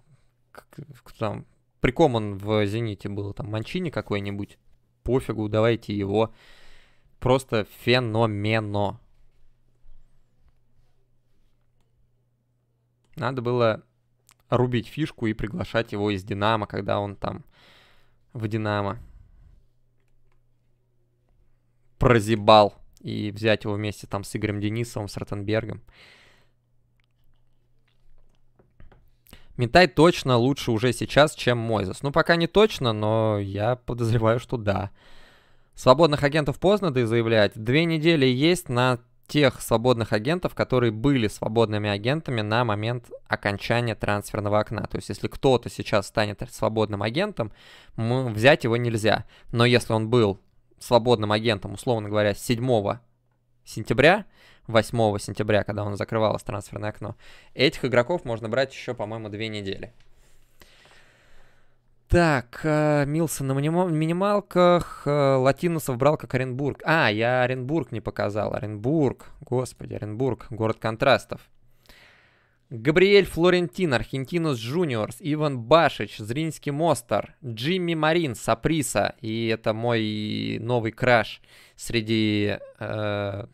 там при ком он в «Зените» был? Там Манчини какой-нибудь? Пофигу, давайте его. Просто феномено. Надо было рубить фишку и приглашать его из «Динамо», когда он там в «Динамо» прозебал и взять его вместе там с Игорем Денисовым, с Ротенбергом. Минтай точно лучше уже сейчас, чем Мойзес. Ну, пока не точно, но я подозреваю, что да. Свободных агентов поздно да и заявлять. Две недели есть на тех свободных агентов, которые были свободными агентами на момент окончания трансферного окна. То есть, если кто-то сейчас станет свободным агентом, взять его нельзя. Но если он был свободным агентом, условно говоря, 7 сентября, 8 сентября, когда он закрывалось трансферное окно, этих игроков можно брать еще, по-моему, две недели. Так, э, Милсон на минималках, э, латинусов брал как Оренбург. А, я Оренбург не показал. Оренбург, господи, Оренбург, город контрастов. Габриэль Флорентин, аргентинус Джуниорс, Иван Башич, Зринский Мостер, Джимми Марин, Саприса, и это мой новый краш среди э,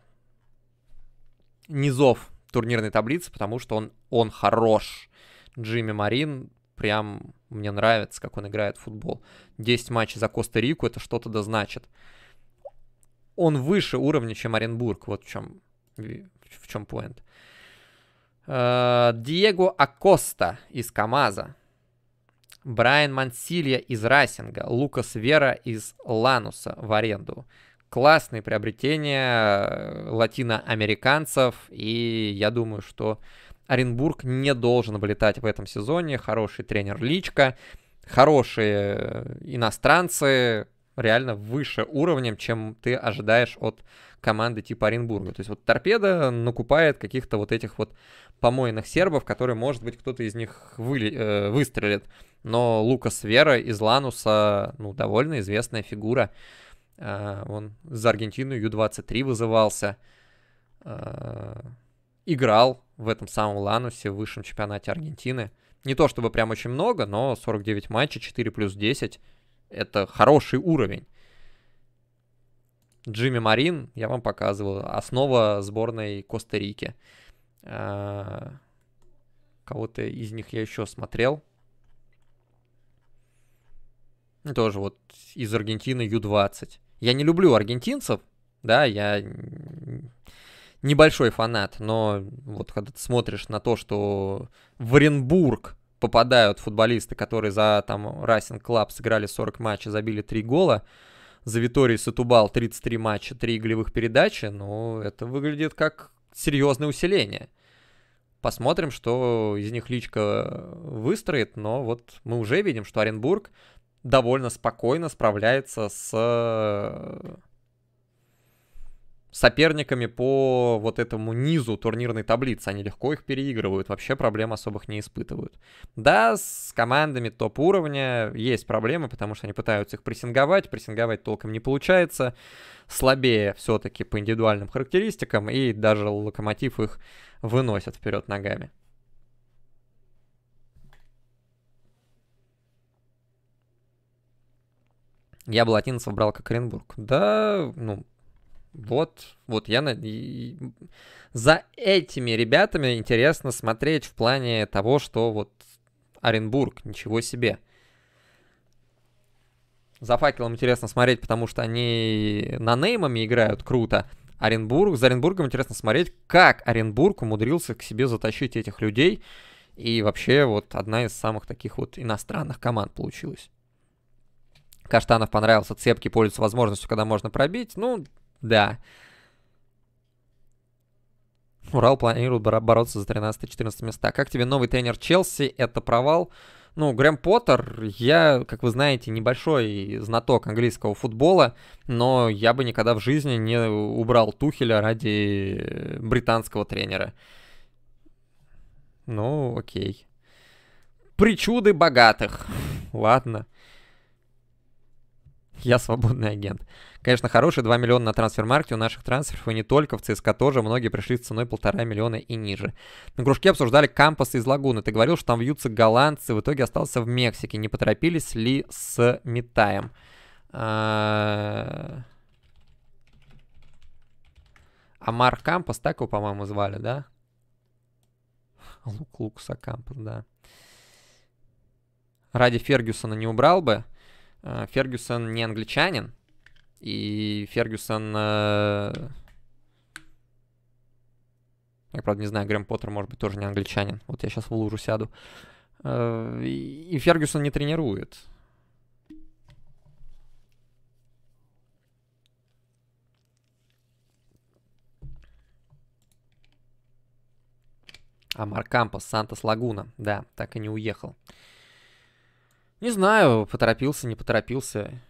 низов турнирной таблицы, потому что он, он хорош. Джимми Марин прям мне нравится, как он играет в футбол. 10 матчей за Коста-Рику, это что-то да значит. Он выше уровня, чем Оренбург, вот в чем, в чем поинт. Э, Диего Акоста из КАМАЗа. Брайан Мансилья из Расинга. Лукас Вера из Лануса в аренду. Классные приобретения э, латиноамериканцев. И я думаю, что Оренбург не должен вылетать в этом сезоне. Хороший тренер Личка. Хорошие э, иностранцы. Реально выше уровнем, чем ты ожидаешь от команды типа Оренбурга. То есть вот торпеда накупает каких-то вот этих вот помойных сербов, которые, может быть, кто-то из них выли, э, выстрелит. Но Лукас Вера из Лануса, ну, довольно известная фигура. Э, он за Аргентину Ю-23 вызывался. Э, играл в этом самом Ланусе, в высшем чемпионате Аргентины. Не то чтобы прям очень много, но 49 матчей, 4 плюс 10 это хороший уровень. Джимми Марин, я вам показывал, основа сборной Коста-Рики. А, кого-то из них я еще смотрел. Тоже вот из Аргентины Ю-20. Я не люблю аргентинцев, да, я небольшой фанат, но вот когда ты смотришь на то, что в Оренбург попадают футболисты, которые за там Racing Club сыграли 40 матчей, забили 3 гола, за Виторией Сатубал 33 матча, 3 игровых передачи. Ну, это выглядит как серьезное усиление. Посмотрим, что из них личка выстроит, но вот мы уже видим, что Оренбург довольно спокойно справляется с соперниками по вот этому низу турнирной таблицы. Они легко их переигрывают, вообще проблем особых не испытывают. Да, с командами топ-уровня есть проблемы, потому что они пытаются их прессинговать, прессинговать толком не получается. Слабее все-таки по индивидуальным характеристикам, и даже локомотив их выносит вперед ногами. Я бы латинцев брал как Оренбург. Да, ну, вот, вот я на... за этими ребятами интересно смотреть в плане того, что вот Оренбург, ничего себе. За факелом интересно смотреть, потому что они на неймами играют круто. Оренбург, за Оренбургом интересно смотреть, как Оренбург умудрился к себе затащить этих людей. И вообще вот одна из самых таких вот иностранных команд получилась. Каштанов понравился, цепки пользуются возможностью, когда можно пробить. Ну, да. Урал планирует бороться за 13-14 места. Как тебе новый тренер Челси? Это провал? Ну, Грэм Поттер, я, как вы знаете, небольшой знаток английского футбола, но я бы никогда в жизни не убрал Тухеля ради британского тренера. Ну, окей. Причуды богатых. Ладно я свободный агент. Конечно, хорошие 2 миллиона на трансфер-маркте у наших трансферов, и не только, в ЦСКА тоже многие пришли с ценой полтора миллиона и ниже. На кружке обсуждали Кампас из Лагуны. Ты говорил, что там вьются голландцы, в итоге остался в Мексике. Не поторопились ли с Митаем? А, Амар Кампас, так его, по-моему, звали, да? Лук Лукса Кампас, да. Ради Фергюсона не убрал бы. Э, Фергюсон не англичанин, и Фергюсон... Э, я, правда, не знаю, Грэм Поттер, может быть, тоже не англичанин. Вот я сейчас в лужу сяду. Э, и Фергюсон не тренирует. А Маркампос, Сантос Лагуна. Да, так и не уехал. Не знаю, поторопился, не поторопился.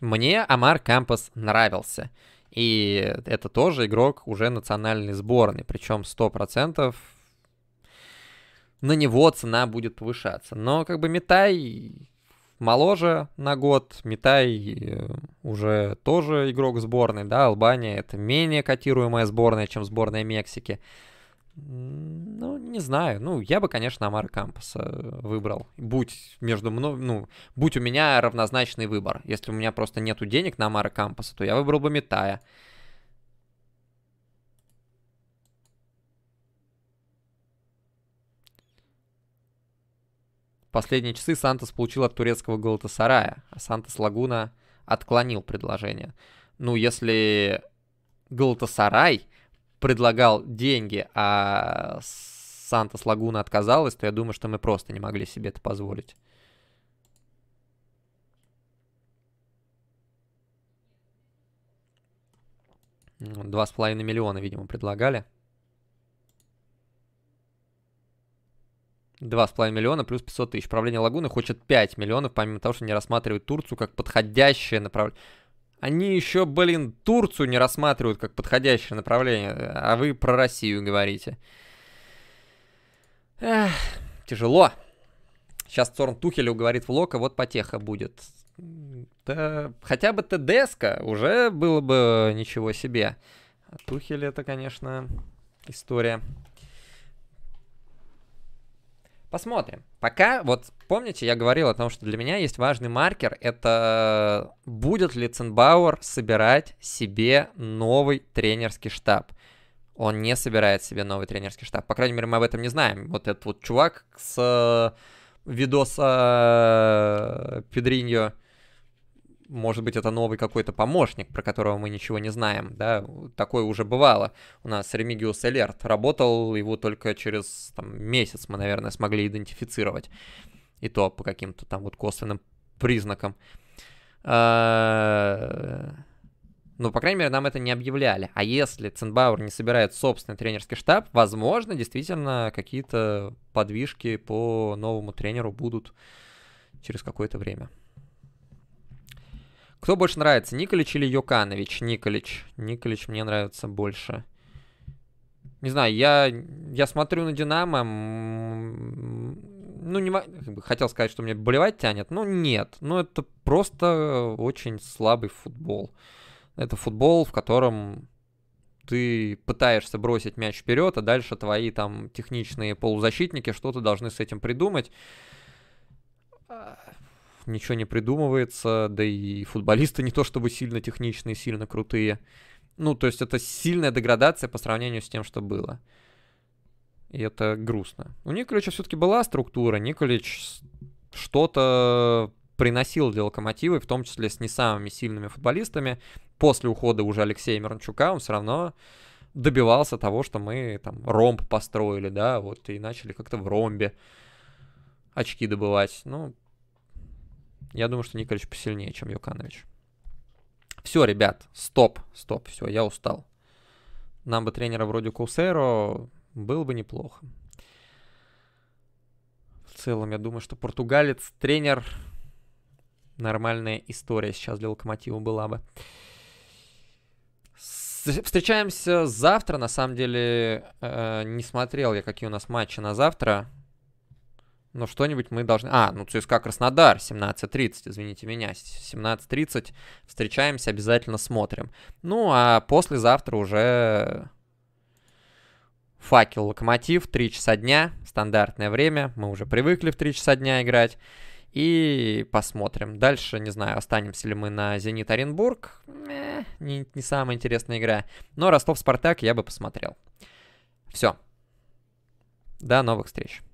Мне Амар Кампас нравился. И это тоже игрок уже национальной сборной. Причем 100% на него цена будет повышаться. Но как бы Митай моложе на год, Митай э, уже тоже игрок сборной, да, Албания это менее котируемая сборная, чем сборная Мексики. Ну, не знаю. Ну, я бы, конечно, Амара Кампаса выбрал. Будь между мной, ну, будь у меня равнозначный выбор. Если у меня просто нету денег на Амара Кампаса, то я выбрал бы Метая. Последние часы Сантос получил от турецкого сарая, а Сантос Лагуна отклонил предложение. Ну, если Галатасарай предлагал деньги, а санта Лагуна отказалась, то я думаю, что мы просто не могли себе это позволить. Ну, два с половиной миллиона, видимо, предлагали. Два с половиной миллиона плюс 500 тысяч. Правление Лагуны хочет 5 миллионов, помимо того, что не рассматривает Турцию как подходящее направление. Они еще, блин, Турцию не рассматривают как подходящее направление, а вы про Россию говорите. Эх, тяжело. Сейчас Цорн Тухелю говорит в Лока, вот потеха будет. Да, хотя бы ТДСК уже было бы ничего себе. А Тухель это, конечно, история Посмотрим. Пока, вот помните, я говорил о том, что для меня есть важный маркер, это будет ли Ценбауэр собирать себе новый тренерский штаб. Он не собирает себе новый тренерский штаб. По крайней мере, мы об этом не знаем. Вот этот вот чувак с э, видоса э, Педриньо, может быть, это новый какой-то помощник, про которого мы ничего не знаем, да, такое уже бывало. У нас Ремигиус Элерт работал, его только через там, месяц мы, наверное, смогли идентифицировать, и то по каким-то там вот косвенным признакам. А, ну, по крайней мере, нам это не объявляли. А если Ценбауэр не собирает собственный тренерский штаб, возможно, действительно, какие-то подвижки по новому тренеру будут через какое-то время. Кто больше нравится, Николич или Йоканович? Николич. Николич мне нравится больше. Не знаю, я, я смотрю на Динамо, ну, не, хотел сказать, что мне болевать тянет, но нет. Ну, это просто очень слабый футбол. Это футбол, в котором ты пытаешься бросить мяч вперед, а дальше твои там техничные полузащитники что-то должны с этим придумать. А, ничего не придумывается, да и футболисты не то чтобы сильно техничные, сильно крутые. Ну, то есть это сильная деградация по сравнению с тем, что было. И это грустно. У Николича все-таки была структура. Николич что-то приносил для Локомотива, в том числе с не самыми сильными футболистами. После ухода уже Алексея Мирончука он все равно добивался того, что мы там ромб построили, да, вот, и начали как-то в ромбе очки добывать. Ну, я думаю, что Николич посильнее, чем Юканович. Все, ребят, стоп, стоп, все, я устал. Нам бы тренера вроде Кусеро было бы неплохо. В целом, я думаю, что португалец, тренер, нормальная история сейчас для Локомотива была бы. Встречаемся завтра. На самом деле, э, не смотрел я, какие у нас матчи на завтра. Но что-нибудь мы должны... А, ну ЦСКА Краснодар, 17.30, извините меня, 17.30. Встречаемся, обязательно смотрим. Ну, а послезавтра уже факел Локомотив, 3 часа дня, стандартное время. Мы уже привыкли в 3 часа дня играть. И посмотрим. Дальше, не знаю, останемся ли мы на Зенит Оренбург. Э, не, не самая интересная игра. Но Ростов Спартак я бы посмотрел. Все. До новых встреч.